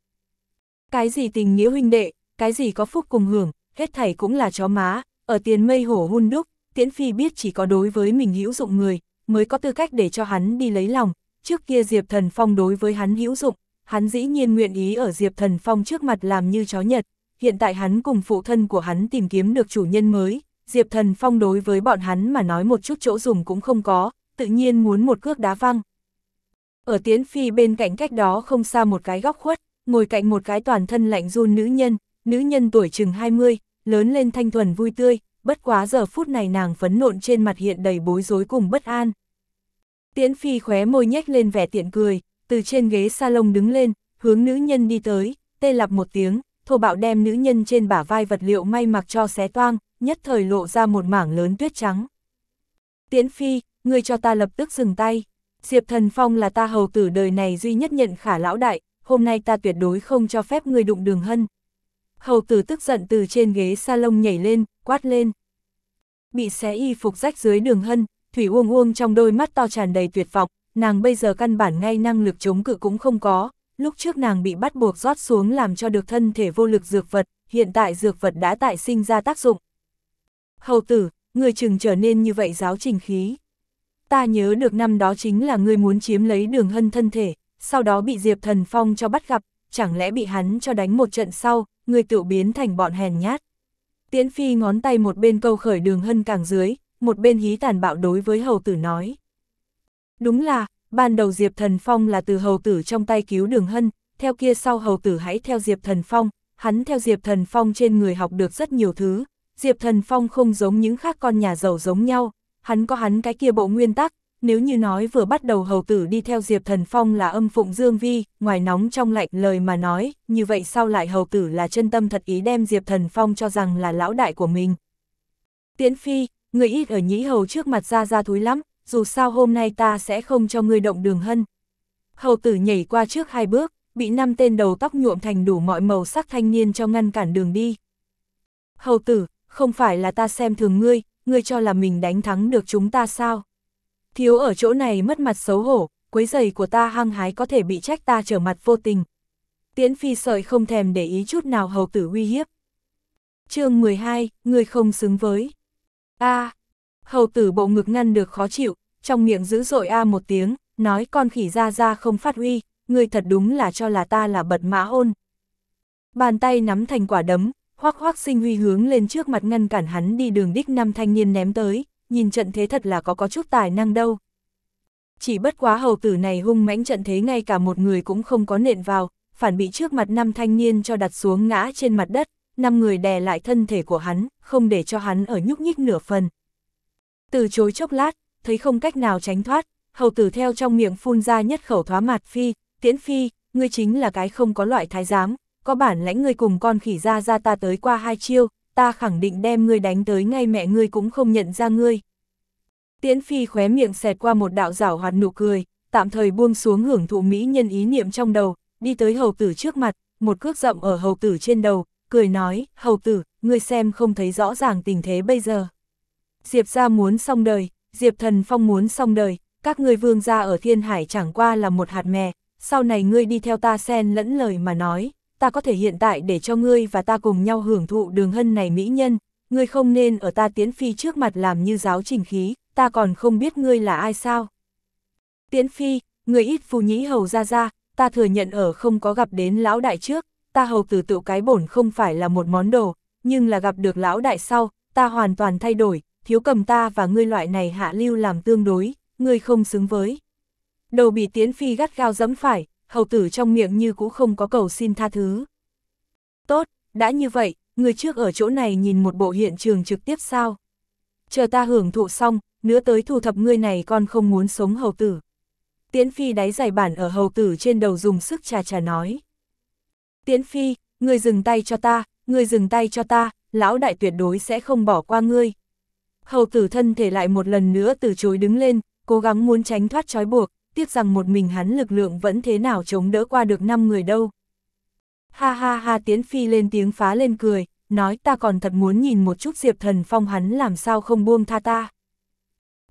Cái gì tình nghĩa huynh đệ, cái gì có phúc cùng hưởng, hết thảy cũng là chó má, ở tiền mây hổ hun đúc, Tiễn Phi biết chỉ có đối với mình hữu dụng người, mới có tư cách để cho hắn đi lấy lòng, trước kia Diệp Thần Phong đối với hắn hữu dụng, hắn dĩ nhiên nguyện ý ở Diệp Thần Phong trước mặt làm như chó nhật, hiện tại hắn cùng phụ thân của hắn tìm kiếm được chủ nhân mới, Diệp Thần Phong đối với bọn hắn mà nói một chút chỗ dùng cũng không có, tự nhiên muốn một cước đá văng. Ở Tiến Phi bên cạnh cách đó không xa một cái góc khuất, ngồi cạnh một cái toàn thân lạnh run nữ nhân, nữ nhân tuổi chừng 20, lớn lên thanh thuần vui tươi, bất quá giờ phút này nàng phấn nộn trên mặt hiện đầy bối rối cùng bất an. Tiễn Phi khóe môi nhếch lên vẻ tiện cười, từ trên ghế salon đứng lên, hướng nữ nhân đi tới, tê lặp một tiếng, thô bạo đem nữ nhân trên bả vai vật liệu may mặc cho xé toang, nhất thời lộ ra một mảng lớn tuyết trắng. Tiễn Phi, ngươi cho ta lập tức dừng tay. Diệp Thần Phong là ta hầu tử đời này duy nhất nhận khả lão đại, hôm nay ta tuyệt đối không cho phép ngươi đụng đường hân. Hầu tử tức giận từ trên ghế salon nhảy lên, quát lên. Bị xé y phục rách dưới đường hân, Thủy Uông Uông trong đôi mắt to tràn đầy tuyệt vọng, nàng bây giờ căn bản ngay năng lực chống cự cũng không có, lúc trước nàng bị bắt buộc rót xuống làm cho được thân thể vô lực dược vật, hiện tại dược vật đã tại sinh ra tác dụng. Hầu tử, người chừng trở nên như vậy giáo trình khí. Ta nhớ được năm đó chính là người muốn chiếm lấy đường hân thân thể, sau đó bị Diệp Thần Phong cho bắt gặp, chẳng lẽ bị hắn cho đánh một trận sau, người tự biến thành bọn hèn nhát. Tiễn Phi ngón tay một bên câu khởi đường hân càng dưới, một bên hí tàn bạo đối với hầu tử nói. Đúng là, ban đầu Diệp Thần Phong là từ hầu tử trong tay cứu đường hân, theo kia sau hầu tử hãy theo Diệp Thần Phong, hắn theo Diệp Thần Phong trên người học được rất nhiều thứ, Diệp Thần Phong không giống những khác con nhà giàu giống nhau, hắn có hắn cái kia bộ nguyên tắc, nếu như nói vừa bắt đầu hầu tử đi theo Diệp Thần Phong là âm phụng Dương Vi, ngoài nóng trong lạnh lời mà nói, như vậy sau lại hầu tử là chân tâm thật ý đem Diệp Thần Phong cho rằng là lão đại của mình. Tiễn Phi, người ít ở nhĩ hầu trước mặt ra ra thúi lắm, dù sao hôm nay ta sẽ không cho ngươi động đường hân. Hầu tử nhảy qua trước hai bước, bị năm tên đầu tóc nhuộm thành đủ mọi màu sắc thanh niên cho ngăn cản đường đi. Hầu tử, không phải là ta xem thường ngươi, ngươi cho là mình đánh thắng được chúng ta sao? Thiếu ở chỗ này mất mặt xấu hổ, quấy giày của ta hăng hái có thể bị trách ta trở mặt vô tình. Tiễn phi sợi không thèm để ý chút nào hầu tử uy hiếp. chương 12, ngươi không xứng với. A. hầu tử bộ ngực ngăn được khó chịu, trong miệng dữ dội A một tiếng, nói con khỉ ra ra không phát huy, người thật đúng là cho là ta là bật mã ôn. Bàn tay nắm thành quả đấm, hoác hoác sinh huy hướng lên trước mặt ngăn cản hắn đi đường đích năm thanh niên ném tới, nhìn trận thế thật là có có chút tài năng đâu. Chỉ bất quá hầu tử này hung mãnh trận thế ngay cả một người cũng không có nện vào, phản bị trước mặt năm thanh niên cho đặt xuống ngã trên mặt đất, năm người đè lại thân thể của hắn, không để cho hắn ở nhúc nhích nửa phần. Từ chối chốc lát, thấy không cách nào tránh thoát, hầu tử theo trong miệng phun ra nhất khẩu thoá mạt phi, tiễn phi, ngươi chính là cái không có loại thái giám, có bản lãnh ngươi cùng con khỉ ra ra ta tới qua hai chiêu, ta khẳng định đem ngươi đánh tới ngay mẹ ngươi cũng không nhận ra ngươi. Tiễn phi khóe miệng xẹt qua một đạo rảo hoạt nụ cười, tạm thời buông xuống hưởng thụ mỹ nhân ý niệm trong đầu, đi tới hầu tử trước mặt, một cước rậm ở hầu tử trên đầu, cười nói, hầu tử, ngươi xem không thấy rõ ràng tình thế bây giờ. Diệp ra muốn xong đời, Diệp thần phong muốn xong đời, các ngươi vương gia ở thiên hải chẳng qua là một hạt mè, sau này ngươi đi theo ta xen lẫn lời mà nói, ta có thể hiện tại để cho ngươi và ta cùng nhau hưởng thụ đường hân này mỹ nhân, ngươi không nên ở ta tiến phi trước mặt làm như giáo trình khí, ta còn không biết ngươi là ai sao. Tiến phi, người ít phù nhĩ hầu ra ra, ta thừa nhận ở không có gặp đến lão đại trước, ta hầu tử tự cái bổn không phải là một món đồ, nhưng là gặp được lão đại sau, ta hoàn toàn thay đổi, thiếu cầm ta và ngươi loại này hạ lưu làm tương đối, ngươi không xứng với. Đầu bị tiến phi gắt gao dẫm phải, hầu tử trong miệng như cũ không có cầu xin tha thứ. Tốt, đã như vậy, ngươi trước ở chỗ này nhìn một bộ hiện trường trực tiếp sao. Chờ ta hưởng thụ xong, nữa tới thu thập ngươi này con không muốn sống hầu tử. Tiến phi đáy giải bản ở hầu tử trên đầu dùng sức trà trà nói. Tiễn Phi, ngươi dừng tay cho ta, ngươi dừng tay cho ta, lão đại tuyệt đối sẽ không bỏ qua ngươi. Hầu tử thân thể lại một lần nữa từ chối đứng lên, cố gắng muốn tránh thoát trói buộc, tiếc rằng một mình hắn lực lượng vẫn thế nào chống đỡ qua được năm người đâu. Ha ha ha Tiễn Phi lên tiếng phá lên cười, nói ta còn thật muốn nhìn một chút Diệp Thần Phong hắn làm sao không buông tha ta.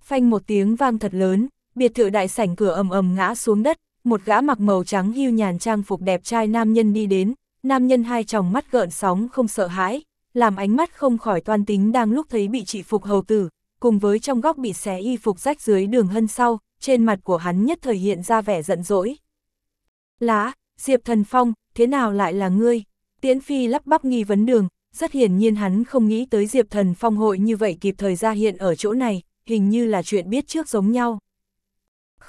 Phanh một tiếng vang thật lớn, biệt thự đại sảnh cửa ầm ầm ngã xuống đất, một gã mặc màu trắng hưu nhàn trang phục đẹp trai nam nhân đi đến, nam nhân hai tròng mắt gợn sóng không sợ hãi, làm ánh mắt không khỏi toan tính đang lúc thấy bị trị phục hầu tử, cùng với trong góc bị xé y phục rách dưới đường hân sau, trên mặt của hắn nhất thời hiện ra vẻ giận dỗi. Lá, Diệp Thần Phong, thế nào lại là ngươi? Tiễn Phi lắp bắp nghi vấn đường, rất hiển nhiên hắn không nghĩ tới Diệp Thần Phong hội như vậy kịp thời ra hiện ở chỗ này, hình như là chuyện biết trước giống nhau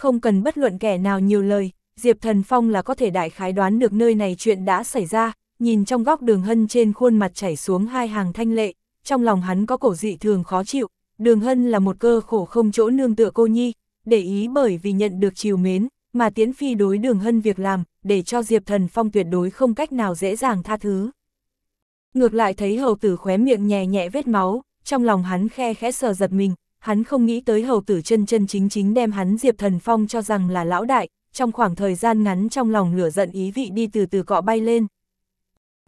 không cần bất luận kẻ nào nhiều lời, Diệp Thần Phong là có thể đại khái đoán được nơi này chuyện đã xảy ra, nhìn trong góc đường hân trên khuôn mặt chảy xuống hai hàng thanh lệ, trong lòng hắn có cổ dị thường khó chịu, đường hân là một cơ khổ không chỗ nương tựa cô nhi, để ý bởi vì nhận được chiều mến, mà tiến Phi đối đường hân việc làm, để cho Diệp Thần Phong tuyệt đối không cách nào dễ dàng tha thứ. Ngược lại thấy hầu tử khóe miệng nhẹ nhẹ vết máu, trong lòng hắn khe khẽ sờ giật mình, hắn không nghĩ tới hầu tử chân chân chính chính đem hắn Diệp Thần Phong cho rằng là lão đại, trong khoảng thời gian ngắn trong lòng lửa giận ý vị đi từ từ cọ bay lên.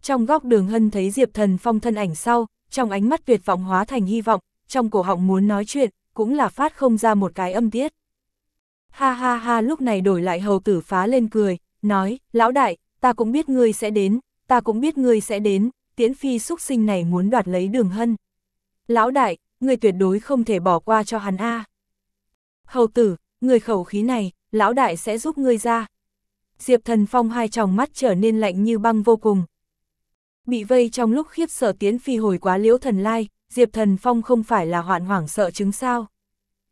Trong góc đường hân thấy Diệp Thần Phong thân ảnh sau, trong ánh mắt tuyệt vọng hóa thành hy vọng, trong cổ họng muốn nói chuyện, cũng là phát không ra một cái âm tiết. Ha ha ha lúc này đổi lại hầu tử phá lên cười, nói, lão đại, ta cũng biết ngươi sẽ đến, ta cũng biết ngươi sẽ đến, tiễn phi xúc sinh này muốn đoạt lấy đường hân. Lão đại, ngươi tuyệt đối không thể bỏ qua cho hắn a. Hầu tử, người khẩu khí này, lão đại sẽ giúp ngươi ra. Diệp Thần Phong hai tròng mắt trở nên lạnh như băng vô cùng. Bị vây trong lúc khiếp sợ tiến phi hồi quá liễu thần lai, Diệp Thần Phong không phải là hoạn hoảng sợ chứng sao.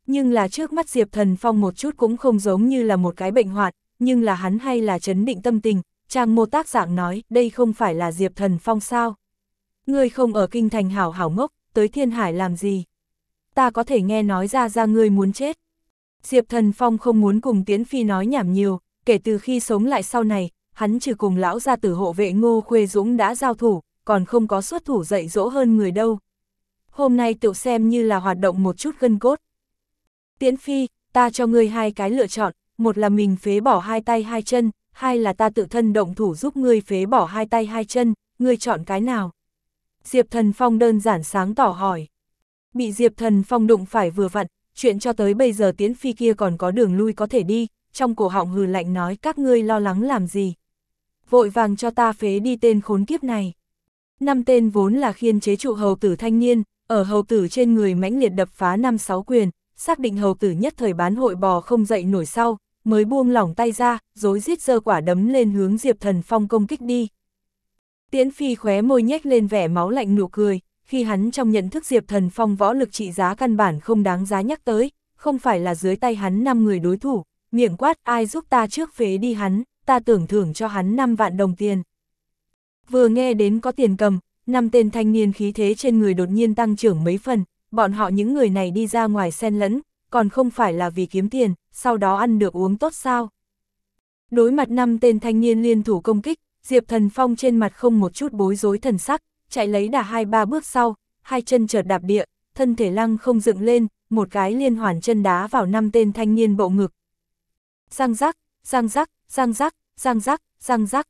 Nhưng là trước mắt Diệp Thần Phong một chút cũng không giống như là một cái bệnh hoạn, nhưng là hắn hay là chấn định tâm tình, chàng mô tác dạng nói đây không phải là Diệp Thần Phong sao. Ngươi không ở kinh thành hảo hảo ngốc, tới thiên hải làm gì? Ta có thể nghe nói ra ra ngươi muốn chết. Diệp Thần Phong không muốn cùng Tiễn Phi nói nhảm nhiều, kể từ khi sống lại sau này, hắn trừ cùng lão gia tử hộ vệ Ngô Khuê Dũng đã giao thủ, còn không có xuất thủ dạy dỗ hơn người đâu. Hôm nay tiểu xem như là hoạt động một chút gân cốt. Tiễn Phi, ta cho ngươi hai cái lựa chọn, một là mình phế bỏ hai tay hai chân, hai là ta tự thân động thủ giúp ngươi phế bỏ hai tay hai chân, ngươi chọn cái nào? Diệp Thần Phong đơn giản sáng tỏ hỏi. Bị Diệp Thần Phong đụng phải vừa vặn, chuyện cho tới bây giờ tiến phi kia còn có đường lui có thể đi, trong cổ họng hừ lạnh nói các ngươi lo lắng làm gì. Vội vàng cho ta phế đi tên khốn kiếp này. Năm tên vốn là khiên chế trụ hầu tử thanh niên, ở hầu tử trên người mãnh liệt đập phá năm sáu quyền, xác định hầu tử nhất thời bán hội bò không dậy nổi sau, mới buông lỏng tay ra, dối giết giơ quả đấm lên hướng Diệp Thần Phong công kích đi. Tiễn Phi khóe môi nhếch lên vẻ máu lạnh nụ cười, khi hắn trong nhận thức Diệp Thần Phong võ lực trị giá căn bản không đáng giá nhắc tới, không phải là dưới tay hắn 5 người đối thủ, miệng quát ai giúp ta trước phế đi hắn, ta tưởng thưởng cho hắn 5 vạn đồng tiền. Vừa nghe đến có tiền cầm, năm tên thanh niên khí thế trên người đột nhiên tăng trưởng mấy phần, bọn họ những người này đi ra ngoài xen lẫn, còn không phải là vì kiếm tiền, sau đó ăn được uống tốt sao. Đối mặt năm tên thanh niên liên thủ công kích, Diệp Thần Phong trên mặt không một chút bối rối thần sắc, chạy lấy đà hai ba bước sau, hai chân chợt đạp địa, thân thể lăng không dựng lên, một cái liên hoàn chân đá vào năm tên thanh niên bộ ngực. Giang rắc, giang rắc, giang rắc, giang rắc, giang rắc.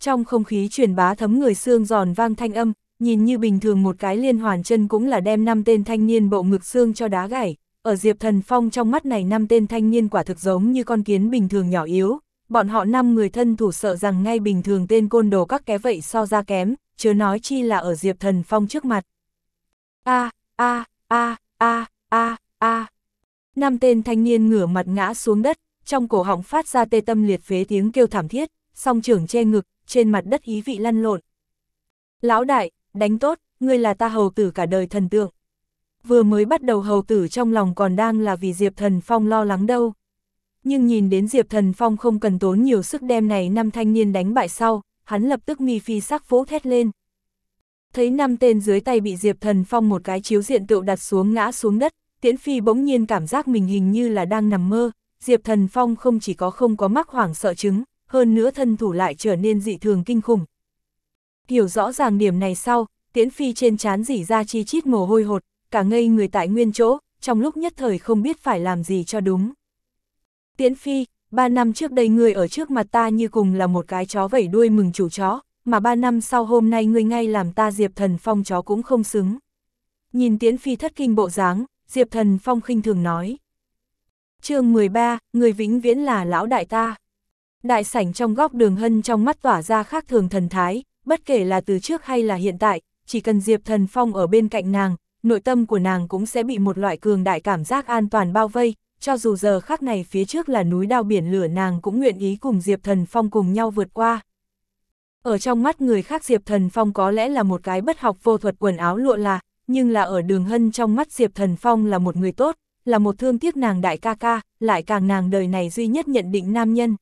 Trong không khí truyền bá thấm người xương giòn vang thanh âm, nhìn như bình thường một cái liên hoàn chân cũng là đem năm tên thanh niên bộ ngực xương cho đá gãy. Ở Diệp Thần Phong trong mắt này năm tên thanh niên quả thực giống như con kiến bình thường nhỏ yếu, bọn họ năm người thân thủ sợ rằng ngay bình thường tên côn đồ các ké vậy so ra kém, chớ nói chi là ở Diệp Thần Phong trước mặt. A, a, a, a, a, a. Năm tên thanh niên ngửa mặt ngã xuống đất, trong cổ họng phát ra tê tâm liệt phế tiếng kêu thảm thiết, song trưởng che ngực, trên mặt đất ý vị lăn lộn. Lão đại, đánh tốt, ngươi là ta hầu tử cả đời thần tượng. Vừa mới bắt đầu hầu tử trong lòng còn đang là vì Diệp Thần Phong lo lắng đâu nhưng nhìn đến Diệp Thần Phong không cần tốn nhiều sức đem này năm thanh niên đánh bại sau, hắn lập tức mi phi sắc phố thét lên. Thấy năm tên dưới tay bị Diệp Thần Phong một cái chiếu diện tựu đặt xuống ngã xuống đất, Tiễn Phi bỗng nhiên cảm giác mình hình như là đang nằm mơ, Diệp Thần Phong không chỉ có không có mắc hoảng sợ chứng, hơn nữa thân thủ lại trở nên dị thường kinh khủng. Hiểu rõ ràng điểm này sau, Tiễn Phi trên chán dỉ ra chi chít mồ hôi hột, cả ngây người tại nguyên chỗ, trong lúc nhất thời không biết phải làm gì cho đúng. Tiễn Phi, ba năm trước đây ngươi ở trước mặt ta như cùng là một cái chó vẩy đuôi mừng chủ chó, mà ba năm sau hôm nay ngươi ngay làm ta Diệp Thần Phong chó cũng không xứng. Nhìn Tiễn Phi thất kinh bộ dáng, Diệp Thần Phong khinh thường nói. chương 13, người vĩnh viễn là lão đại ta. Đại sảnh trong góc đường hân trong mắt tỏa ra khác thường thần thái, bất kể là từ trước hay là hiện tại, chỉ cần Diệp Thần Phong ở bên cạnh nàng, nội tâm của nàng cũng sẽ bị một loại cường đại cảm giác an toàn bao vây, cho dù giờ khắc này phía trước là núi đao biển lửa nàng cũng nguyện ý cùng Diệp Thần Phong cùng nhau vượt qua. Ở trong mắt người khác Diệp Thần Phong có lẽ là một cái bất học vô thuật quần áo lụa là, nhưng là ở đường hân trong mắt Diệp Thần Phong là một người tốt, là một thương tiếc nàng đại ca ca, lại càng nàng đời này duy nhất nhận định nam nhân.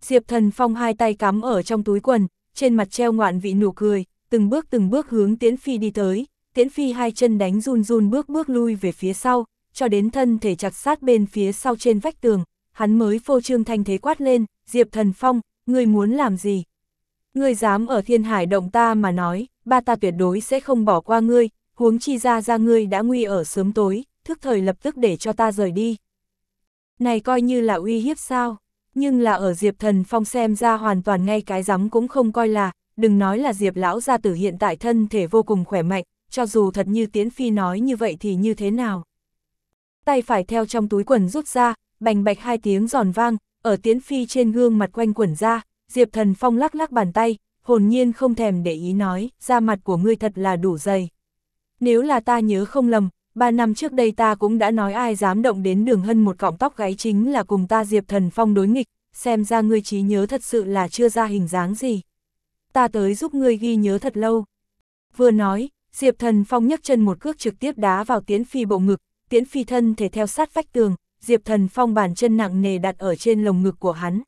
Diệp Thần Phong hai tay cắm ở trong túi quần, trên mặt treo ngoạn vị nụ cười, từng bước từng bước hướng Tiễn Phi đi tới, Tiễn Phi hai chân đánh run run bước bước lui về phía sau, cho đến thân thể chặt sát bên phía sau trên vách tường, hắn mới phô trương thanh thế quát lên, Diệp Thần Phong, ngươi muốn làm gì? Ngươi dám ở thiên hải động ta mà nói, ba ta tuyệt đối sẽ không bỏ qua ngươi, huống chi ra ra ngươi đã nguy ở sớm tối, thức thời lập tức để cho ta rời đi. Này coi như là uy hiếp sao, nhưng là ở Diệp Thần Phong xem ra hoàn toàn ngay cái dám cũng không coi là, đừng nói là Diệp Lão gia tử hiện tại thân thể vô cùng khỏe mạnh, cho dù thật như tiến Phi nói như vậy thì như thế nào tay phải theo trong túi quần rút ra, bành bạch hai tiếng giòn vang, ở tiến Phi trên gương mặt quanh quẩn ra, Diệp Thần Phong lắc lắc bàn tay, hồn nhiên không thèm để ý nói, da mặt của ngươi thật là đủ dày. Nếu là ta nhớ không lầm, ba năm trước đây ta cũng đã nói ai dám động đến đường hân một cọng tóc gáy chính là cùng ta Diệp Thần Phong đối nghịch, xem ra ngươi trí nhớ thật sự là chưa ra hình dáng gì. Ta tới giúp ngươi ghi nhớ thật lâu. Vừa nói, Diệp Thần Phong nhấc chân một cước trực tiếp đá vào tiến Phi bộ ngực, tiễn phi thân thể theo sát vách tường, Diệp Thần Phong bàn chân nặng nề đặt ở trên lồng ngực của hắn.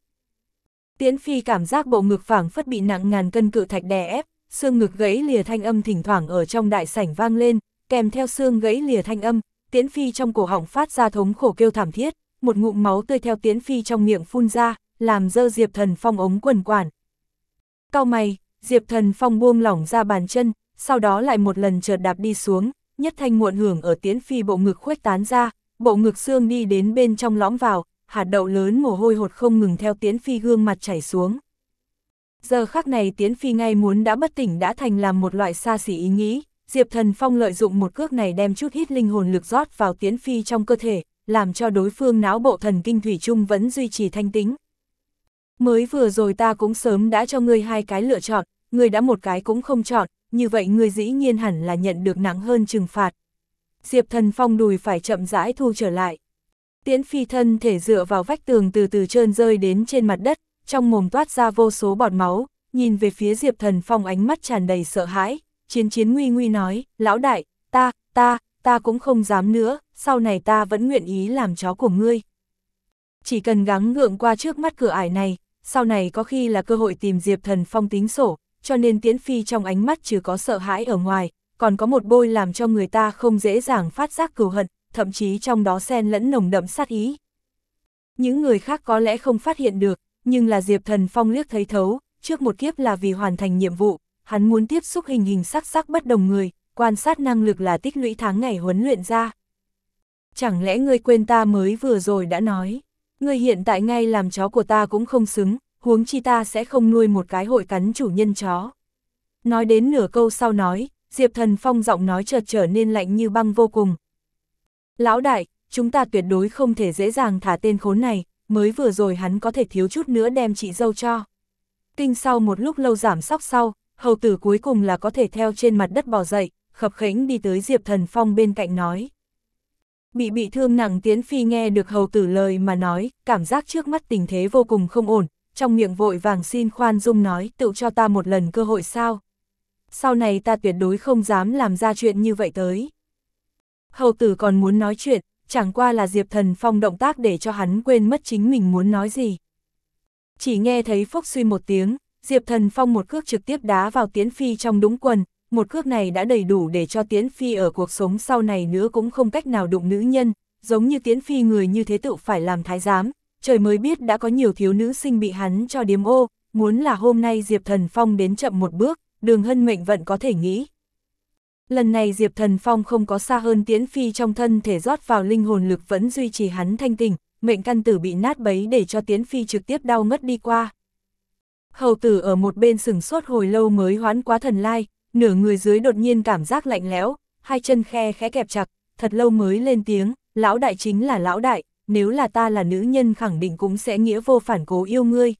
Tiễn phi cảm giác bộ ngực phảng phất bị nặng ngàn cân cự thạch đè ép, xương ngực gãy lìa thanh âm thỉnh thoảng ở trong đại sảnh vang lên, kèm theo xương gãy lìa thanh âm, tiễn phi trong cổ họng phát ra thống khổ kêu thảm thiết, một ngụm máu tươi theo tiễn phi trong miệng phun ra, làm dơ Diệp Thần Phong ống quần quản. Cao mày, Diệp Thần Phong buông lỏng ra bàn chân, sau đó lại một lần chợt đạp đi xuống, nhất thanh muộn hưởng ở tiến phi bộ ngực khuếch tán ra, bộ ngực xương đi đến bên trong lõm vào, hạt đậu lớn mồ hôi hột không ngừng theo tiến phi gương mặt chảy xuống. Giờ khắc này Tiến Phi ngay muốn đã bất tỉnh đã thành làm một loại xa xỉ ý nghĩ, Diệp Thần Phong lợi dụng một cước này đem chút hít linh hồn lực rót vào Tiến Phi trong cơ thể, làm cho đối phương não bộ thần kinh thủy chung vẫn duy trì thanh tính. Mới vừa rồi ta cũng sớm đã cho ngươi hai cái lựa chọn, ngươi đã một cái cũng không chọn, như vậy ngươi dĩ nhiên hẳn là nhận được nặng hơn trừng phạt. Diệp thần phong đùi phải chậm rãi thu trở lại. Tiễn phi thân thể dựa vào vách tường từ từ trơn rơi đến trên mặt đất, trong mồm toát ra vô số bọt máu, nhìn về phía Diệp thần phong ánh mắt tràn đầy sợ hãi, chiến chiến nguy nguy nói, lão đại, ta, ta, ta cũng không dám nữa, sau này ta vẫn nguyện ý làm chó của ngươi. Chỉ cần gắng ngượng qua trước mắt cửa ải này, sau này có khi là cơ hội tìm Diệp thần phong tính sổ, cho nên Tiễn Phi trong ánh mắt chứ có sợ hãi ở ngoài, còn có một bôi làm cho người ta không dễ dàng phát giác cừu hận, thậm chí trong đó xen lẫn nồng đậm sát ý. Những người khác có lẽ không phát hiện được, nhưng là Diệp Thần Phong liếc thấy thấu, trước một kiếp là vì hoàn thành nhiệm vụ, hắn muốn tiếp xúc hình hình sắc sắc bất đồng người, quan sát năng lực là tích lũy tháng ngày huấn luyện ra. Chẳng lẽ ngươi quên ta mới vừa rồi đã nói, ngươi hiện tại ngay làm chó của ta cũng không xứng, huống chi ta sẽ không nuôi một cái hội cắn chủ nhân chó. Nói đến nửa câu sau nói, Diệp Thần Phong giọng nói chợt trở nên lạnh như băng vô cùng. Lão đại, chúng ta tuyệt đối không thể dễ dàng thả tên khốn này, mới vừa rồi hắn có thể thiếu chút nữa đem chị dâu cho. Kinh sau một lúc lâu giảm sóc sau, hầu tử cuối cùng là có thể theo trên mặt đất bò dậy, khập khỉnh đi tới Diệp Thần Phong bên cạnh nói. Bị bị thương nặng Tiến Phi nghe được hầu tử lời mà nói, cảm giác trước mắt tình thế vô cùng không ổn, trong miệng vội vàng xin khoan dung nói tự cho ta một lần cơ hội sao. Sau này ta tuyệt đối không dám làm ra chuyện như vậy tới. Hầu tử còn muốn nói chuyện, chẳng qua là Diệp Thần Phong động tác để cho hắn quên mất chính mình muốn nói gì. Chỉ nghe thấy phốc suy một tiếng, Diệp Thần Phong một cước trực tiếp đá vào tiến Phi trong đúng quần, một cước này đã đầy đủ để cho tiến Phi ở cuộc sống sau này nữa cũng không cách nào đụng nữ nhân, giống như tiến Phi người như thế tự phải làm thái giám, trời mới biết đã có nhiều thiếu nữ sinh bị hắn cho điếm ô, muốn là hôm nay Diệp Thần Phong đến chậm một bước, đường hân mệnh vẫn có thể nghĩ. Lần này Diệp Thần Phong không có xa hơn tiễn phi trong thân thể rót vào linh hồn lực vẫn duy trì hắn thanh tình, mệnh căn tử bị nát bấy để cho tiễn phi trực tiếp đau ngất đi qua. Hầu tử ở một bên sừng sốt hồi lâu mới hoán quá thần lai, nửa người dưới đột nhiên cảm giác lạnh lẽo, hai chân khe khẽ kẹp chặt, thật lâu mới lên tiếng, lão đại chính là lão đại nếu là ta là nữ nhân khẳng định cũng sẽ nghĩa vô phản cố yêu ngươi.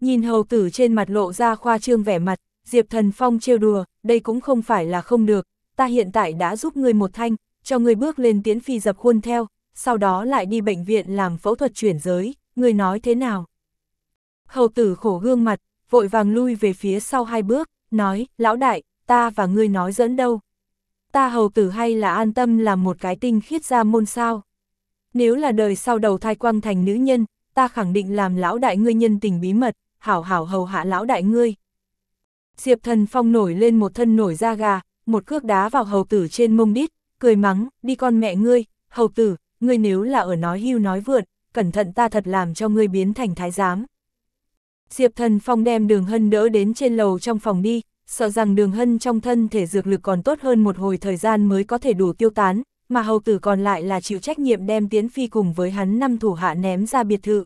Nhìn hầu tử trên mặt lộ ra khoa trương vẻ mặt, Diệp Thần Phong trêu đùa, đây cũng không phải là không được, ta hiện tại đã giúp ngươi một thanh, cho ngươi bước lên tiến phi dập khuôn theo, sau đó lại đi bệnh viện làm phẫu thuật chuyển giới, ngươi nói thế nào? Hầu tử khổ gương mặt, vội vàng lui về phía sau hai bước, nói, lão đại, ta và ngươi nói dẫn đâu? Ta hầu tử hay là an tâm làm một cái tinh khiết ra môn sao? nếu là đời sau đầu thai quang thành nữ nhân, ta khẳng định làm lão đại ngươi nhân tình bí mật, hảo hảo hầu hạ lão đại ngươi. Diệp thần phong nổi lên một thân nổi da gà, một cước đá vào hầu tử trên mông đít, cười mắng, đi con mẹ ngươi, hầu tử, ngươi nếu là ở nói hưu nói vượt cẩn thận ta thật làm cho ngươi biến thành thái giám. Diệp thần phong đem đường hân đỡ đến trên lầu trong phòng đi, sợ rằng đường hân trong thân thể dược lực còn tốt hơn một hồi thời gian mới có thể đủ tiêu tán, mà hầu tử còn lại là chịu trách nhiệm đem Tiến Phi cùng với hắn năm thủ hạ ném ra biệt thự.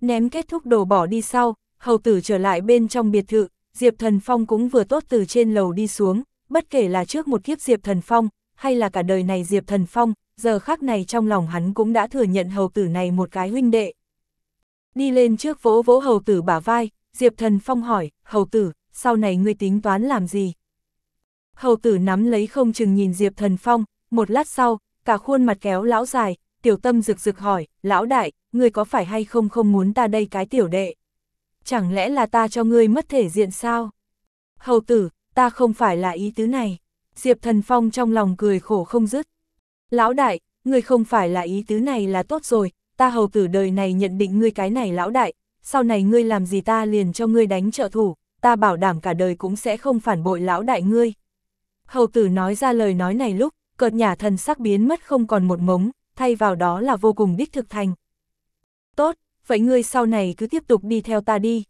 Ném kết thúc đồ bỏ đi sau, hầu tử trở lại bên trong biệt thự, Diệp Thần Phong cũng vừa tốt từ trên lầu đi xuống, bất kể là trước một kiếp Diệp Thần Phong, hay là cả đời này Diệp Thần Phong, giờ khác này trong lòng hắn cũng đã thừa nhận hầu tử này một cái huynh đệ. Đi lên trước vỗ vỗ hầu tử bả vai, Diệp Thần Phong hỏi, hầu tử, sau này ngươi tính toán làm gì? Hầu tử nắm lấy không chừng nhìn Diệp Thần Phong, một lát sau, cả khuôn mặt kéo lão dài, tiểu tâm rực rực hỏi, lão đại, ngươi có phải hay không không muốn ta đây cái tiểu đệ? Chẳng lẽ là ta cho ngươi mất thể diện sao? Hầu tử, ta không phải là ý tứ này. Diệp Thần Phong trong lòng cười khổ không dứt. Lão đại, ngươi không phải là ý tứ này là tốt rồi, ta hầu tử đời này nhận định ngươi cái này lão đại, sau này ngươi làm gì ta liền cho ngươi đánh trợ thủ, ta bảo đảm cả đời cũng sẽ không phản bội lão đại ngươi. Hầu tử nói ra lời nói này lúc, cợt nhả thần sắc biến mất không còn một mống, thay vào đó là vô cùng đích thực thành. Tốt, vậy ngươi sau này cứ tiếp tục đi theo ta đi.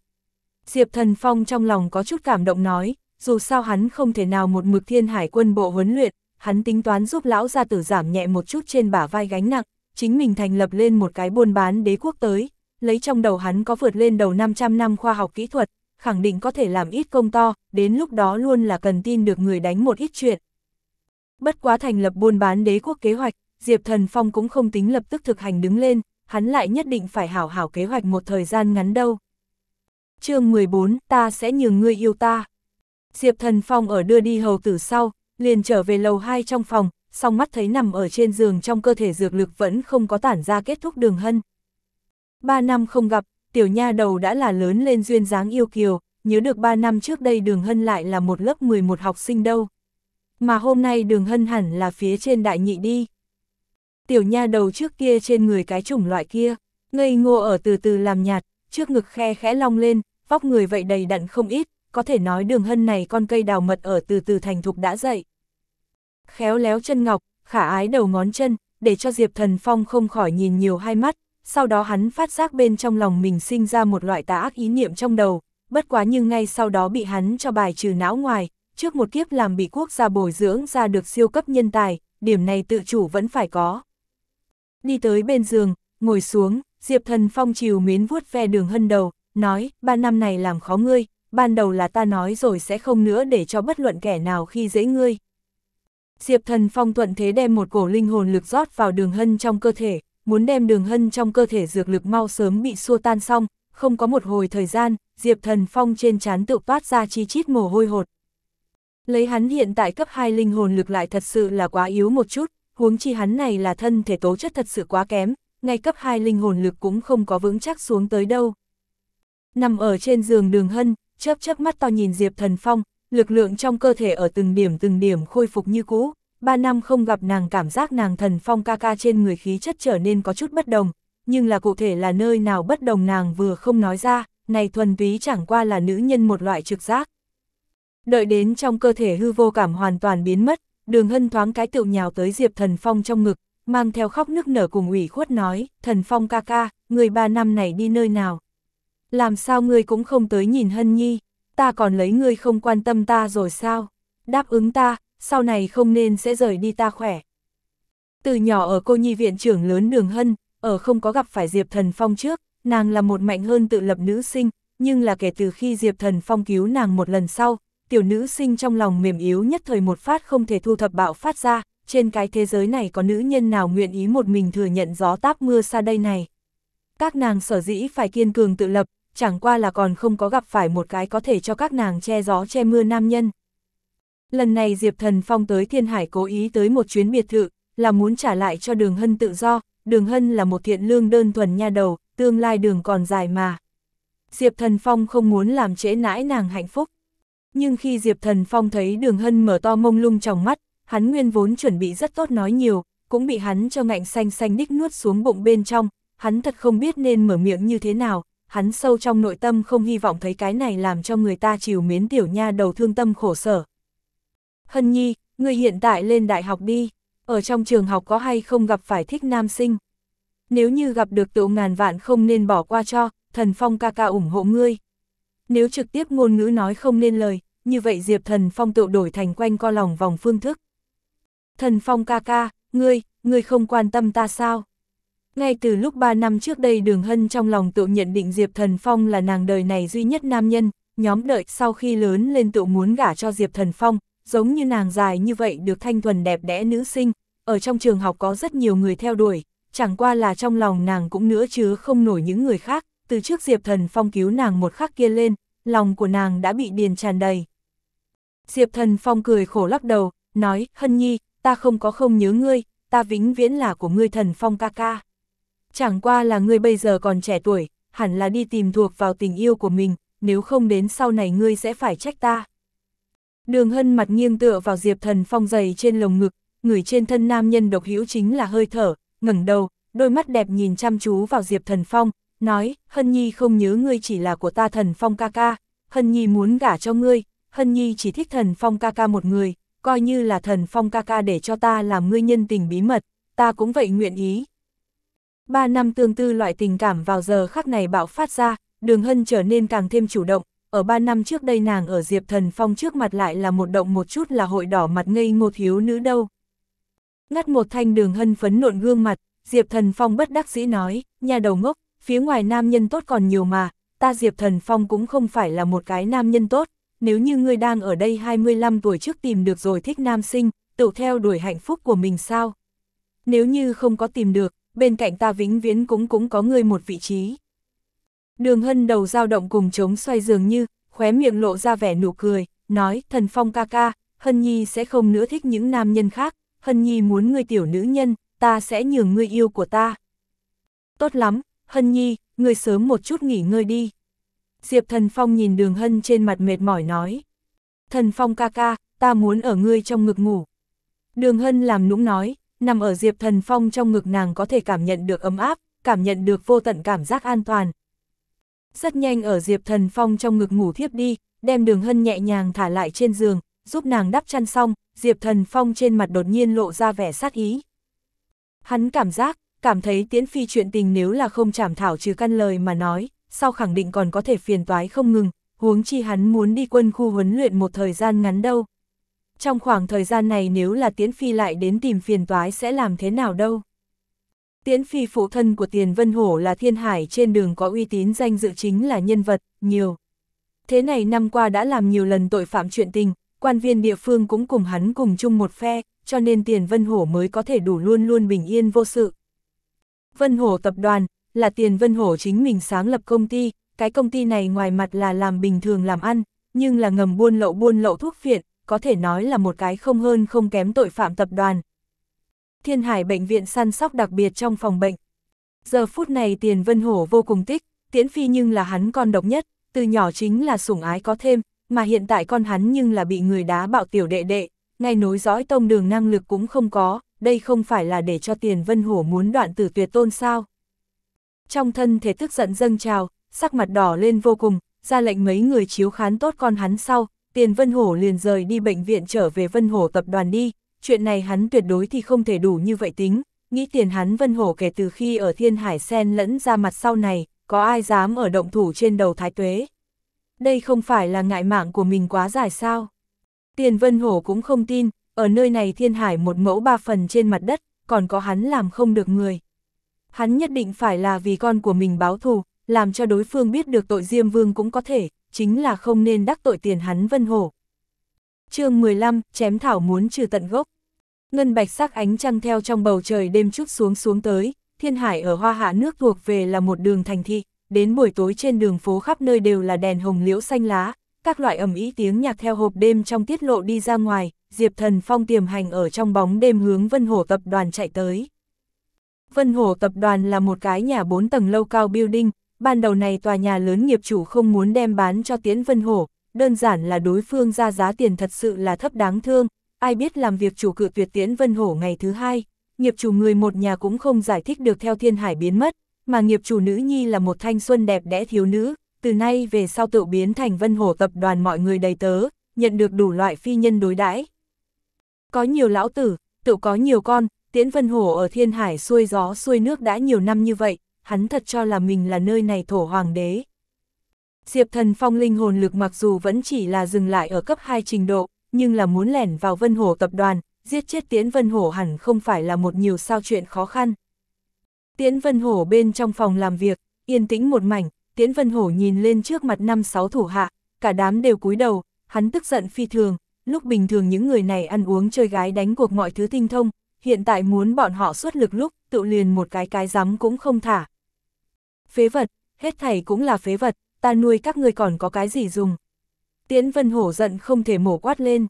Diệp Thần Phong trong lòng có chút cảm động nói, dù sao hắn không thể nào một mực thiên hải quân bộ huấn luyện, hắn tính toán giúp lão gia tử giảm nhẹ một chút trên bả vai gánh nặng, chính mình thành lập lên một cái buôn bán đế quốc tới, lấy trong đầu hắn có vượt lên đầu 500 năm khoa học kỹ thuật, khẳng định có thể làm ít công to, đến lúc đó luôn là cần tin được người đánh một ít chuyện, Bất quá thành lập buôn bán đế quốc kế hoạch, Diệp Thần Phong cũng không tính lập tức thực hành đứng lên, hắn lại nhất định phải hảo hảo kế hoạch một thời gian ngắn đâu. chương 14, ta sẽ nhường ngươi yêu ta. Diệp Thần Phong ở đưa đi hầu tử sau, liền trở về lầu 2 trong phòng, song mắt thấy nằm ở trên giường trong cơ thể dược lực vẫn không có tản ra kết thúc đường hân. Ba năm không gặp, tiểu nha đầu đã là lớn lên duyên dáng yêu kiều, nhớ được ba năm trước đây đường hân lại là một lớp 11 học sinh đâu. Mà hôm nay đường hân hẳn là phía trên đại nhị đi. Tiểu nha đầu trước kia trên người cái chủng loại kia, ngây ngô ở từ từ làm nhạt, trước ngực khe khẽ long lên, vóc người vậy đầy đặn không ít, có thể nói đường hân này con cây đào mật ở từ từ thành thục đã dậy. Khéo léo chân ngọc, khả ái đầu ngón chân, để cho Diệp Thần Phong không khỏi nhìn nhiều hai mắt, sau đó hắn phát giác bên trong lòng mình sinh ra một loại tà ác ý niệm trong đầu, bất quá nhưng ngay sau đó bị hắn cho bài trừ não ngoài, trước một kiếp làm bị quốc gia bồi dưỡng ra được siêu cấp nhân tài, điểm này tự chủ vẫn phải có. Đi tới bên giường, ngồi xuống, Diệp Thần Phong chiều miến vuốt ve đường hân đầu, nói, ba năm này làm khó ngươi, ban đầu là ta nói rồi sẽ không nữa để cho bất luận kẻ nào khi dễ ngươi. Diệp Thần Phong thuận thế đem một cổ linh hồn lực rót vào đường hân trong cơ thể, muốn đem đường hân trong cơ thể dược lực mau sớm bị xua tan xong, không có một hồi thời gian, Diệp Thần Phong trên trán tự toát ra chi chít mồ hôi hột, Lấy hắn hiện tại cấp 2 linh hồn lực lại thật sự là quá yếu một chút, huống chi hắn này là thân thể tố chất thật sự quá kém, ngay cấp 2 linh hồn lực cũng không có vững chắc xuống tới đâu. Nằm ở trên giường đường hân, chớp chớp mắt to nhìn Diệp Thần Phong, lực lượng trong cơ thể ở từng điểm từng điểm khôi phục như cũ, ba năm không gặp nàng cảm giác nàng Thần Phong ca ca trên người khí chất trở nên có chút bất đồng, nhưng là cụ thể là nơi nào bất đồng nàng vừa không nói ra, này thuần túy chẳng qua là nữ nhân một loại trực giác. Đợi đến trong cơ thể hư vô cảm hoàn toàn biến mất, đường hân thoáng cái tựu nhào tới Diệp Thần Phong trong ngực, mang theo khóc nức nở cùng ủy khuất nói, Thần Phong ca ca, người ba năm này đi nơi nào? Làm sao ngươi cũng không tới nhìn hân nhi, ta còn lấy ngươi không quan tâm ta rồi sao? Đáp ứng ta, sau này không nên sẽ rời đi ta khỏe. Từ nhỏ ở cô nhi viện trưởng lớn đường hân, ở không có gặp phải Diệp Thần Phong trước, nàng là một mạnh hơn tự lập nữ sinh, nhưng là kể từ khi Diệp Thần Phong cứu nàng một lần sau, tiểu nữ sinh trong lòng mềm yếu nhất thời một phát không thể thu thập bạo phát ra, trên cái thế giới này có nữ nhân nào nguyện ý một mình thừa nhận gió táp mưa xa đây này. Các nàng sở dĩ phải kiên cường tự lập, chẳng qua là còn không có gặp phải một cái có thể cho các nàng che gió che mưa nam nhân. Lần này Diệp Thần Phong tới Thiên Hải cố ý tới một chuyến biệt thự, là muốn trả lại cho Đường Hân tự do, Đường Hân là một thiện lương đơn thuần nha đầu, tương lai đường còn dài mà. Diệp Thần Phong không muốn làm trễ nãi nàng hạnh phúc nhưng khi Diệp Thần Phong thấy đường hân mở to mông lung trong mắt, hắn nguyên vốn chuẩn bị rất tốt nói nhiều, cũng bị hắn cho ngạnh xanh xanh đích nuốt xuống bụng bên trong, hắn thật không biết nên mở miệng như thế nào, hắn sâu trong nội tâm không hy vọng thấy cái này làm cho người ta chiều mến tiểu nha đầu thương tâm khổ sở. Hân nhi, người hiện tại lên đại học đi, ở trong trường học có hay không gặp phải thích nam sinh? Nếu như gặp được tựu ngàn vạn không nên bỏ qua cho, thần phong ca ca ủng hộ ngươi. Nếu trực tiếp ngôn ngữ nói không nên lời, như vậy Diệp Thần Phong tự đổi thành quanh co lòng vòng phương thức. Thần Phong ca ca, ngươi, ngươi không quan tâm ta sao? Ngay từ lúc 3 năm trước đây Đường Hân trong lòng tự nhận định Diệp Thần Phong là nàng đời này duy nhất nam nhân, nhóm đợi sau khi lớn lên tự muốn gả cho Diệp Thần Phong, giống như nàng dài như vậy được thanh thuần đẹp đẽ nữ sinh, ở trong trường học có rất nhiều người theo đuổi, chẳng qua là trong lòng nàng cũng nữa chứ không nổi những người khác, từ trước Diệp Thần Phong cứu nàng một khắc kia lên, lòng của nàng đã bị điền tràn đầy. Diệp Thần Phong cười khổ lắc đầu, nói, Hân Nhi, ta không có không nhớ ngươi, ta vĩnh viễn là của ngươi Thần Phong ca ca. Chẳng qua là ngươi bây giờ còn trẻ tuổi, hẳn là đi tìm thuộc vào tình yêu của mình, nếu không đến sau này ngươi sẽ phải trách ta. Đường Hân mặt nghiêng tựa vào Diệp Thần Phong dày trên lồng ngực, người trên thân nam nhân độc hữu chính là hơi thở, ngẩng đầu, đôi mắt đẹp nhìn chăm chú vào Diệp Thần Phong, nói, Hân Nhi không nhớ ngươi chỉ là của ta Thần Phong ca ca, Hân Nhi muốn gả cho ngươi, Hân Nhi chỉ thích thần phong ca ca một người, coi như là thần phong ca ca để cho ta làm ngươi nhân tình bí mật, ta cũng vậy nguyện ý. Ba năm tương tư loại tình cảm vào giờ khắc này bạo phát ra, đường hân trở nên càng thêm chủ động, ở ba năm trước đây nàng ở Diệp Thần Phong trước mặt lại là một động một chút là hội đỏ mặt ngây ngô thiếu nữ đâu. Ngắt một thanh đường hân phấn nộn gương mặt, Diệp Thần Phong bất đắc dĩ nói, nhà đầu ngốc, phía ngoài nam nhân tốt còn nhiều mà, ta Diệp Thần Phong cũng không phải là một cái nam nhân tốt, nếu như ngươi đang ở đây 25 tuổi trước tìm được rồi thích nam sinh, tự theo đuổi hạnh phúc của mình sao? Nếu như không có tìm được, bên cạnh ta vĩnh viễn cũng cũng có ngươi một vị trí. Đường hân đầu dao động cùng chống xoay dường như, khóe miệng lộ ra vẻ nụ cười, nói, thần phong ca ca, Hân Nhi sẽ không nữa thích những nam nhân khác, Hân Nhi muốn ngươi tiểu nữ nhân, ta sẽ nhường ngươi yêu của ta. Tốt lắm, Hân Nhi, ngươi sớm một chút nghỉ ngơi đi. Diệp Thần Phong nhìn đường hân trên mặt mệt mỏi nói. Thần Phong ca ca, ta muốn ở ngươi trong ngực ngủ. Đường hân làm nũng nói, nằm ở Diệp Thần Phong trong ngực nàng có thể cảm nhận được ấm áp, cảm nhận được vô tận cảm giác an toàn. Rất nhanh ở Diệp Thần Phong trong ngực ngủ thiếp đi, đem đường hân nhẹ nhàng thả lại trên giường, giúp nàng đắp chăn xong, Diệp Thần Phong trên mặt đột nhiên lộ ra vẻ sát ý. Hắn cảm giác, cảm thấy tiễn phi chuyện tình nếu là không chảm thảo trừ căn lời mà nói, sau khẳng định còn có thể phiền toái không ngừng, huống chi hắn muốn đi quân khu huấn luyện một thời gian ngắn đâu. Trong khoảng thời gian này nếu là Tiễn Phi lại đến tìm phiền toái sẽ làm thế nào đâu. Tiễn Phi phụ thân của Tiền Vân Hổ là thiên hải trên đường có uy tín danh dự chính là nhân vật, nhiều. Thế này năm qua đã làm nhiều lần tội phạm chuyện tình, quan viên địa phương cũng cùng hắn cùng chung một phe, cho nên Tiền Vân Hổ mới có thể đủ luôn luôn bình yên vô sự. Vân Hổ tập đoàn, là tiền vân hổ chính mình sáng lập công ty, cái công ty này ngoài mặt là làm bình thường làm ăn, nhưng là ngầm buôn lậu buôn lậu thuốc phiện, có thể nói là một cái không hơn không kém tội phạm tập đoàn. Thiên Hải Bệnh viện săn sóc đặc biệt trong phòng bệnh. Giờ phút này Tiền Vân Hổ vô cùng tích, Tiễn Phi nhưng là hắn con độc nhất, từ nhỏ chính là sủng ái có thêm, mà hiện tại con hắn nhưng là bị người đá bạo tiểu đệ đệ, ngay nối dõi tông đường năng lực cũng không có, đây không phải là để cho Tiền Vân Hổ muốn đoạn tử tuyệt tôn sao trong thân thể tức giận dâng trào, sắc mặt đỏ lên vô cùng, ra lệnh mấy người chiếu khán tốt con hắn sau, Tiền Vân Hổ liền rời đi bệnh viện trở về Vân Hổ tập đoàn đi, chuyện này hắn tuyệt đối thì không thể đủ như vậy tính, nghĩ tiền hắn Vân Hổ kể từ khi ở Thiên Hải Sen lẫn ra mặt sau này, có ai dám ở động thủ trên đầu Thái Tuế. Đây không phải là ngại mạng của mình quá dài sao. Tiền Vân Hổ cũng không tin, ở nơi này Thiên Hải một mẫu ba phần trên mặt đất, còn có hắn làm không được người hắn nhất định phải là vì con của mình báo thù, làm cho đối phương biết được tội Diêm Vương cũng có thể, chính là không nên đắc tội tiền hắn Vân Hổ. chương 15, chém thảo muốn trừ tận gốc. Ngân bạch sắc ánh trăng theo trong bầu trời đêm chút xuống xuống tới, thiên hải ở hoa hạ nước thuộc về là một đường thành thị, đến buổi tối trên đường phố khắp nơi đều là đèn hồng liễu xanh lá, các loại ẩm ý tiếng nhạc theo hộp đêm trong tiết lộ đi ra ngoài, Diệp Thần Phong tiềm hành ở trong bóng đêm hướng Vân Hổ tập đoàn chạy tới. Vân Hổ Tập đoàn là một cái nhà 4 tầng lâu cao building, ban đầu này tòa nhà lớn nghiệp chủ không muốn đem bán cho Tiễn Vân Hổ. đơn giản là đối phương ra giá tiền thật sự là thấp đáng thương, ai biết làm việc chủ cự tuyệt Tiễn Vân Hổ ngày thứ hai, nghiệp chủ người một nhà cũng không giải thích được theo thiên hải biến mất, mà nghiệp chủ nữ nhi là một thanh xuân đẹp đẽ thiếu nữ, từ nay về sau tự biến thành Vân Hổ Tập đoàn mọi người đầy tớ, nhận được đủ loại phi nhân đối đãi. Có nhiều lão tử, tự có nhiều con, Tiễn Vân Hổ ở Thiên Hải xuôi gió xuôi nước đã nhiều năm như vậy, hắn thật cho là mình là nơi này thổ hoàng đế. Diệp thần phong linh hồn lực mặc dù vẫn chỉ là dừng lại ở cấp 2 trình độ, nhưng là muốn lẻn vào Vân Hổ tập đoàn, giết chết Tiễn Vân Hổ hẳn không phải là một nhiều sao chuyện khó khăn. Tiễn Vân Hổ bên trong phòng làm việc, yên tĩnh một mảnh, Tiễn Vân Hổ nhìn lên trước mặt năm sáu thủ hạ, cả đám đều cúi đầu, hắn tức giận phi thường, lúc bình thường những người này ăn uống chơi gái đánh cuộc mọi thứ tinh thông, hiện tại muốn bọn họ xuất lực lúc, tự liền một cái cái rắm cũng không thả. Phế vật, hết thảy cũng là phế vật, ta nuôi các ngươi còn có cái gì dùng. Tiễn Vân Hổ giận không thể mổ quát lên.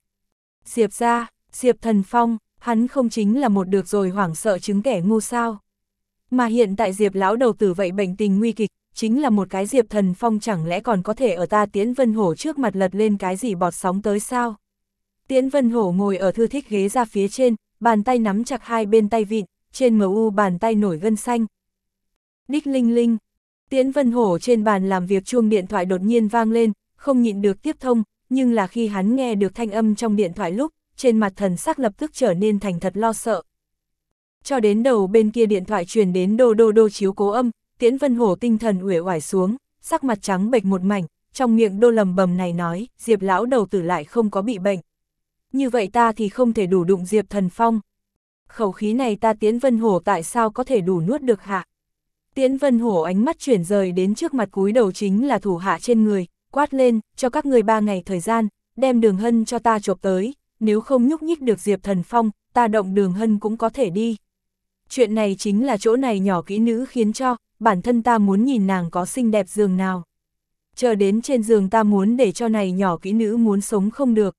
Diệp ra, Diệp Thần Phong, hắn không chính là một được rồi hoảng sợ chứng kẻ ngu sao. Mà hiện tại Diệp lão đầu tử vậy bệnh tình nguy kịch, chính là một cái Diệp Thần Phong chẳng lẽ còn có thể ở ta Tiễn Vân Hổ trước mặt lật lên cái gì bọt sóng tới sao. Tiễn Vân Hổ ngồi ở thư thích ghế ra phía trên, bàn tay nắm chặt hai bên tay vịn, trên u bàn tay nổi gân xanh. Đích linh linh, Tiễn Vân Hổ trên bàn làm việc chuông điện thoại đột nhiên vang lên, không nhịn được tiếp thông, nhưng là khi hắn nghe được thanh âm trong điện thoại lúc, trên mặt thần sắc lập tức trở nên thành thật lo sợ. Cho đến đầu bên kia điện thoại truyền đến đô đô đô chiếu cố âm, Tiễn Vân Hổ tinh thần uể oải xuống, sắc mặt trắng bệch một mảnh, trong miệng đô lầm bầm này nói, Diệp lão đầu tử lại không có bị bệnh như vậy ta thì không thể đủ đụng Diệp Thần Phong. Khẩu khí này ta Tiễn Vân Hổ tại sao có thể đủ nuốt được hạ? Tiễn Vân Hổ ánh mắt chuyển rời đến trước mặt cúi đầu chính là thủ hạ trên người, quát lên, cho các người ba ngày thời gian, đem đường hân cho ta chộp tới, nếu không nhúc nhích được Diệp Thần Phong, ta động đường hân cũng có thể đi. Chuyện này chính là chỗ này nhỏ kỹ nữ khiến cho, bản thân ta muốn nhìn nàng có xinh đẹp giường nào. Chờ đến trên giường ta muốn để cho này nhỏ kỹ nữ muốn sống không được.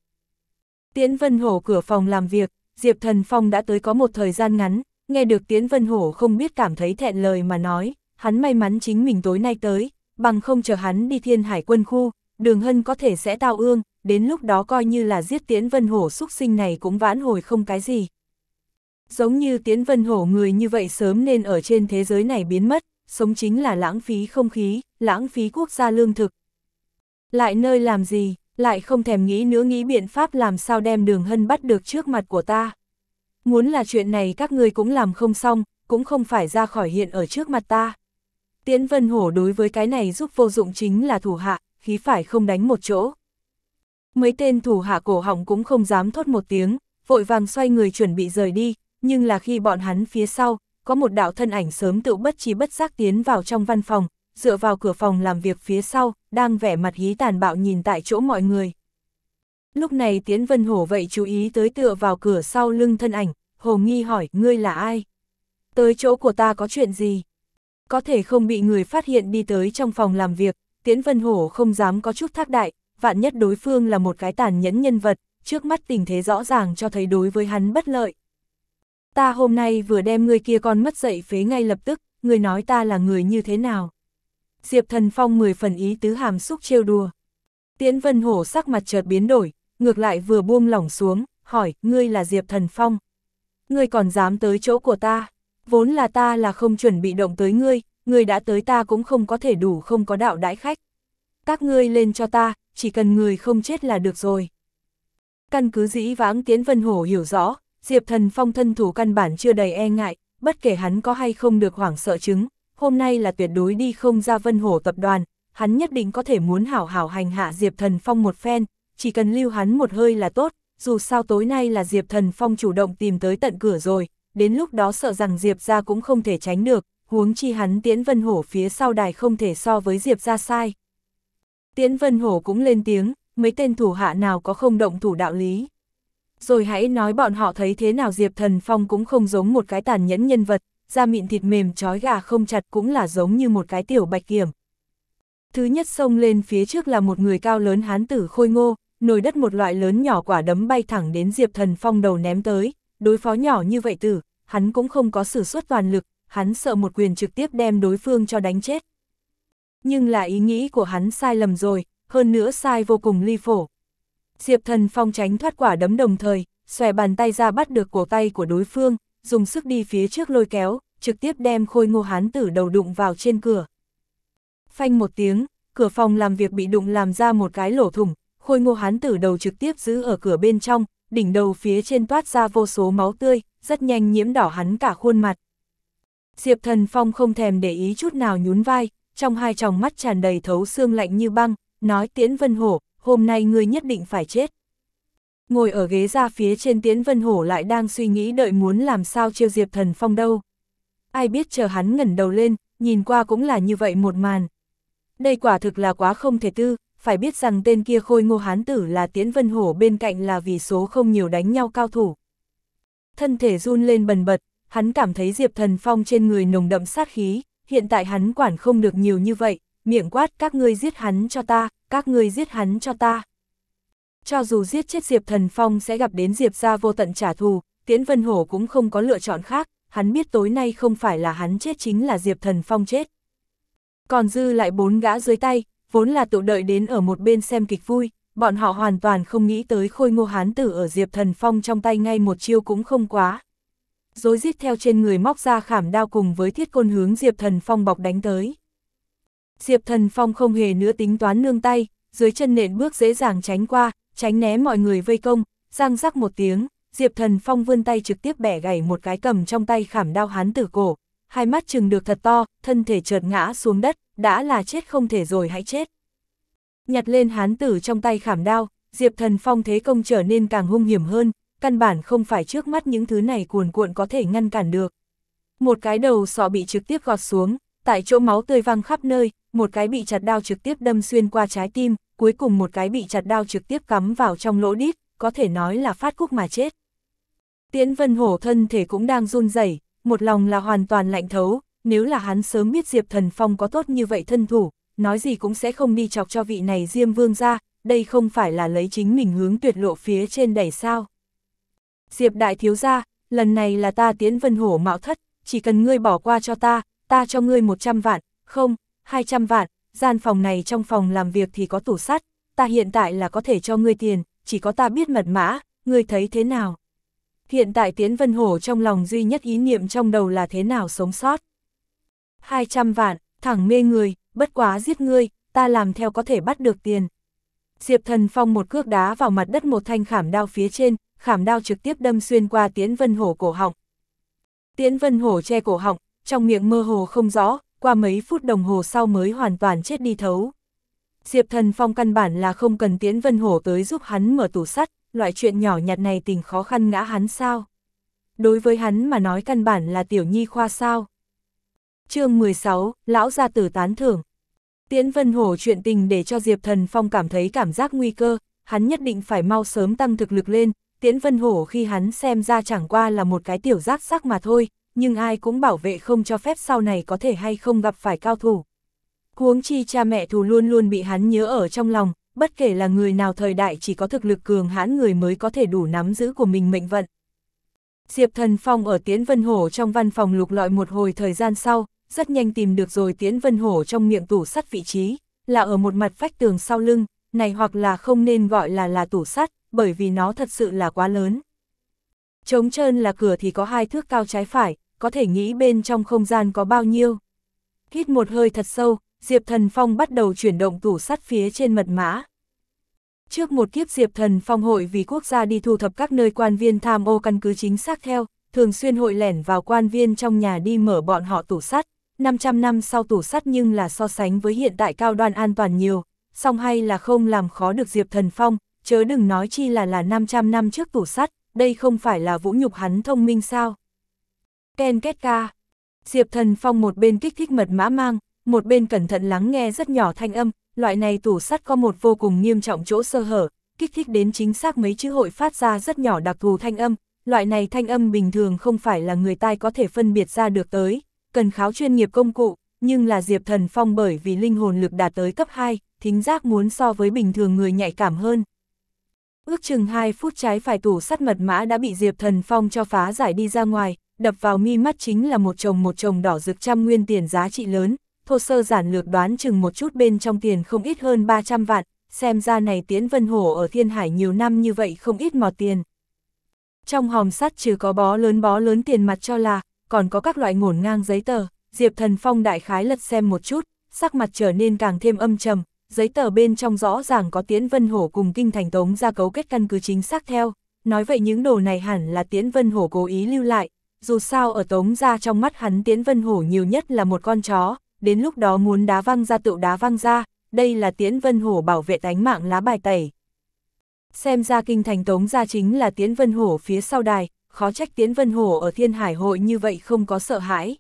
Tiễn Vân Hổ cửa phòng làm việc, Diệp Thần Phong đã tới có một thời gian ngắn, nghe được Tiễn Vân Hổ không biết cảm thấy thẹn lời mà nói, hắn may mắn chính mình tối nay tới, bằng không chờ hắn đi thiên hải quân khu, đường hân có thể sẽ tao ương, đến lúc đó coi như là giết Tiễn Vân Hổ xúc sinh này cũng vãn hồi không cái gì. Giống như Tiễn Vân Hổ người như vậy sớm nên ở trên thế giới này biến mất, sống chính là lãng phí không khí, lãng phí quốc gia lương thực. Lại nơi làm gì, lại không thèm nghĩ nữa nghĩ biện pháp làm sao đem đường hân bắt được trước mặt của ta. Muốn là chuyện này các ngươi cũng làm không xong, cũng không phải ra khỏi hiện ở trước mặt ta. Tiễn Vân Hổ đối với cái này giúp vô dụng chính là thủ hạ, khí phải không đánh một chỗ. Mấy tên thủ hạ cổ họng cũng không dám thốt một tiếng, vội vàng xoay người chuẩn bị rời đi, nhưng là khi bọn hắn phía sau, có một đạo thân ảnh sớm tự bất trí bất giác tiến vào trong văn phòng, dựa vào cửa phòng làm việc phía sau, đang vẻ mặt hí tàn bạo nhìn tại chỗ mọi người. Lúc này Tiến Vân Hổ vậy chú ý tới tựa vào cửa sau lưng thân ảnh, Hồ Nghi hỏi, ngươi là ai? Tới chỗ của ta có chuyện gì? Có thể không bị người phát hiện đi tới trong phòng làm việc, Tiến Vân Hổ không dám có chút thác đại, vạn nhất đối phương là một cái tàn nhẫn nhân vật, trước mắt tình thế rõ ràng cho thấy đối với hắn bất lợi. Ta hôm nay vừa đem người kia con mất dậy phế ngay lập tức, người nói ta là người như thế nào? Diệp Thần Phong mười phần ý tứ hàm xúc trêu đùa. Tiễn Vân Hổ sắc mặt chợt biến đổi, ngược lại vừa buông lỏng xuống, hỏi, ngươi là Diệp Thần Phong. Ngươi còn dám tới chỗ của ta, vốn là ta là không chuẩn bị động tới ngươi, ngươi đã tới ta cũng không có thể đủ không có đạo đãi khách. Các ngươi lên cho ta, chỉ cần người không chết là được rồi. Căn cứ dĩ vãng Tiễn Vân Hổ hiểu rõ, Diệp Thần Phong thân thủ căn bản chưa đầy e ngại, bất kể hắn có hay không được hoảng sợ chứng, hôm nay là tuyệt đối đi không ra vân hổ tập đoàn, hắn nhất định có thể muốn hảo hảo hành hạ Diệp Thần Phong một phen, chỉ cần lưu hắn một hơi là tốt, dù sao tối nay là Diệp Thần Phong chủ động tìm tới tận cửa rồi, đến lúc đó sợ rằng Diệp ra cũng không thể tránh được, huống chi hắn Tiễn Vân Hổ phía sau đài không thể so với Diệp ra sai. Tiễn Vân Hổ cũng lên tiếng, mấy tên thủ hạ nào có không động thủ đạo lý. Rồi hãy nói bọn họ thấy thế nào Diệp Thần Phong cũng không giống một cái tàn nhẫn nhân vật, da mịn thịt mềm trói gà không chặt cũng là giống như một cái tiểu bạch kiểm. Thứ nhất xông lên phía trước là một người cao lớn hán tử khôi ngô, nồi đất một loại lớn nhỏ quả đấm bay thẳng đến Diệp Thần Phong đầu ném tới, đối phó nhỏ như vậy tử, hắn cũng không có sử xuất toàn lực, hắn sợ một quyền trực tiếp đem đối phương cho đánh chết. Nhưng là ý nghĩ của hắn sai lầm rồi, hơn nữa sai vô cùng ly phổ. Diệp Thần Phong tránh thoát quả đấm đồng thời, xòe bàn tay ra bắt được cổ tay của đối phương, dùng sức đi phía trước lôi kéo, trực tiếp đem khôi ngô hán tử đầu đụng vào trên cửa. Phanh một tiếng, cửa phòng làm việc bị đụng làm ra một cái lỗ thủng, khôi ngô hán tử đầu trực tiếp giữ ở cửa bên trong, đỉnh đầu phía trên toát ra vô số máu tươi, rất nhanh nhiễm đỏ hắn cả khuôn mặt. Diệp thần phong không thèm để ý chút nào nhún vai, trong hai tròng mắt tràn đầy thấu xương lạnh như băng, nói tiễn vân hổ, hôm nay ngươi nhất định phải chết. Ngồi ở ghế ra phía trên Tiễn Vân Hổ lại đang suy nghĩ đợi muốn làm sao chiêu Diệp Thần Phong đâu. Ai biết chờ hắn ngẩn đầu lên, nhìn qua cũng là như vậy một màn. Đây quả thực là quá không thể tư, phải biết rằng tên kia khôi ngô hán tử là Tiễn Vân Hổ bên cạnh là vì số không nhiều đánh nhau cao thủ. Thân thể run lên bần bật, hắn cảm thấy Diệp Thần Phong trên người nồng đậm sát khí, hiện tại hắn quản không được nhiều như vậy, miệng quát các ngươi giết hắn cho ta, các ngươi giết hắn cho ta cho dù giết chết Diệp Thần Phong sẽ gặp đến Diệp gia vô tận trả thù, Tiễn Vân Hổ cũng không có lựa chọn khác, hắn biết tối nay không phải là hắn chết chính là Diệp Thần Phong chết. Còn dư lại bốn gã dưới tay, vốn là tụ đợi đến ở một bên xem kịch vui, bọn họ hoàn toàn không nghĩ tới khôi ngô hán tử ở Diệp Thần Phong trong tay ngay một chiêu cũng không quá. Dối giết theo trên người móc ra khảm đao cùng với thiết côn hướng Diệp Thần Phong bọc đánh tới. Diệp Thần Phong không hề nữa tính toán nương tay, dưới chân nện bước dễ dàng tránh qua, tránh né mọi người vây công, răng rắc một tiếng, Diệp Thần Phong vươn tay trực tiếp bẻ gãy một cái cầm trong tay khảm đao hán tử cổ, hai mắt chừng được thật to, thân thể chợt ngã xuống đất, đã là chết không thể rồi hãy chết. Nhặt lên hán tử trong tay khảm đao, Diệp Thần Phong thế công trở nên càng hung hiểm hơn, căn bản không phải trước mắt những thứ này cuồn cuộn có thể ngăn cản được. Một cái đầu sọ bị trực tiếp gọt xuống, tại chỗ máu tươi văng khắp nơi, một cái bị chặt đao trực tiếp đâm xuyên qua trái tim, cuối cùng một cái bị chặt đao trực tiếp cắm vào trong lỗ đít, có thể nói là phát cúc mà chết. Tiễn Vân Hổ thân thể cũng đang run rẩy, một lòng là hoàn toàn lạnh thấu, nếu là hắn sớm biết Diệp Thần Phong có tốt như vậy thân thủ, nói gì cũng sẽ không đi chọc cho vị này Diêm Vương ra, đây không phải là lấy chính mình hướng tuyệt lộ phía trên đẩy sao. Diệp Đại Thiếu gia, lần này là ta Tiễn Vân Hổ mạo thất, chỉ cần ngươi bỏ qua cho ta, ta cho ngươi 100 vạn, không, 200 vạn, gian phòng này trong phòng làm việc thì có tủ sắt, ta hiện tại là có thể cho ngươi tiền, chỉ có ta biết mật mã, ngươi thấy thế nào? Hiện tại Tiến Vân Hổ trong lòng duy nhất ý niệm trong đầu là thế nào sống sót. 200 vạn, thẳng mê người, bất quá giết ngươi, ta làm theo có thể bắt được tiền. Diệp Thần Phong một cước đá vào mặt đất một thanh khảm đao phía trên, khảm đao trực tiếp đâm xuyên qua Tiến Vân Hổ cổ họng. Tiễn Vân Hổ che cổ họng, trong miệng mơ hồ không rõ, qua mấy phút đồng hồ sau mới hoàn toàn chết đi thấu. Diệp Thần Phong căn bản là không cần Tiễn Vân Hổ tới giúp hắn mở tủ sắt, loại chuyện nhỏ nhặt này tình khó khăn ngã hắn sao. Đối với hắn mà nói căn bản là tiểu nhi khoa sao. chương 16, Lão Gia Tử Tán Thưởng Tiễn Vân Hổ chuyện tình để cho Diệp Thần Phong cảm thấy cảm giác nguy cơ, hắn nhất định phải mau sớm tăng thực lực lên, Tiễn Vân Hổ khi hắn xem ra chẳng qua là một cái tiểu giác sắc mà thôi, nhưng ai cũng bảo vệ không cho phép sau này có thể hay không gặp phải cao thủ. Huống chi cha mẹ thù luôn luôn bị hắn nhớ ở trong lòng, bất kể là người nào thời đại chỉ có thực lực cường hãn người mới có thể đủ nắm giữ của mình mệnh vận. Diệp Thần Phong ở Tiến Vân Hổ trong văn phòng lục lọi một hồi thời gian sau, rất nhanh tìm được rồi Tiến Vân Hổ trong miệng tủ sắt vị trí, là ở một mặt vách tường sau lưng, này hoặc là không nên gọi là là tủ sắt, bởi vì nó thật sự là quá lớn. Trống trơn là cửa thì có hai thước cao trái phải, có thể nghĩ bên trong không gian có bao nhiêu. Hít một hơi thật sâu, Diệp Thần Phong bắt đầu chuyển động tủ sắt phía trên mật mã. Trước một kiếp Diệp Thần Phong hội vì quốc gia đi thu thập các nơi quan viên tham ô căn cứ chính xác theo, thường xuyên hội lẻn vào quan viên trong nhà đi mở bọn họ tủ sắt. 500 năm sau tủ sắt nhưng là so sánh với hiện tại cao đoan an toàn nhiều, song hay là không làm khó được Diệp Thần Phong, chớ đừng nói chi là là 500 năm trước tủ sắt, đây không phải là vũ nhục hắn thông minh sao ken két ca. Diệp Thần Phong một bên kích thích mật mã mang, một bên cẩn thận lắng nghe rất nhỏ thanh âm, loại này tủ sắt có một vô cùng nghiêm trọng chỗ sơ hở, kích thích đến chính xác mấy chữ hội phát ra rất nhỏ đặc thù thanh âm, loại này thanh âm bình thường không phải là người tai có thể phân biệt ra được tới, cần kháo chuyên nghiệp công cụ, nhưng là Diệp Thần Phong bởi vì linh hồn lực đạt tới cấp 2, thính giác muốn so với bình thường người nhạy cảm hơn. Ước chừng 2 phút trái phải tủ sắt mật mã đã bị Diệp Thần Phong cho phá giải đi ra ngoài, đập vào mi mắt chính là một chồng một chồng đỏ rực trăm nguyên tiền giá trị lớn, thô sơ giản lược đoán chừng một chút bên trong tiền không ít hơn 300 vạn, xem ra này tiến Vân Hổ ở Thiên Hải nhiều năm như vậy không ít mò tiền. Trong hòm sắt trừ có bó lớn bó lớn tiền mặt cho là, còn có các loại ngổn ngang giấy tờ, Diệp Thần Phong đại khái lật xem một chút, sắc mặt trở nên càng thêm âm trầm, giấy tờ bên trong rõ ràng có tiến Vân Hổ cùng Kinh Thành Tống ra cấu kết căn cứ chính xác theo, nói vậy những đồ này hẳn là tiến Vân Hổ cố ý lưu lại, dù sao ở Tống ra trong mắt hắn Tiến Vân Hổ nhiều nhất là một con chó, đến lúc đó muốn đá văng ra tựu đá văng ra, đây là Tiến Vân Hổ bảo vệ tánh mạng lá bài tẩy. Xem ra kinh thành Tống ra chính là Tiến Vân Hổ phía sau đài, khó trách Tiến Vân Hổ ở Thiên Hải hội như vậy không có sợ hãi.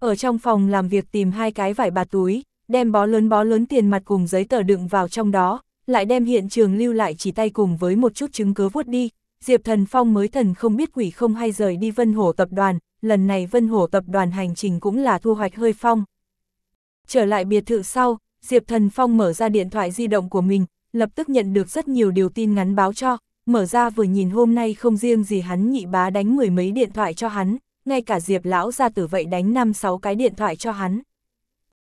Ở trong phòng làm việc tìm hai cái vải bạt túi, đem bó lớn bó lớn tiền mặt cùng giấy tờ đựng vào trong đó, lại đem hiện trường lưu lại chỉ tay cùng với một chút chứng cứ vuốt đi, Diệp Thần Phong mới thần không biết quỷ không hay rời đi Vân Hổ Tập đoàn, lần này Vân Hổ Tập đoàn hành trình cũng là thu hoạch hơi phong. Trở lại biệt thự sau, Diệp Thần Phong mở ra điện thoại di động của mình, lập tức nhận được rất nhiều điều tin ngắn báo cho, mở ra vừa nhìn hôm nay không riêng gì hắn nhị bá đánh mười mấy điện thoại cho hắn, ngay cả Diệp lão ra tử vậy đánh 5-6 cái điện thoại cho hắn.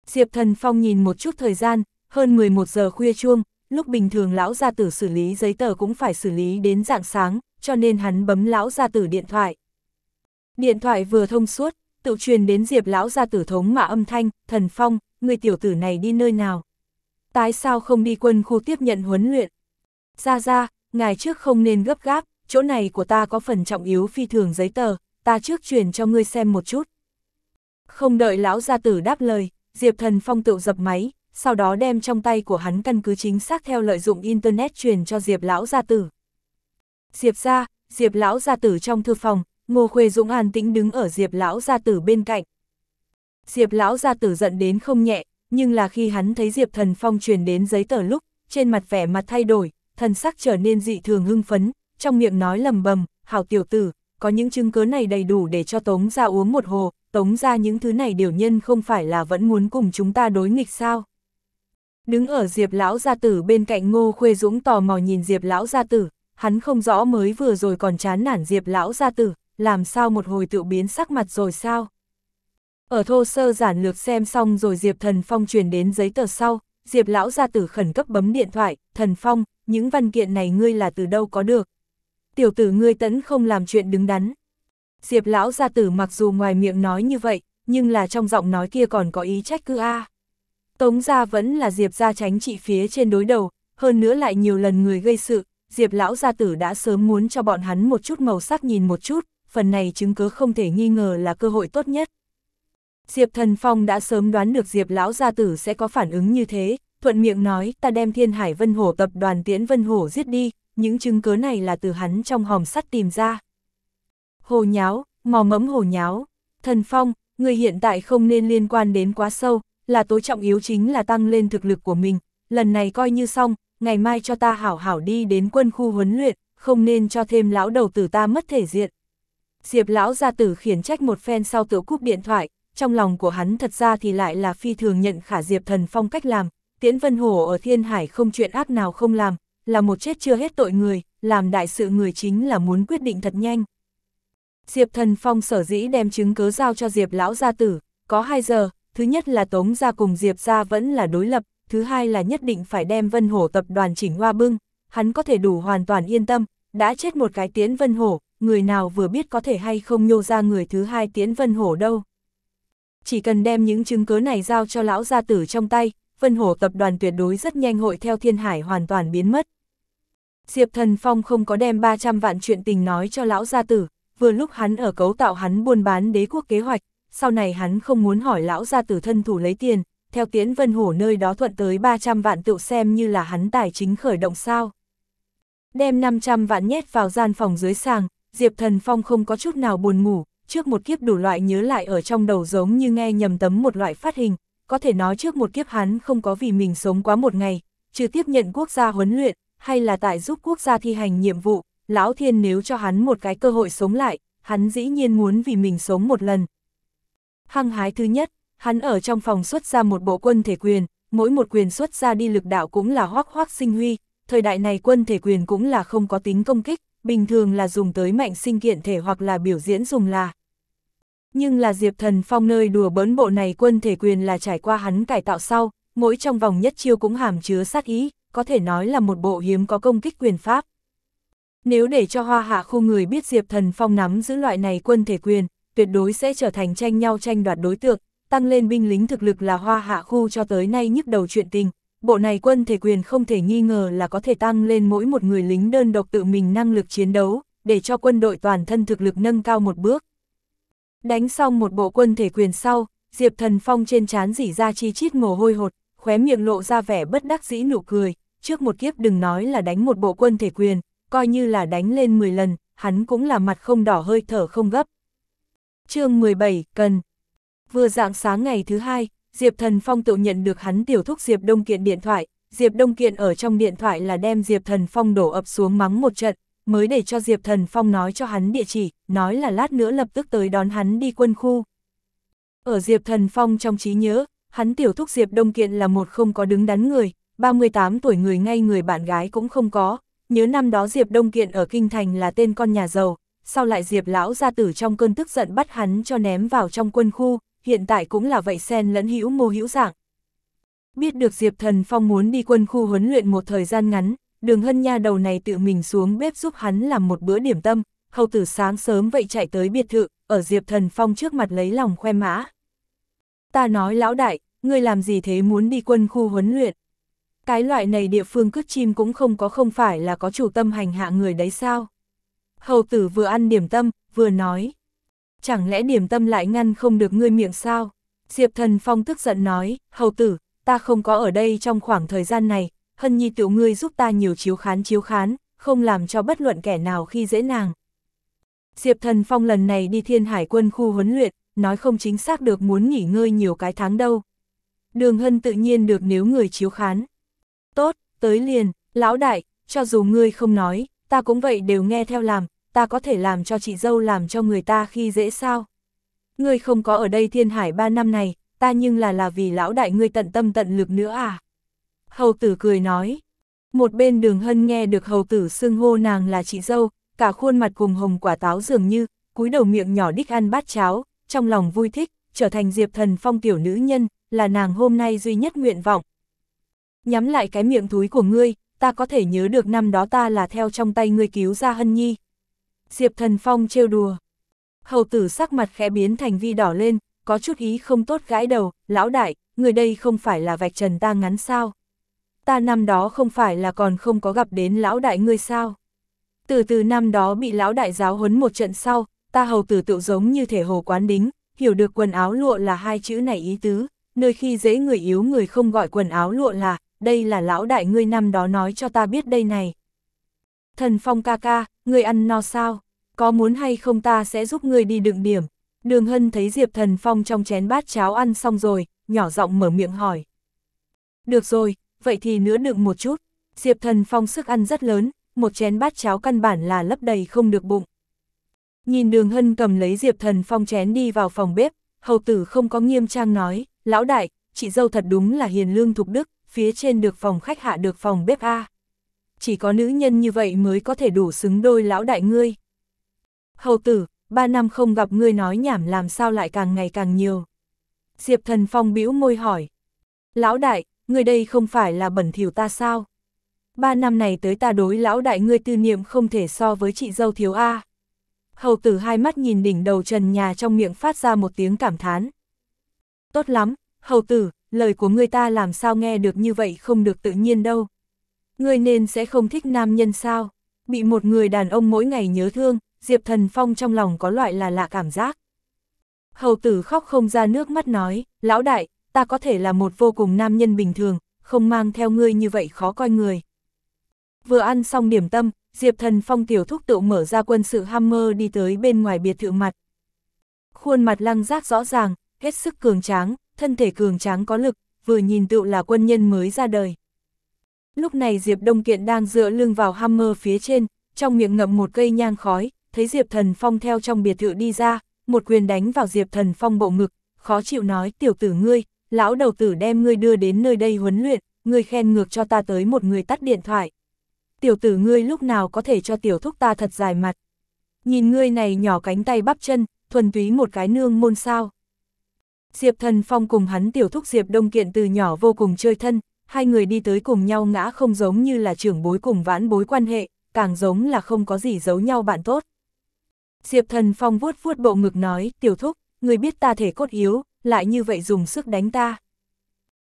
Diệp Thần Phong nhìn một chút thời gian, hơn 11 giờ khuya chuông, lúc bình thường lão gia tử xử lý giấy tờ cũng phải xử lý đến dạng sáng, cho nên hắn bấm lão gia tử điện thoại. Điện thoại vừa thông suốt, tự truyền đến Diệp lão gia tử thống mà âm thanh, thần phong, người tiểu tử này đi nơi nào. Tại sao không đi quân khu tiếp nhận huấn luyện. Ra ra, ngài trước không nên gấp gáp, chỗ này của ta có phần trọng yếu phi thường giấy tờ, ta trước truyền cho ngươi xem một chút. Không đợi lão gia tử đáp lời, Diệp thần phong tự dập máy, sau đó đem trong tay của hắn căn cứ chính xác theo lợi dụng Internet truyền cho Diệp Lão Gia Tử. Diệp ra, Diệp Lão Gia Tử trong thư phòng, Ngô Khuê Dũng an tĩnh đứng ở Diệp Lão Gia Tử bên cạnh. Diệp Lão Gia Tử giận đến không nhẹ, nhưng là khi hắn thấy Diệp Thần Phong truyền đến giấy tờ lúc, trên mặt vẻ mặt thay đổi, thần sắc trở nên dị thường hưng phấn, trong miệng nói lầm bầm, hảo tiểu tử, có những chứng cứ này đầy đủ để cho Tống ra uống một hồ, Tống ra những thứ này điều nhân không phải là vẫn muốn cùng chúng ta đối nghịch sao. Đứng ở Diệp lão gia tử bên cạnh Ngô Khuê Dũng tò mò nhìn Diệp lão gia tử, hắn không rõ mới vừa rồi còn chán nản Diệp lão gia tử, làm sao một hồi tự biến sắc mặt rồi sao? Ở thô sơ giản lược xem xong rồi Diệp Thần Phong truyền đến giấy tờ sau, Diệp lão gia tử khẩn cấp bấm điện thoại, "Thần Phong, những văn kiện này ngươi là từ đâu có được? Tiểu tử ngươi tấn không làm chuyện đứng đắn." Diệp lão gia tử mặc dù ngoài miệng nói như vậy, nhưng là trong giọng nói kia còn có ý trách cứ a. À. Tống gia vẫn là Diệp gia tránh trị phía trên đối đầu, hơn nữa lại nhiều lần người gây sự, Diệp lão gia tử đã sớm muốn cho bọn hắn một chút màu sắc nhìn một chút, phần này chứng cứ không thể nghi ngờ là cơ hội tốt nhất. Diệp Thần Phong đã sớm đoán được Diệp lão gia tử sẽ có phản ứng như thế, thuận miệng nói, ta đem Thiên Hải Vân Hổ tập đoàn Tiễn Vân Hổ giết đi, những chứng cứ này là từ hắn trong hòm sắt tìm ra. Hồ nháo, mò mẫm hồ nháo, Thần Phong, người hiện tại không nên liên quan đến quá sâu, là tối trọng yếu chính là tăng lên thực lực của mình, lần này coi như xong, ngày mai cho ta hảo hảo đi đến quân khu huấn luyện, không nên cho thêm lão đầu tử ta mất thể diện. Diệp lão gia tử khiển trách một phen sau tựa cúp điện thoại, trong lòng của hắn thật ra thì lại là phi thường nhận khả Diệp thần phong cách làm, Tiễn Vân Hổ ở Thiên Hải không chuyện ác nào không làm, là một chết chưa hết tội người, làm đại sự người chính là muốn quyết định thật nhanh. Diệp Thần Phong sở dĩ đem chứng cứ giao cho Diệp Lão Gia Tử, có 2 giờ, thứ nhất là Tống gia cùng Diệp gia vẫn là đối lập, thứ hai là nhất định phải đem Vân Hổ tập đoàn chỉnh hoa bưng, hắn có thể đủ hoàn toàn yên tâm, đã chết một cái tiến Vân Hổ, người nào vừa biết có thể hay không nhô ra người thứ hai tiến Vân Hổ đâu. Chỉ cần đem những chứng cứ này giao cho lão gia tử trong tay, Vân Hổ tập đoàn tuyệt đối rất nhanh hội theo thiên hải hoàn toàn biến mất. Diệp Thần Phong không có đem 300 vạn chuyện tình nói cho lão gia tử, vừa lúc hắn ở cấu tạo hắn buôn bán đế quốc kế hoạch, sau này hắn không muốn hỏi lão ra từ thân thủ lấy tiền, theo Tiễn Vân Hổ nơi đó thuận tới 300 vạn tựu xem như là hắn tài chính khởi động sao. Đem 500 vạn nhét vào gian phòng dưới sàng, Diệp Thần Phong không có chút nào buồn ngủ, trước một kiếp đủ loại nhớ lại ở trong đầu giống như nghe nhầm tấm một loại phát hình, có thể nói trước một kiếp hắn không có vì mình sống quá một ngày, trừ tiếp nhận quốc gia huấn luyện, hay là tại giúp quốc gia thi hành nhiệm vụ, Lão Thiên nếu cho hắn một cái cơ hội sống lại, hắn dĩ nhiên muốn vì mình sống một lần, hăng hái thứ nhất, hắn ở trong phòng xuất ra một bộ quân thể quyền, mỗi một quyền xuất ra đi lực đạo cũng là hoác hoác sinh huy, thời đại này quân thể quyền cũng là không có tính công kích, bình thường là dùng tới mạnh sinh kiện thể hoặc là biểu diễn dùng là. Nhưng là Diệp Thần Phong nơi đùa bỡn bộ này quân thể quyền là trải qua hắn cải tạo sau, mỗi trong vòng nhất chiêu cũng hàm chứa sát ý, có thể nói là một bộ hiếm có công kích quyền pháp. Nếu để cho hoa hạ khu người biết Diệp Thần Phong nắm giữ loại này quân thể quyền, tuyệt đối sẽ trở thành tranh nhau tranh đoạt đối tượng, tăng lên binh lính thực lực là hoa hạ khu cho tới nay nhức đầu chuyện tình. Bộ này quân thể quyền không thể nghi ngờ là có thể tăng lên mỗi một người lính đơn độc tự mình năng lực chiến đấu, để cho quân đội toàn thân thực lực nâng cao một bước. Đánh xong một bộ quân thể quyền sau, Diệp Thần Phong trên trán rỉ ra chi chít mồ hôi hột, khóe miệng lộ ra vẻ bất đắc dĩ nụ cười, trước một kiếp đừng nói là đánh một bộ quân thể quyền, coi như là đánh lên 10 lần, hắn cũng là mặt không đỏ hơi thở không gấp chương 17, cần. Vừa dạng sáng ngày thứ hai, Diệp Thần Phong tự nhận được hắn tiểu thúc Diệp Đông Kiện điện thoại, Diệp Đông Kiện ở trong điện thoại là đem Diệp Thần Phong đổ ập xuống mắng một trận, mới để cho Diệp Thần Phong nói cho hắn địa chỉ, nói là lát nữa lập tức tới đón hắn đi quân khu. Ở Diệp Thần Phong trong trí nhớ, hắn tiểu thúc Diệp Đông Kiện là một không có đứng đắn người, 38 tuổi người ngay người bạn gái cũng không có, nhớ năm đó Diệp Đông Kiện ở Kinh Thành là tên con nhà giàu, sau lại Diệp lão ra tử trong cơn tức giận bắt hắn cho ném vào trong quân khu, hiện tại cũng là vậy sen lẫn hữu mô hữu dạng. Biết được Diệp Thần Phong muốn đi quân khu huấn luyện một thời gian ngắn, đường hân nha đầu này tự mình xuống bếp giúp hắn làm một bữa điểm tâm, hầu tử sáng sớm vậy chạy tới biệt thự, ở Diệp Thần Phong trước mặt lấy lòng khoe mã. Ta nói lão đại, ngươi làm gì thế muốn đi quân khu huấn luyện? Cái loại này địa phương cướp chim cũng không có không phải là có chủ tâm hành hạ người đấy sao? Hầu tử vừa ăn điểm tâm, vừa nói. Chẳng lẽ điểm tâm lại ngăn không được ngươi miệng sao? Diệp thần phong tức giận nói, hầu tử, ta không có ở đây trong khoảng thời gian này, hân nhi tiểu ngươi giúp ta nhiều chiếu khán chiếu khán, không làm cho bất luận kẻ nào khi dễ nàng. Diệp thần phong lần này đi thiên hải quân khu huấn luyện, nói không chính xác được muốn nghỉ ngơi nhiều cái tháng đâu. Đường hân tự nhiên được nếu người chiếu khán. Tốt, tới liền, lão đại, cho dù ngươi không nói, ta cũng vậy đều nghe theo làm, ta có thể làm cho chị dâu làm cho người ta khi dễ sao. Ngươi không có ở đây thiên hải ba năm này, ta nhưng là là vì lão đại ngươi tận tâm tận lực nữa à. Hầu tử cười nói. Một bên đường hân nghe được hầu tử xưng hô nàng là chị dâu, cả khuôn mặt cùng hồng quả táo dường như, cúi đầu miệng nhỏ đích ăn bát cháo, trong lòng vui thích, trở thành diệp thần phong tiểu nữ nhân, là nàng hôm nay duy nhất nguyện vọng. Nhắm lại cái miệng thúi của ngươi, ta có thể nhớ được năm đó ta là theo trong tay ngươi cứu ra hân nhi. Diệp Thần Phong trêu đùa. Hầu tử sắc mặt khẽ biến thành vi đỏ lên, có chút ý không tốt gãi đầu, lão đại, người đây không phải là vạch trần ta ngắn sao. Ta năm đó không phải là còn không có gặp đến lão đại ngươi sao. Từ từ năm đó bị lão đại giáo huấn một trận sau, ta hầu tử tự giống như thể hồ quán đính, hiểu được quần áo lụa là hai chữ này ý tứ, nơi khi dễ người yếu người không gọi quần áo lụa là, đây là lão đại ngươi năm đó nói cho ta biết đây này. Thần Phong ca ca, ngươi ăn no sao? Có muốn hay không ta sẽ giúp ngươi đi đựng điểm. Đường Hân thấy Diệp Thần Phong trong chén bát cháo ăn xong rồi, nhỏ giọng mở miệng hỏi. Được rồi, vậy thì nữa đựng một chút. Diệp Thần Phong sức ăn rất lớn, một chén bát cháo căn bản là lấp đầy không được bụng. Nhìn đường hân cầm lấy Diệp Thần Phong chén đi vào phòng bếp, hầu tử không có nghiêm trang nói, lão đại, chị dâu thật đúng là hiền lương thục đức, phía trên được phòng khách hạ được phòng bếp A. Chỉ có nữ nhân như vậy mới có thể đủ xứng đôi lão đại ngươi. Hầu tử, ba năm không gặp ngươi nói nhảm làm sao lại càng ngày càng nhiều. Diệp thần phong bĩu môi hỏi. Lão đại, ngươi đây không phải là bẩn thỉu ta sao? Ba năm này tới ta đối lão đại ngươi tư niệm không thể so với chị dâu thiếu A. Hầu tử hai mắt nhìn đỉnh đầu trần nhà trong miệng phát ra một tiếng cảm thán. Tốt lắm, hầu tử, lời của người ta làm sao nghe được như vậy không được tự nhiên đâu. Người nên sẽ không thích nam nhân sao, bị một người đàn ông mỗi ngày nhớ thương, Diệp Thần Phong trong lòng có loại là lạ cảm giác. Hầu tử khóc không ra nước mắt nói, lão đại, ta có thể là một vô cùng nam nhân bình thường, không mang theo ngươi như vậy khó coi người. Vừa ăn xong điểm tâm, Diệp Thần Phong tiểu thúc tự mở ra quân sự Hammer đi tới bên ngoài biệt thự mặt. Khuôn mặt lăng giác rõ ràng, hết sức cường tráng, thân thể cường tráng có lực, vừa nhìn tựu là quân nhân mới ra đời. Lúc này Diệp Đông Kiện đang dựa lưng vào Hammer phía trên, trong miệng ngậm một cây nhang khói, thấy Diệp Thần Phong theo trong biệt thự đi ra, một quyền đánh vào Diệp Thần Phong bộ ngực, khó chịu nói tiểu tử ngươi, lão đầu tử đem ngươi đưa đến nơi đây huấn luyện, ngươi khen ngược cho ta tới một người tắt điện thoại. Tiểu tử ngươi lúc nào có thể cho tiểu thúc ta thật dài mặt. Nhìn ngươi này nhỏ cánh tay bắp chân, thuần túy một cái nương môn sao. Diệp Thần Phong cùng hắn tiểu thúc Diệp Đông Kiện từ nhỏ vô cùng chơi thân, hai người đi tới cùng nhau ngã không giống như là trưởng bối cùng vãn bối quan hệ, càng giống là không có gì giấu nhau bạn tốt. Diệp Thần Phong vuốt vuốt bộ ngực nói, tiểu thúc, người biết ta thể cốt yếu, lại như vậy dùng sức đánh ta.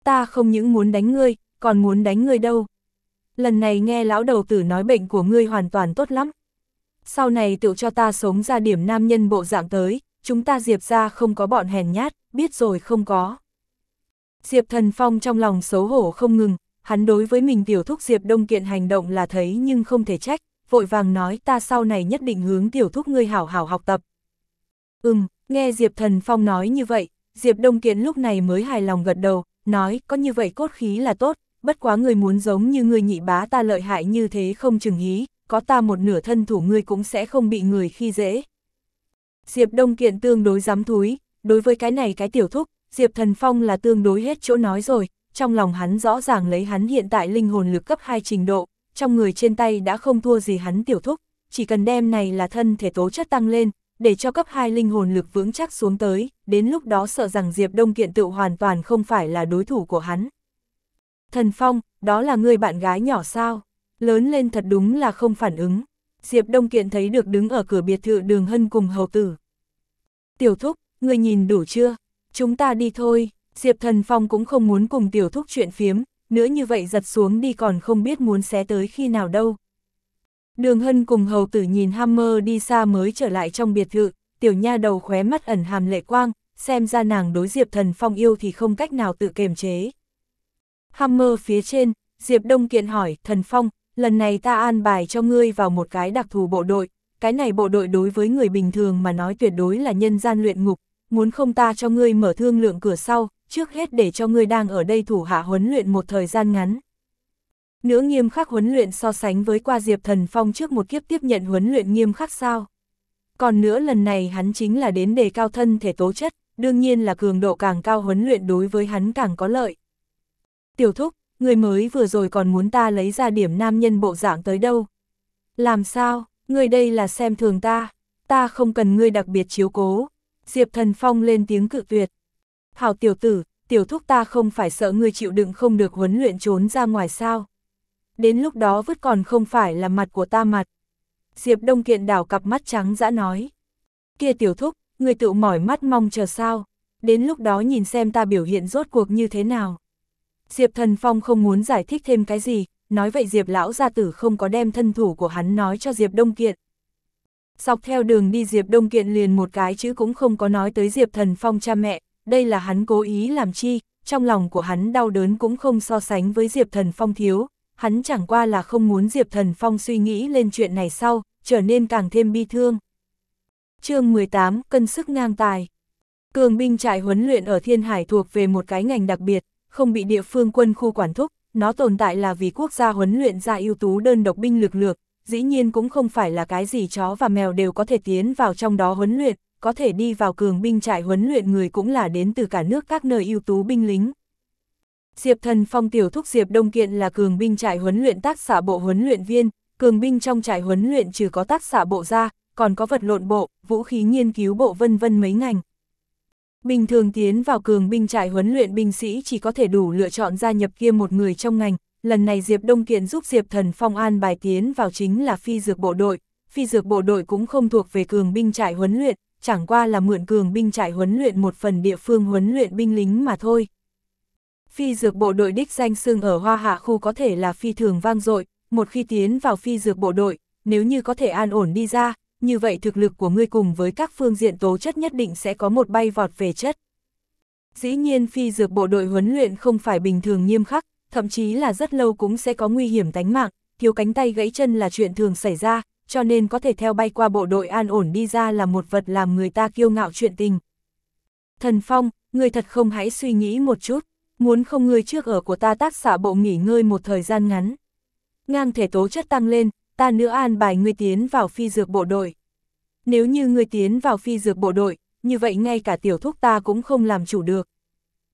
Ta không những muốn đánh ngươi, còn muốn đánh ngươi đâu. Lần này nghe lão đầu tử nói bệnh của ngươi hoàn toàn tốt lắm. Sau này tự cho ta sống ra điểm nam nhân bộ dạng tới, chúng ta Diệp ra không có bọn hèn nhát, biết rồi không có. Diệp Thần Phong trong lòng xấu hổ không ngừng, hắn đối với mình tiểu thúc Diệp Đông Kiện hành động là thấy nhưng không thể trách, vội vàng nói ta sau này nhất định hướng tiểu thúc ngươi hảo hảo học tập. Ừm, nghe Diệp Thần Phong nói như vậy, Diệp Đông Kiện lúc này mới hài lòng gật đầu, nói có như vậy cốt khí là tốt, bất quá người muốn giống như người nhị bá ta lợi hại như thế không chừng hí, có ta một nửa thân thủ ngươi cũng sẽ không bị người khi dễ. Diệp Đông Kiện tương đối dám thúi, đối với cái này cái tiểu thúc, Diệp Thần Phong là tương đối hết chỗ nói rồi, trong lòng hắn rõ ràng lấy hắn hiện tại linh hồn lực cấp 2 trình độ, trong người trên tay đã không thua gì hắn tiểu thúc, chỉ cần đem này là thân thể tố chất tăng lên, để cho cấp 2 linh hồn lực vững chắc xuống tới, đến lúc đó sợ rằng Diệp Đông Kiện tự hoàn toàn không phải là đối thủ của hắn. Thần Phong, đó là người bạn gái nhỏ sao? Lớn lên thật đúng là không phản ứng. Diệp Đông Kiện thấy được đứng ở cửa biệt thự đường hân cùng hầu tử. Tiểu thúc, người nhìn đủ chưa? Chúng ta đi thôi, Diệp Thần Phong cũng không muốn cùng tiểu thúc chuyện phiếm, nữa như vậy giật xuống đi còn không biết muốn xé tới khi nào đâu. Đường hân cùng hầu tử nhìn Hammer đi xa mới trở lại trong biệt thự, tiểu nha đầu khóe mắt ẩn hàm lệ quang, xem ra nàng đối Diệp Thần Phong yêu thì không cách nào tự kềm chế. Hammer phía trên, Diệp Đông Kiện hỏi, Thần Phong, lần này ta an bài cho ngươi vào một cái đặc thù bộ đội, cái này bộ đội đối với người bình thường mà nói tuyệt đối là nhân gian luyện ngục, muốn không ta cho ngươi mở thương lượng cửa sau, trước hết để cho ngươi đang ở đây thủ hạ huấn luyện một thời gian ngắn. Nữ nghiêm khắc huấn luyện so sánh với qua Diệp Thần Phong trước một kiếp tiếp nhận huấn luyện nghiêm khắc sao. Còn nữa lần này hắn chính là đến đề cao thân thể tố chất, đương nhiên là cường độ càng cao huấn luyện đối với hắn càng có lợi. Tiểu thúc, người mới vừa rồi còn muốn ta lấy ra điểm nam nhân bộ dạng tới đâu. Làm sao, người đây là xem thường ta, ta không cần ngươi đặc biệt chiếu cố. Diệp Thần Phong lên tiếng cự tuyệt. Hảo tiểu tử, tiểu thúc ta không phải sợ ngươi chịu đựng không được huấn luyện trốn ra ngoài sao. Đến lúc đó vứt còn không phải là mặt của ta mặt. Diệp Đông Kiện đảo cặp mắt trắng dã nói. Kia tiểu thúc, người tự mỏi mắt mong chờ sao, đến lúc đó nhìn xem ta biểu hiện rốt cuộc như thế nào. Diệp Thần Phong không muốn giải thích thêm cái gì, nói vậy Diệp lão gia tử không có đem thân thủ của hắn nói cho Diệp Đông Kiện. Dọc theo đường đi Diệp Đông Kiện liền một cái chữ cũng không có nói tới Diệp Thần Phong cha mẹ, đây là hắn cố ý làm chi, trong lòng của hắn đau đớn cũng không so sánh với Diệp Thần Phong thiếu, hắn chẳng qua là không muốn Diệp Thần Phong suy nghĩ lên chuyện này sau, trở nên càng thêm bi thương. chương 18, cân sức ngang tài Cường binh trại huấn luyện ở Thiên Hải thuộc về một cái ngành đặc biệt, không bị địa phương quân khu quản thúc, nó tồn tại là vì quốc gia huấn luyện ra ưu tú đơn độc binh lực lược, dĩ nhiên cũng không phải là cái gì chó và mèo đều có thể tiến vào trong đó huấn luyện, có thể đi vào cường binh trại huấn luyện người cũng là đến từ cả nước các nơi ưu tú binh lính. Diệp Thần Phong tiểu thúc Diệp Đông Kiện là cường binh trại huấn luyện tác xã bộ huấn luyện viên, cường binh trong trại huấn luyện trừ có tác xã bộ ra, còn có vật lộn bộ, vũ khí nghiên cứu bộ vân vân mấy ngành. Bình thường tiến vào cường binh trại huấn luyện binh sĩ chỉ có thể đủ lựa chọn gia nhập kia một người trong ngành, lần này Diệp Đông Kiện giúp Diệp Thần Phong an bài tiến vào chính là phi dược bộ đội, phi dược bộ đội cũng không thuộc về cường binh trại huấn luyện, chẳng qua là mượn cường binh trại huấn luyện một phần địa phương huấn luyện binh lính mà thôi. Phi dược bộ đội đích danh xương ở Hoa Hạ khu có thể là phi thường vang dội, một khi tiến vào phi dược bộ đội, nếu như có thể an ổn đi ra, như vậy thực lực của ngươi cùng với các phương diện tố chất nhất định sẽ có một bay vọt về chất. Dĩ nhiên phi dược bộ đội huấn luyện không phải bình thường nghiêm khắc, thậm chí là rất lâu cũng sẽ có nguy hiểm tánh mạng, thiếu cánh tay gãy chân là chuyện thường xảy ra, cho nên có thể theo bay qua bộ đội an ổn đi ra là một vật làm người ta kiêu ngạo chuyện tình. Thần Phong, ngươi thật không hãy suy nghĩ một chút, muốn không ngươi trước ở của ta tác xạ bộ nghỉ ngơi một thời gian ngắn. Ngang thể tố chất tăng lên, ta nữa an bài ngươi tiến vào phi dược bộ đội. Nếu như ngươi tiến vào phi dược bộ đội, như vậy ngay cả tiểu thúc ta cũng không làm chủ được.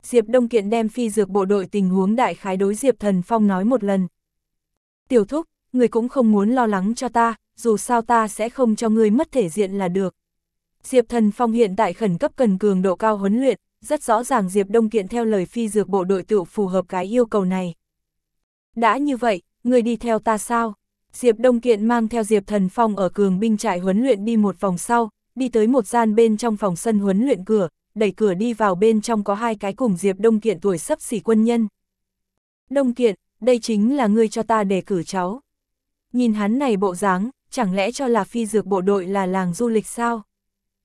Diệp Đông Kiện đem phi dược bộ đội tình huống đại khái đối Diệp Thần Phong nói một lần. Tiểu thúc, người cũng không muốn lo lắng cho ta, dù sao ta sẽ không cho ngươi mất thể diện là được. Diệp Thần Phong hiện tại khẩn cấp cần cường độ cao huấn luyện, rất rõ ràng Diệp Đông Kiện theo lời phi dược bộ đội tự phù hợp cái yêu cầu này. Đã như vậy, người đi theo ta sao? Diệp Đông Kiện mang theo Diệp Thần Phong ở cường binh trại huấn luyện đi một vòng sau, đi tới một gian bên trong phòng sân huấn luyện cửa, đẩy cửa đi vào bên trong có hai cái cùng Diệp Đông Kiện tuổi sấp xỉ quân nhân. Đông Kiện, đây chính là ngươi cho ta đề cử cháu. Nhìn hắn này bộ dáng, chẳng lẽ cho là phi dược bộ đội là làng du lịch sao?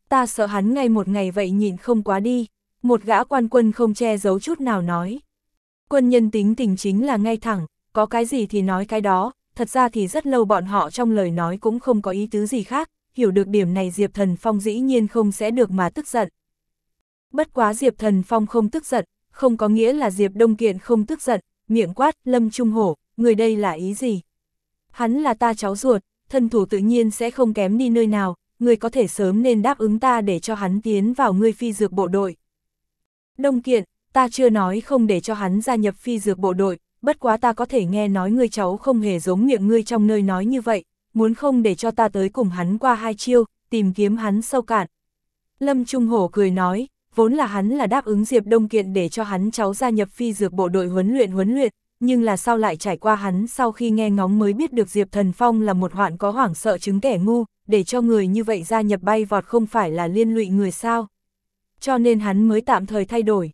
Ta sợ hắn ngay một ngày vậy nhìn không quá đi, một gã quan quân không che giấu chút nào nói. Quân nhân tính tình chính là ngay thẳng, có cái gì thì nói cái đó, thật ra thì rất lâu bọn họ trong lời nói cũng không có ý tứ gì khác, hiểu được điểm này Diệp Thần Phong dĩ nhiên không sẽ được mà tức giận. Bất quá Diệp Thần Phong không tức giận, không có nghĩa là Diệp Đông Kiện không tức giận, miệng quát Lâm Trung Hổ, người đây là ý gì? Hắn là ta cháu ruột, thân thủ tự nhiên sẽ không kém đi nơi nào, người có thể sớm nên đáp ứng ta để cho hắn tiến vào ngươi phi dược bộ đội. Đông Kiện, ta chưa nói không để cho hắn gia nhập phi dược bộ đội, bất quá ta có thể nghe nói ngươi cháu không hề giống miệng ngươi trong nơi nói như vậy, muốn không để cho ta tới cùng hắn qua hai chiêu, tìm kiếm hắn sâu cạn. Lâm Trung Hổ cười nói, vốn là hắn là đáp ứng Diệp Đông Kiện để cho hắn cháu gia nhập phi dược bộ đội huấn luyện huấn luyện, nhưng là sao lại trải qua hắn sau khi nghe ngóng mới biết được Diệp Thần Phong là một hoạn có hoảng sợ chứng kẻ ngu, để cho người như vậy gia nhập bay vọt không phải là liên lụy người sao. Cho nên hắn mới tạm thời thay đổi.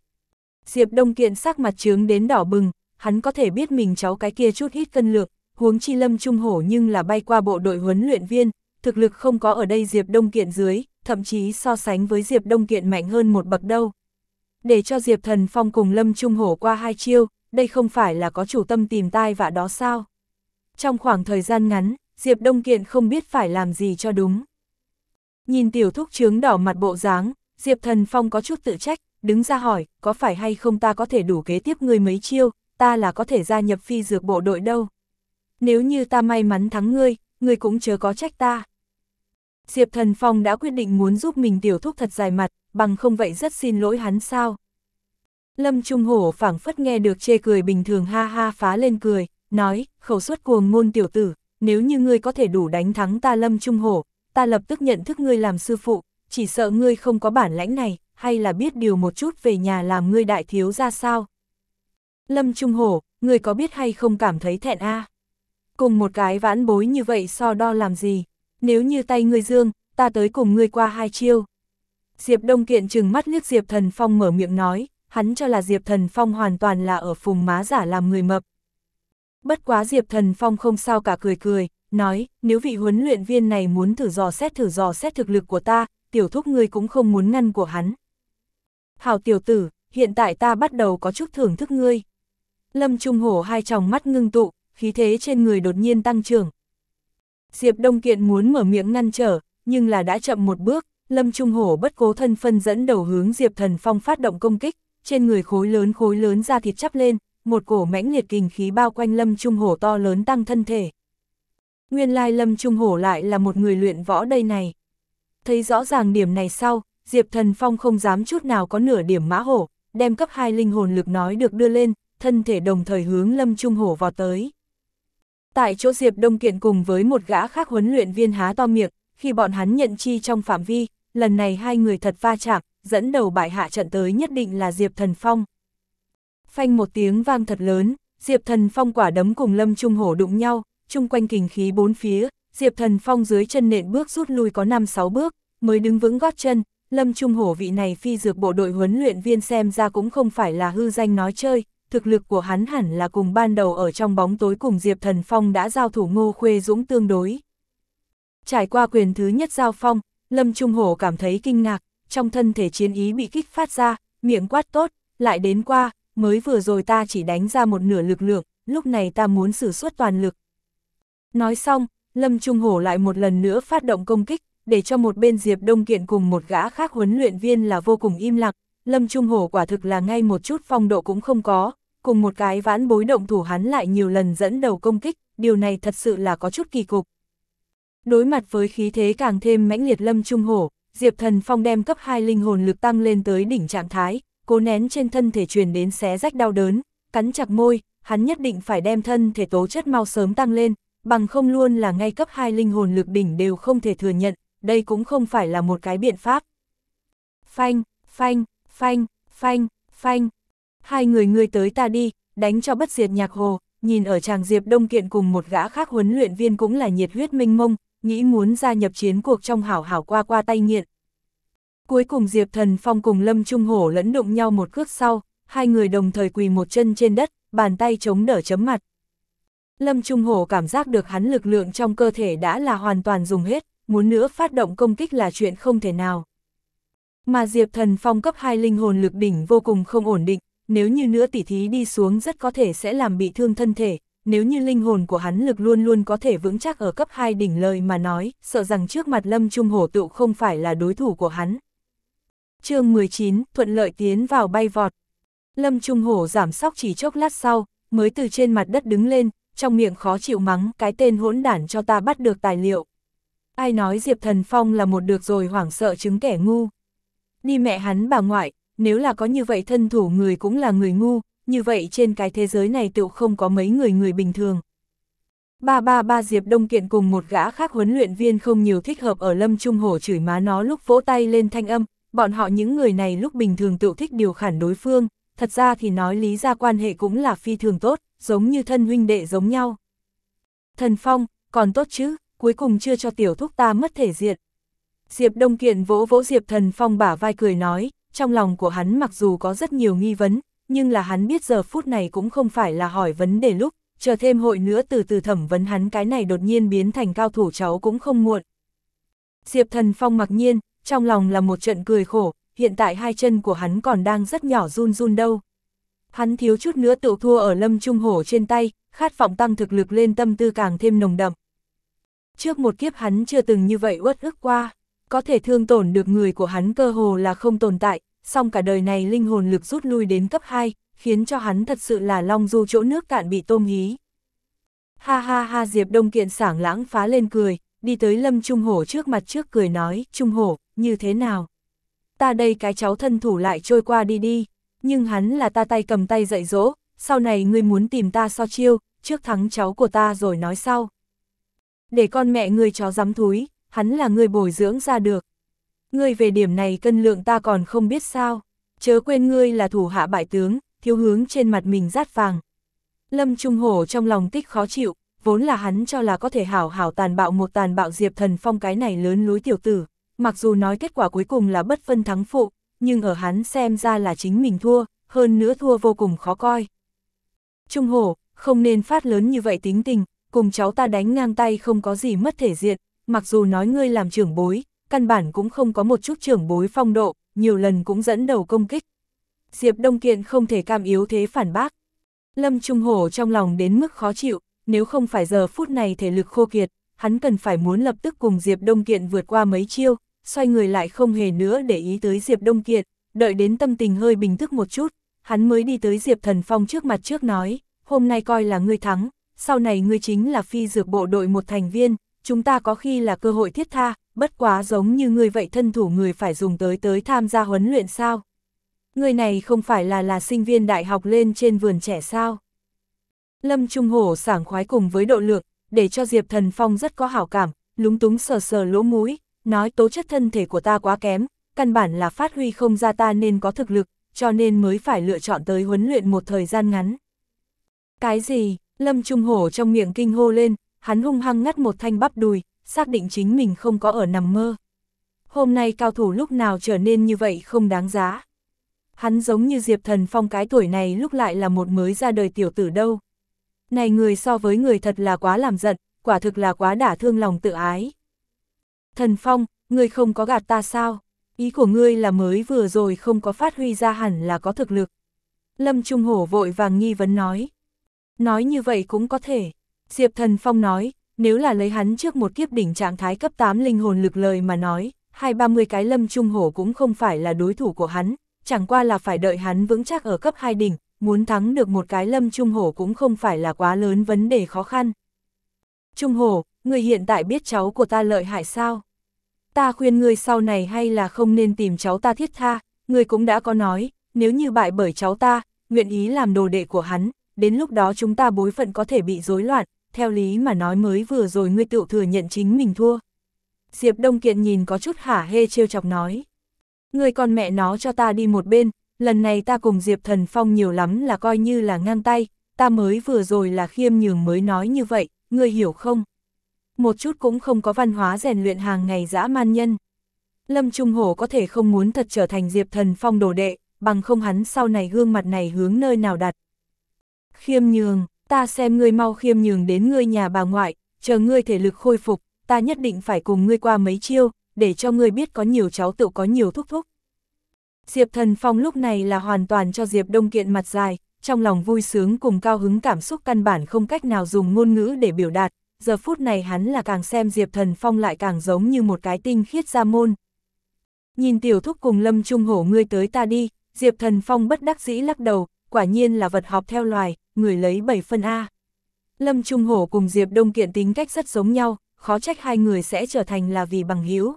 Diệp Đông Kiện sắc mặt trướng đến đỏ bừng, hắn có thể biết mình cháu cái kia chút ít cân lược, huống chi lâm trung hổ nhưng là bay qua bộ đội huấn luyện viên, thực lực không có ở đây Diệp Đông Kiện dưới, thậm chí so sánh với Diệp Đông Kiện mạnh hơn một bậc đâu. Để cho Diệp Thần Phong cùng Lâm Trung Hổ qua hai chiêu, đây không phải là có chủ tâm tìm tai vạ đó sao? Trong khoảng thời gian ngắn, Diệp Đông Kiện không biết phải làm gì cho đúng. Nhìn tiểu thúc trướng đỏ mặt bộ dáng, Diệp Thần Phong có chút tự trách, đứng ra hỏi, có phải hay không ta có thể đủ kế tiếp người mấy chiêu, ta là có thể gia nhập phi dược bộ đội đâu. Nếu như ta may mắn thắng ngươi, ngươi cũng chớ có trách ta. Diệp Thần Phong đã quyết định muốn giúp mình tiểu thúc thật dài mặt, bằng không vậy rất xin lỗi hắn sao. Lâm Trung Hổ phảng phất nghe được chê cười bình thường ha ha phá lên cười, nói, khẩu suất cuồng ngôn tiểu tử, nếu như ngươi có thể đủ đánh thắng ta Lâm Trung Hổ, ta lập tức nhận thức ngươi làm sư phụ, chỉ sợ ngươi không có bản lãnh này, hay là biết điều một chút về nhà làm ngươi đại thiếu ra sao. Lâm Trung Hổ, người có biết hay không cảm thấy thẹn a Cùng một cái vãn bối như vậy so đo làm gì? Nếu như tay ngươi dương, ta tới cùng ngươi qua hai chiêu. Diệp Đông Kiện chừng mắt liếc Diệp Thần Phong mở miệng nói, hắn cho là Diệp Thần Phong hoàn toàn là ở phùng má giả làm người mập. Bất quá Diệp Thần Phong không sao cả cười cười, nói, nếu vị huấn luyện viên này muốn thử dò xét thử dò xét thực lực của ta, tiểu thúc ngươi cũng không muốn ngăn của hắn. Hảo tiểu tử, hiện tại ta bắt đầu có chút thưởng thức ngươi. Lâm Trung Hổ hai tròng mắt ngưng tụ, khí thế trên người đột nhiên tăng trưởng. Diệp Đông Kiện muốn mở miệng ngăn trở, nhưng là đã chậm một bước, Lâm Trung Hổ bất cố thân phân dẫn đầu hướng Diệp Thần Phong phát động công kích, trên người khối lớn khối lớn ra thịt chắp lên, một cổ mãnh liệt kình khí bao quanh Lâm Trung Hổ to lớn tăng thân thể. Nguyên lai Lâm Trung Hổ lại là một người luyện võ đây này. Thấy rõ ràng điểm này sau, Diệp Thần Phong không dám chút nào có nửa điểm mã hổ, đem cấp hai linh hồn lực nói được đưa lên, thân thể đồng thời hướng Lâm Trung Hổ vào tới. Tại chỗ Diệp Đông Kiện cùng với một gã khác huấn luyện viên há to miệng, khi bọn hắn nhận chi trong phạm vi, lần này hai người thật va chạm, dẫn đầu bại hạ trận tới nhất định là Diệp Thần Phong. Phanh một tiếng vang thật lớn, Diệp Thần Phong quả đấm cùng Lâm Trung Hổ đụng nhau, chung quanh kình khí bốn phía, Diệp Thần Phong dưới chân nện bước rút lui có 5-6 bước, mới đứng vững gót chân, Lâm Trung Hổ vị này phi dược bộ đội huấn luyện viên xem ra cũng không phải là hư danh nói chơi, thực lực của hắn hẳn là cùng ban đầu ở trong bóng tối cùng Diệp Thần Phong đã giao thủ Ngô Khuê Dũng tương đối. Trải qua quyền thứ nhất giao phong, Lâm Trung Hổ cảm thấy kinh ngạc, trong thân thể chiến ý bị kích phát ra, miệng quát tốt, lại đến qua, mới vừa rồi ta chỉ đánh ra một nửa lực lượng, lúc này ta muốn sử xuất toàn lực. Nói xong, Lâm Trung Hổ lại một lần nữa phát động công kích, để cho một bên Diệp Đông Kiện cùng một gã khác huấn luyện viên là vô cùng im lặng, Lâm Trung Hổ quả thực là ngay một chút phong độ cũng không có, cùng một cái vãn bối động thủ hắn lại nhiều lần dẫn đầu công kích, điều này thật sự là có chút kỳ cục. Đối mặt với khí thế càng thêm mãnh liệt lâm trung hổ, Diệp Thần Phong đem cấp 2 linh hồn lực tăng lên tới đỉnh trạng thái, cố nén trên thân thể truyền đến xé rách đau đớn, cắn chặt môi, hắn nhất định phải đem thân thể tố chất mau sớm tăng lên, bằng không luôn là ngay cấp 2 linh hồn lực đỉnh đều không thể thừa nhận, đây cũng không phải là một cái biện pháp. Phanh, phanh, phanh, phanh, phanh, hai người ngươi tới ta đi, đánh cho bất diệt nhạc hồ, nhìn ở chàng Diệp Đông Kiện cùng một gã khác huấn luyện viên cũng là nhiệt huyết minh mông, nghĩ muốn gia nhập chiến cuộc trong hảo hảo qua qua tay nghiện. Cuối cùng Diệp Thần Phong cùng Lâm Trung Hổ lẫn đụng nhau một cước sau, hai người đồng thời quỳ một chân trên đất, bàn tay chống đỡ chấm mặt. Lâm Trung Hổ cảm giác được hắn lực lượng trong cơ thể đã là hoàn toàn dùng hết, muốn nữa phát động công kích là chuyện không thể nào. Mà Diệp Thần Phong cấp hai linh hồn lực đỉnh vô cùng không ổn định, nếu như nữa tỉ thí đi xuống rất có thể sẽ làm bị thương thân thể, nếu như linh hồn của hắn lực luôn luôn có thể vững chắc ở cấp 2 đỉnh lời mà nói, sợ rằng trước mặt Lâm Trung Hổ tựu không phải là đối thủ của hắn. chương 19, thuận lợi tiến vào bay vọt. Lâm Trung Hổ giảm sóc chỉ chốc lát sau, mới từ trên mặt đất đứng lên, trong miệng khó chịu mắng cái tên hỗn đản cho ta bắt được tài liệu. Ai nói Diệp Thần Phong là một được rồi hoảng sợ chứng kẻ ngu. Đi mẹ hắn bà ngoại, nếu là có như vậy thân thủ người cũng là người ngu, như vậy trên cái thế giới này tự không có mấy người người bình thường. Ba ba ba Diệp Đông Kiện cùng một gã khác huấn luyện viên không nhiều thích hợp ở Lâm Trung Hổ chửi má nó lúc vỗ tay lên thanh âm, bọn họ những người này lúc bình thường tự thích điều khản đối phương, thật ra thì nói lý ra quan hệ cũng là phi thường tốt, giống như thân huynh đệ giống nhau. Thần Phong, còn tốt chứ, cuối cùng chưa cho tiểu thúc ta mất thể diện. Diệp Đông Kiện vỗ vỗ Diệp Thần Phong bả vai cười nói, trong lòng của hắn mặc dù có rất nhiều nghi vấn, nhưng là hắn biết giờ phút này cũng không phải là hỏi vấn đề lúc, chờ thêm hội nữa từ từ thẩm vấn hắn cái này đột nhiên biến thành cao thủ cháu cũng không muộn. Diệp thần phong mặc nhiên, trong lòng là một trận cười khổ, hiện tại hai chân của hắn còn đang rất nhỏ run run đâu. Hắn thiếu chút nữa tự thua ở lâm trung hổ trên tay, khát vọng tăng thực lực lên tâm tư càng thêm nồng đậm. Trước một kiếp hắn chưa từng như vậy uất ức qua có thể thương tổn được người của hắn cơ hồ là không tồn tại, song cả đời này linh hồn lực rút lui đến cấp 2, khiến cho hắn thật sự là long du chỗ nước cạn bị tôm hí. Ha ha ha Diệp Đông Kiện sảng lãng phá lên cười, đi tới Lâm Trung Hổ trước mặt trước cười nói, Trung Hổ, như thế nào? Ta đây cái cháu thân thủ lại trôi qua đi đi, nhưng hắn là ta tay cầm tay dạy dỗ, sau này ngươi muốn tìm ta so chiêu, trước thắng cháu của ta rồi nói sau. Để con mẹ ngươi chó dám thúi, hắn là người bồi dưỡng ra được. Ngươi về điểm này cân lượng ta còn không biết sao, chớ quên ngươi là thủ hạ bại tướng, thiếu hướng trên mặt mình rát vàng. Lâm Trung Hổ trong lòng tích khó chịu, vốn là hắn cho là có thể hảo hảo tàn bạo một tàn bạo Diệp Thần Phong cái này lớn lối tiểu tử, mặc dù nói kết quả cuối cùng là bất phân thắng phụ, nhưng ở hắn xem ra là chính mình thua, hơn nữa thua vô cùng khó coi. Trung Hổ, không nên phát lớn như vậy tính tình, cùng cháu ta đánh ngang tay không có gì mất thể diện, mặc dù nói ngươi làm trưởng bối, căn bản cũng không có một chút trưởng bối phong độ, nhiều lần cũng dẫn đầu công kích. Diệp Đông Kiện không thể cam yếu thế phản bác. Lâm Trung Hổ trong lòng đến mức khó chịu, nếu không phải giờ phút này thể lực khô kiệt, hắn cần phải muốn lập tức cùng Diệp Đông Kiện vượt qua mấy chiêu, xoay người lại không hề nữa để ý tới Diệp Đông Kiện, đợi đến tâm tình hơi bình thức một chút, hắn mới đi tới Diệp Thần Phong trước mặt trước nói, hôm nay coi là ngươi thắng, sau này ngươi chính là phi dược bộ đội một thành viên, chúng ta có khi là cơ hội thiết tha, bất quá giống như người vậy thân thủ người phải dùng tới tới tham gia huấn luyện sao. Người này không phải là là sinh viên đại học lên trên vườn trẻ sao. Lâm Trung Hổ sảng khoái cùng với độ lược, để cho Diệp Thần Phong rất có hảo cảm, lúng túng sờ sờ lỗ mũi, nói tố chất thân thể của ta quá kém, căn bản là phát huy không ra ta nên có thực lực, cho nên mới phải lựa chọn tới huấn luyện một thời gian ngắn. Cái gì? Lâm Trung Hổ trong miệng kinh hô lên, hắn hung hăng ngắt một thanh bắp đùi, xác định chính mình không có ở nằm mơ. Hôm nay cao thủ lúc nào trở nên như vậy không đáng giá. Hắn giống như Diệp Thần Phong cái tuổi này lúc lại là một mới ra đời tiểu tử đâu. Này người so với người thật là quá làm giận, quả thực là quá đả thương lòng tự ái. Thần Phong, ngươi không có gạt ta sao? Ý của ngươi là mới vừa rồi không có phát huy ra hẳn là có thực lực. Lâm Trung Hổ vội vàng nghi vấn nói. Nói như vậy cũng có thể. Diệp Thần Phong nói, nếu là lấy hắn trước một kiếp đỉnh trạng thái cấp 8 linh hồn lực lời mà nói, hai ba mươi cái lâm trung hổ cũng không phải là đối thủ của hắn, chẳng qua là phải đợi hắn vững chắc ở cấp 2 đỉnh, muốn thắng được một cái lâm trung hổ cũng không phải là quá lớn vấn đề khó khăn. Trung hổ, người hiện tại biết cháu của ta lợi hại sao? Ta khuyên người sau này hay là không nên tìm cháu ta thiết tha, người cũng đã có nói, nếu như bại bởi cháu ta, nguyện ý làm đồ đệ của hắn, đến lúc đó chúng ta bối phận có thể bị rối loạn, theo lý mà nói mới vừa rồi ngươi tự thừa nhận chính mình thua. Diệp Đông Kiện nhìn có chút hả hê trêu chọc nói. Người con mẹ nó cho ta đi một bên, lần này ta cùng Diệp Thần Phong nhiều lắm là coi như là ngang tay, ta mới vừa rồi là khiêm nhường mới nói như vậy, ngươi hiểu không? Một chút cũng không có văn hóa rèn luyện hàng ngày dã man nhân. Lâm Trung Hổ có thể không muốn thật trở thành Diệp Thần Phong đồ đệ, bằng không hắn sau này gương mặt này hướng nơi nào đặt. Khiêm nhường, ta xem ngươi mau khiêm nhường đến ngươi nhà bà ngoại, chờ ngươi thể lực khôi phục, ta nhất định phải cùng ngươi qua mấy chiêu, để cho ngươi biết có nhiều cháu tự có nhiều thúc thúc. Diệp Thần Phong lúc này là hoàn toàn cho Diệp Đông Kiện mặt dài, trong lòng vui sướng cùng cao hứng cảm xúc căn bản không cách nào dùng ngôn ngữ để biểu đạt, giờ phút này hắn là càng xem Diệp Thần Phong lại càng giống như một cái tinh khiết ra môn. Nhìn tiểu thúc cùng Lâm Trung Hổ ngươi tới ta đi, Diệp Thần Phong bất đắc dĩ lắc đầu, quả nhiên là vật họp theo loài, người lấy 7 phân A. Lâm Trung Hổ cùng Diệp Đông Kiện tính cách rất giống nhau, khó trách hai người sẽ trở thành là vì bằng hữu.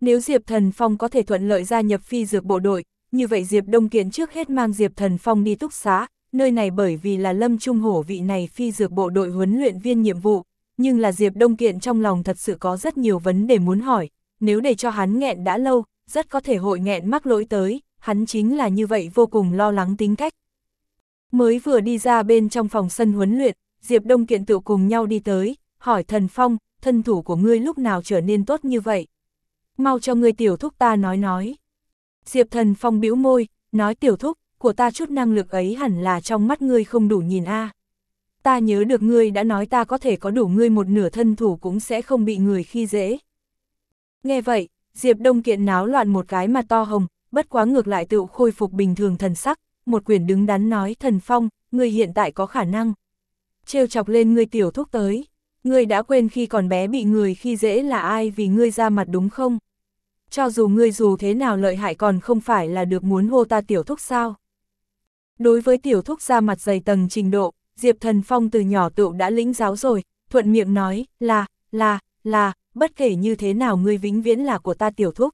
Nếu Diệp Thần Phong có thể thuận lợi gia nhập phi dược bộ đội, như vậy Diệp Đông Kiện trước hết mang Diệp Thần Phong đi túc xá, nơi này bởi vì là Lâm Trung Hổ vị này phi dược bộ đội huấn luyện viên nhiệm vụ, nhưng là Diệp Đông Kiện trong lòng thật sự có rất nhiều vấn đề muốn hỏi, nếu để cho hắn nghẹn đã lâu, rất có thể hội nghẹn mắc lỗi tới, hắn chính là như vậy vô cùng lo lắng tính cách. Mới vừa đi ra bên trong phòng sân huấn luyện, Diệp Đông Kiện tự cùng nhau đi tới, hỏi Thần Phong, thân thủ của ngươi lúc nào trở nên tốt như vậy? Mau cho ngươi tiểu thúc ta nói nói. Diệp Thần Phong bĩu môi, nói tiểu thúc, của ta chút năng lực ấy hẳn là trong mắt ngươi không đủ nhìn a. Ta nhớ được ngươi đã nói ta có thể có đủ ngươi một nửa thân thủ cũng sẽ không bị người khi dễ. Nghe vậy, Diệp Đông Kiện náo loạn một cái mà to hồng, bất quá ngược lại tự khôi phục bình thường thần sắc, một quyền đứng đắn nói thần phong, người hiện tại có khả năng. trêu chọc lên người tiểu thúc tới, người đã quên khi còn bé bị người khi dễ là ai vì ngươi ra mặt đúng không? Cho dù ngươi dù thế nào lợi hại còn không phải là được muốn hô ta tiểu thúc sao? Đối với tiểu thúc ra mặt dày tầng trình độ, Diệp Thần Phong từ nhỏ tựu đã lĩnh giáo rồi, thuận miệng nói, là, là, là, bất kể như thế nào ngươi vĩnh viễn là của ta tiểu thúc.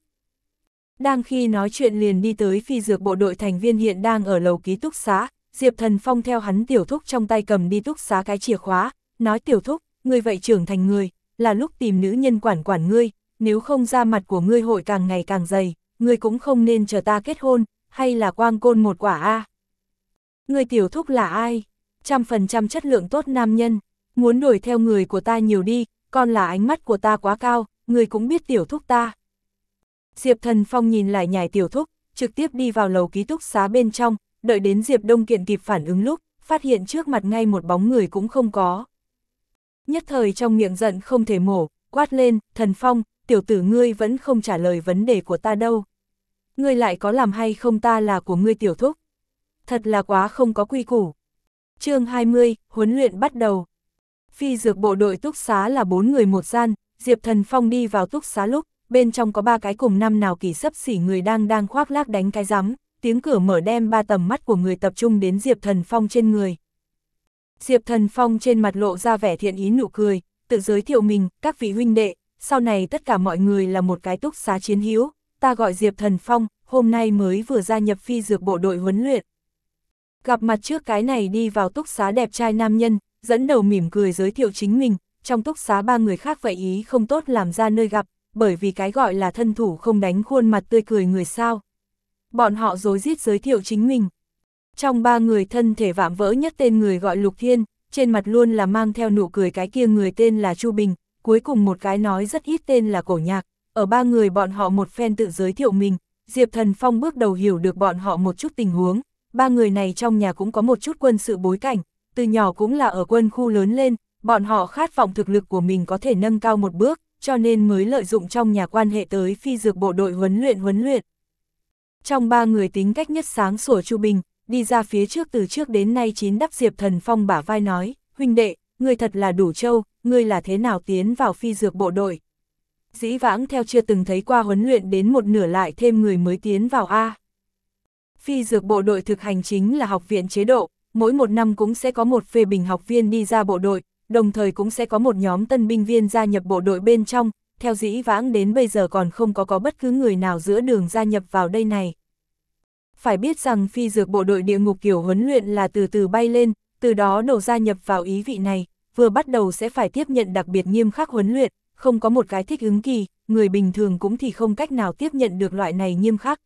Đang khi nói chuyện liền đi tới phi dược bộ đội thành viên hiện đang ở lầu ký túc xá, Diệp Thần Phong theo hắn tiểu thúc trong tay cầm đi túc xá cái chìa khóa, nói tiểu thúc, ngươi vậy trưởng thành người, là lúc tìm nữ nhân quản quản ngươi, nếu không ra mặt của ngươi hội càng ngày càng dày, ngươi cũng không nên chờ ta kết hôn, hay là quang côn một quả A. À. Ngươi tiểu thúc là ai? Trăm phần trăm chất lượng tốt nam nhân, muốn đuổi theo người của ta nhiều đi, con là ánh mắt của ta quá cao, ngươi cũng biết tiểu thúc ta. Diệp Thần Phong nhìn lại nhài tiểu thúc, trực tiếp đi vào lầu ký túc xá bên trong, đợi đến Diệp Đông Kiện kịp phản ứng lúc, phát hiện trước mặt ngay một bóng người cũng không có. Nhất thời trong miệng giận không thể mổ, quát lên, Thần Phong, tiểu tử ngươi vẫn không trả lời vấn đề của ta đâu. Ngươi lại có làm hay không ta là của ngươi tiểu thúc. Thật là quá không có quy củ. chương 20, huấn luyện bắt đầu. Phi dược bộ đội túc xá là bốn người một gian, Diệp Thần Phong đi vào túc xá lúc, bên trong có ba cái cùng năm nào kỳ sấp xỉ người đang đang khoác lác đánh cái rắm, tiếng cửa mở đem ba tầm mắt của người tập trung đến Diệp Thần Phong trên người. Diệp Thần Phong trên mặt lộ ra vẻ thiện ý nụ cười, tự giới thiệu mình, các vị huynh đệ, sau này tất cả mọi người là một cái túc xá chiến hữu, ta gọi Diệp Thần Phong, hôm nay mới vừa gia nhập phi dược bộ đội huấn luyện. Gặp mặt trước cái này đi vào túc xá đẹp trai nam nhân, dẫn đầu mỉm cười giới thiệu chính mình, trong túc xá ba người khác vậy ý không tốt làm ra nơi gặp, bởi vì cái gọi là thân thủ không đánh khuôn mặt tươi cười người sao. Bọn họ dối rít giới thiệu chính mình. Trong ba người thân thể vạm vỡ nhất tên người gọi Lục Thiên, trên mặt luôn là mang theo nụ cười cái kia người tên là Chu Bình, cuối cùng một cái nói rất ít tên là Cổ Nhạc, ở ba người bọn họ một phen tự giới thiệu mình, Diệp Thần Phong bước đầu hiểu được bọn họ một chút tình huống, ba người này trong nhà cũng có một chút quân sự bối cảnh, từ nhỏ cũng là ở quân khu lớn lên, bọn họ khát vọng thực lực của mình có thể nâng cao một bước cho nên mới lợi dụng trong nhà quan hệ tới phi dược bộ đội huấn luyện huấn luyện. Trong ba người tính cách nhất sáng sủa Chu Bình, đi ra phía trước từ trước đến nay chín đắp Diệp Thần Phong bả vai nói, huynh đệ, người thật là đủ trâu, người là thế nào tiến vào phi dược bộ đội. Dĩ vãng theo chưa từng thấy qua huấn luyện đến một nửa lại thêm người mới tiến vào A. Phi dược bộ đội thực hành chính là học viện chế độ, mỗi một năm cũng sẽ có một phê bình học viên đi ra bộ đội, đồng thời cũng sẽ có một nhóm tân binh viên gia nhập bộ đội bên trong, theo dĩ vãng đến bây giờ còn không có có bất cứ người nào giữa đường gia nhập vào đây này. Phải biết rằng phi dược bộ đội địa ngục kiểu huấn luyện là từ từ bay lên, từ đó đổ gia nhập vào ý vị này, vừa bắt đầu sẽ phải tiếp nhận đặc biệt nghiêm khắc huấn luyện, không có một cái thích ứng kỳ, người bình thường cũng thì không cách nào tiếp nhận được loại này nghiêm khắc.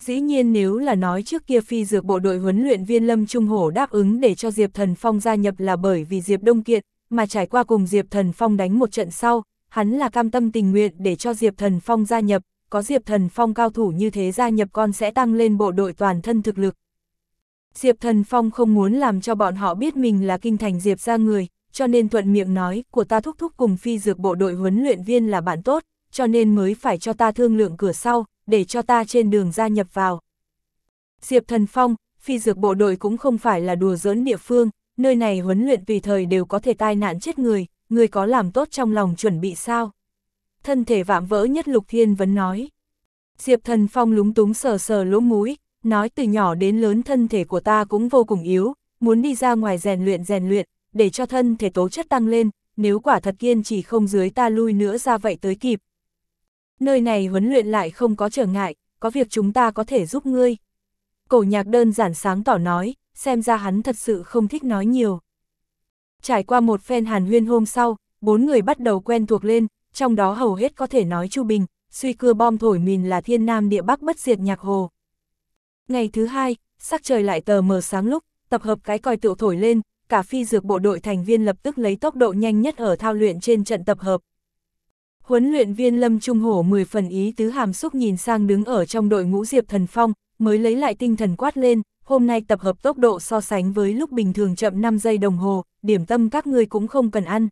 Dĩ nhiên nếu là nói trước kia phi dược bộ đội huấn luyện viên Lâm Trung Hổ đáp ứng để cho Diệp Thần Phong gia nhập là bởi vì Diệp Đông Kiệt, mà trải qua cùng Diệp Thần Phong đánh một trận sau, hắn là cam tâm tình nguyện để cho Diệp Thần Phong gia nhập, có Diệp Thần Phong cao thủ như thế gia nhập con sẽ tăng lên bộ đội toàn thân thực lực. Diệp Thần Phong không muốn làm cho bọn họ biết mình là kinh thành Diệp ra người, cho nên thuận miệng nói của ta thúc thúc cùng phi dược bộ đội huấn luyện viên là bạn tốt, cho nên mới phải cho ta thương lượng cửa sau, để cho ta trên đường gia nhập vào. Diệp Thần Phong, phi dược bộ đội cũng không phải là đùa giỡn địa phương, nơi này huấn luyện tùy thời đều có thể tai nạn chết người, người có làm tốt trong lòng chuẩn bị sao? Thân thể vạm vỡ nhất Lục Thiên vẫn nói. Diệp Thần Phong lúng túng sờ sờ lỗ mũi, nói từ nhỏ đến lớn thân thể của ta cũng vô cùng yếu, muốn đi ra ngoài rèn luyện rèn luyện, để cho thân thể tố chất tăng lên, nếu quả thật kiên trì không dưới ta lui nữa ra vậy tới kịp, nơi này huấn luyện lại không có trở ngại, có việc chúng ta có thể giúp ngươi. Cổ nhạc đơn giản sáng tỏ nói, xem ra hắn thật sự không thích nói nhiều. Trải qua một phen hàn huyên hôm sau, bốn người bắt đầu quen thuộc lên, trong đó hầu hết có thể nói Chu Bình, suy cưa bom thổi mìn là thiên nam địa bắc bất diệt nhạc hồ. Ngày thứ hai, sắc trời lại tờ mờ sáng lúc, tập hợp cái còi tựu thổi lên, cả phi dược bộ đội thành viên lập tức lấy tốc độ nhanh nhất ở thao luyện trên trận tập hợp, Huấn luyện viên Lâm Trung Hổ mười phần ý tứ hàm xúc nhìn sang đứng ở trong đội ngũ Diệp Thần Phong, mới lấy lại tinh thần quát lên, hôm nay tập hợp tốc độ so sánh với lúc bình thường chậm 5 giây đồng hồ, điểm tâm các ngươi cũng không cần ăn.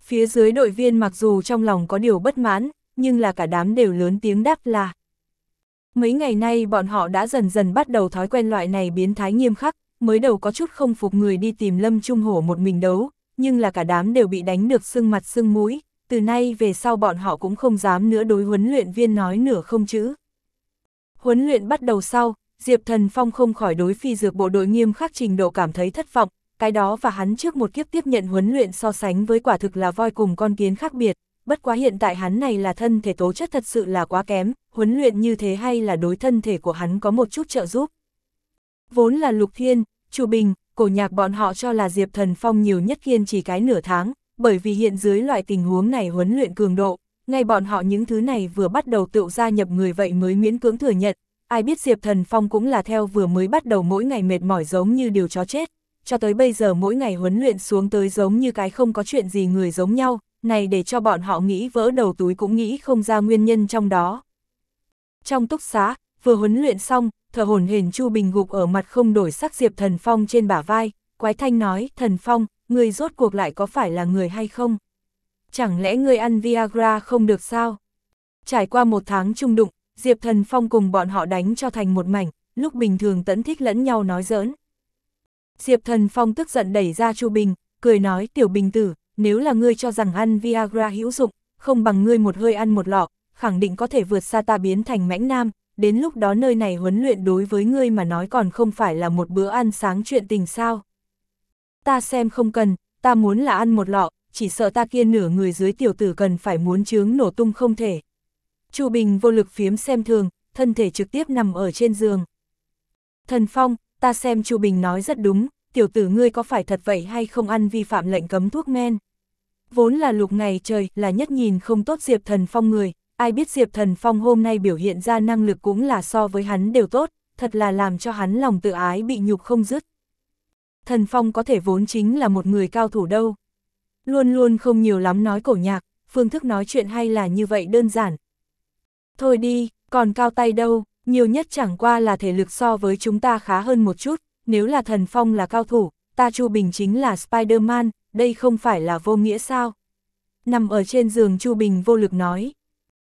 Phía dưới đội viên mặc dù trong lòng có điều bất mãn, nhưng là cả đám đều lớn tiếng đáp là. Mấy ngày nay bọn họ đã dần dần bắt đầu thói quen loại này biến thái nghiêm khắc, mới đầu có chút không phục người đi tìm Lâm Trung Hổ một mình đấu, nhưng là cả đám đều bị đánh được sưng mặt sưng mũi, từ nay về sau bọn họ cũng không dám nữa đối huấn luyện viên nói nửa không chữ. Huấn luyện bắt đầu sau, Diệp Thần Phong không khỏi đối phi dược bộ đội nghiêm khắc trình độ cảm thấy thất vọng, cái đó và hắn trước một kiếp tiếp nhận huấn luyện so sánh với quả thực là voi cùng con kiến khác biệt, bất quá hiện tại hắn này là thân thể tố chất thật sự là quá kém, huấn luyện như thế hay là đối thân thể của hắn có một chút trợ giúp. Vốn là Lục Thiên, Chu Bình, cổ nhạc bọn họ cho là Diệp Thần Phong nhiều nhất kiên trì cái nửa tháng, bởi vì hiện dưới loại tình huống này huấn luyện cường độ, ngay bọn họ những thứ này vừa bắt đầu tự gia nhập người vậy mới miễn cưỡng thừa nhận, ai biết Diệp Thần Phong cũng là theo vừa mới bắt đầu mỗi ngày mệt mỏi giống như điều chó chết, cho tới bây giờ mỗi ngày huấn luyện xuống tới giống như cái không có chuyện gì người giống nhau, này để cho bọn họ nghĩ vỡ đầu túi cũng nghĩ không ra nguyên nhân trong đó. Trong túc xá, vừa huấn luyện xong, thở hồn hển Chu Bình gục ở mặt không đổi sắc Diệp Thần Phong trên bả vai, quái thanh nói, Thần Phong, người rốt cuộc lại có phải là người hay không? Chẳng lẽ ngươi ăn Viagra không được sao? Trải qua một tháng chung đụng, Diệp Thần Phong cùng bọn họ đánh cho thành một mảnh, lúc bình thường tẫn thích lẫn nhau nói giỡn. Diệp Thần Phong tức giận đẩy ra Chu Bình, cười nói tiểu bình tử, nếu là ngươi cho rằng ăn Viagra hữu dụng, không bằng ngươi một hơi ăn một lọ, khẳng định có thể vượt xa ta biến thành mãnh nam, đến lúc đó nơi này huấn luyện đối với ngươi mà nói còn không phải là một bữa ăn sáng chuyện tình sao ta xem không cần, ta muốn là ăn một lọ, chỉ sợ ta kia nửa người dưới tiểu tử cần phải muốn chướng nổ tung không thể. Chu Bình vô lực phiếm xem thường, thân thể trực tiếp nằm ở trên giường. Thần Phong, ta xem Chu Bình nói rất đúng, tiểu tử ngươi có phải thật vậy hay không ăn vi phạm lệnh cấm thuốc men. Vốn là lục ngày trời là nhất nhìn không tốt Diệp Thần Phong người, ai biết Diệp Thần Phong hôm nay biểu hiện ra năng lực cũng là so với hắn đều tốt, thật là làm cho hắn lòng tự ái bị nhục không dứt thần phong có thể vốn chính là một người cao thủ đâu. Luôn luôn không nhiều lắm nói cổ nhạc, phương thức nói chuyện hay là như vậy đơn giản. Thôi đi, còn cao tay đâu, nhiều nhất chẳng qua là thể lực so với chúng ta khá hơn một chút, nếu là thần phong là cao thủ, ta Chu Bình chính là Spider-Man, đây không phải là vô nghĩa sao? Nằm ở trên giường Chu Bình vô lực nói.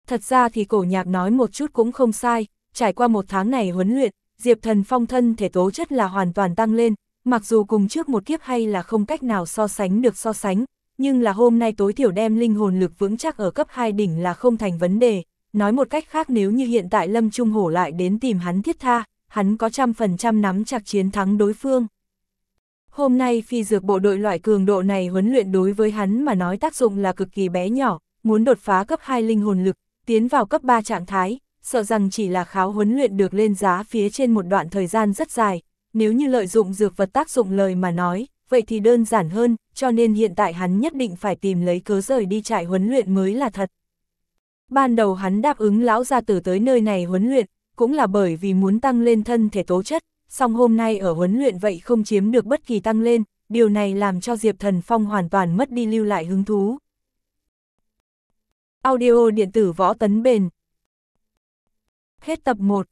Thật ra thì cổ nhạc nói một chút cũng không sai, trải qua một tháng này huấn luyện, Diệp Thần Phong thân thể tố chất là hoàn toàn tăng lên, Mặc dù cùng trước một kiếp hay là không cách nào so sánh được so sánh, nhưng là hôm nay tối thiểu đem linh hồn lực vững chắc ở cấp 2 đỉnh là không thành vấn đề. Nói một cách khác nếu như hiện tại Lâm Trung Hổ lại đến tìm hắn thiết tha, hắn có trăm phần trăm nắm chặt chiến thắng đối phương. Hôm nay phi dược bộ đội loại cường độ này huấn luyện đối với hắn mà nói tác dụng là cực kỳ bé nhỏ, muốn đột phá cấp 2 linh hồn lực, tiến vào cấp 3 trạng thái, sợ rằng chỉ là kháo huấn luyện được lên giá phía trên một đoạn thời gian rất dài, nếu như lợi dụng dược vật tác dụng lời mà nói, vậy thì đơn giản hơn, cho nên hiện tại hắn nhất định phải tìm lấy cớ rời đi trại huấn luyện mới là thật. Ban đầu hắn đáp ứng lão gia tử tới nơi này huấn luyện, cũng là bởi vì muốn tăng lên thân thể tố chất, song hôm nay ở huấn luyện vậy không chiếm được bất kỳ tăng lên, điều này làm cho Diệp Thần Phong hoàn toàn mất đi lưu lại hứng thú. Audio điện tử võ tấn bền Hết tập 1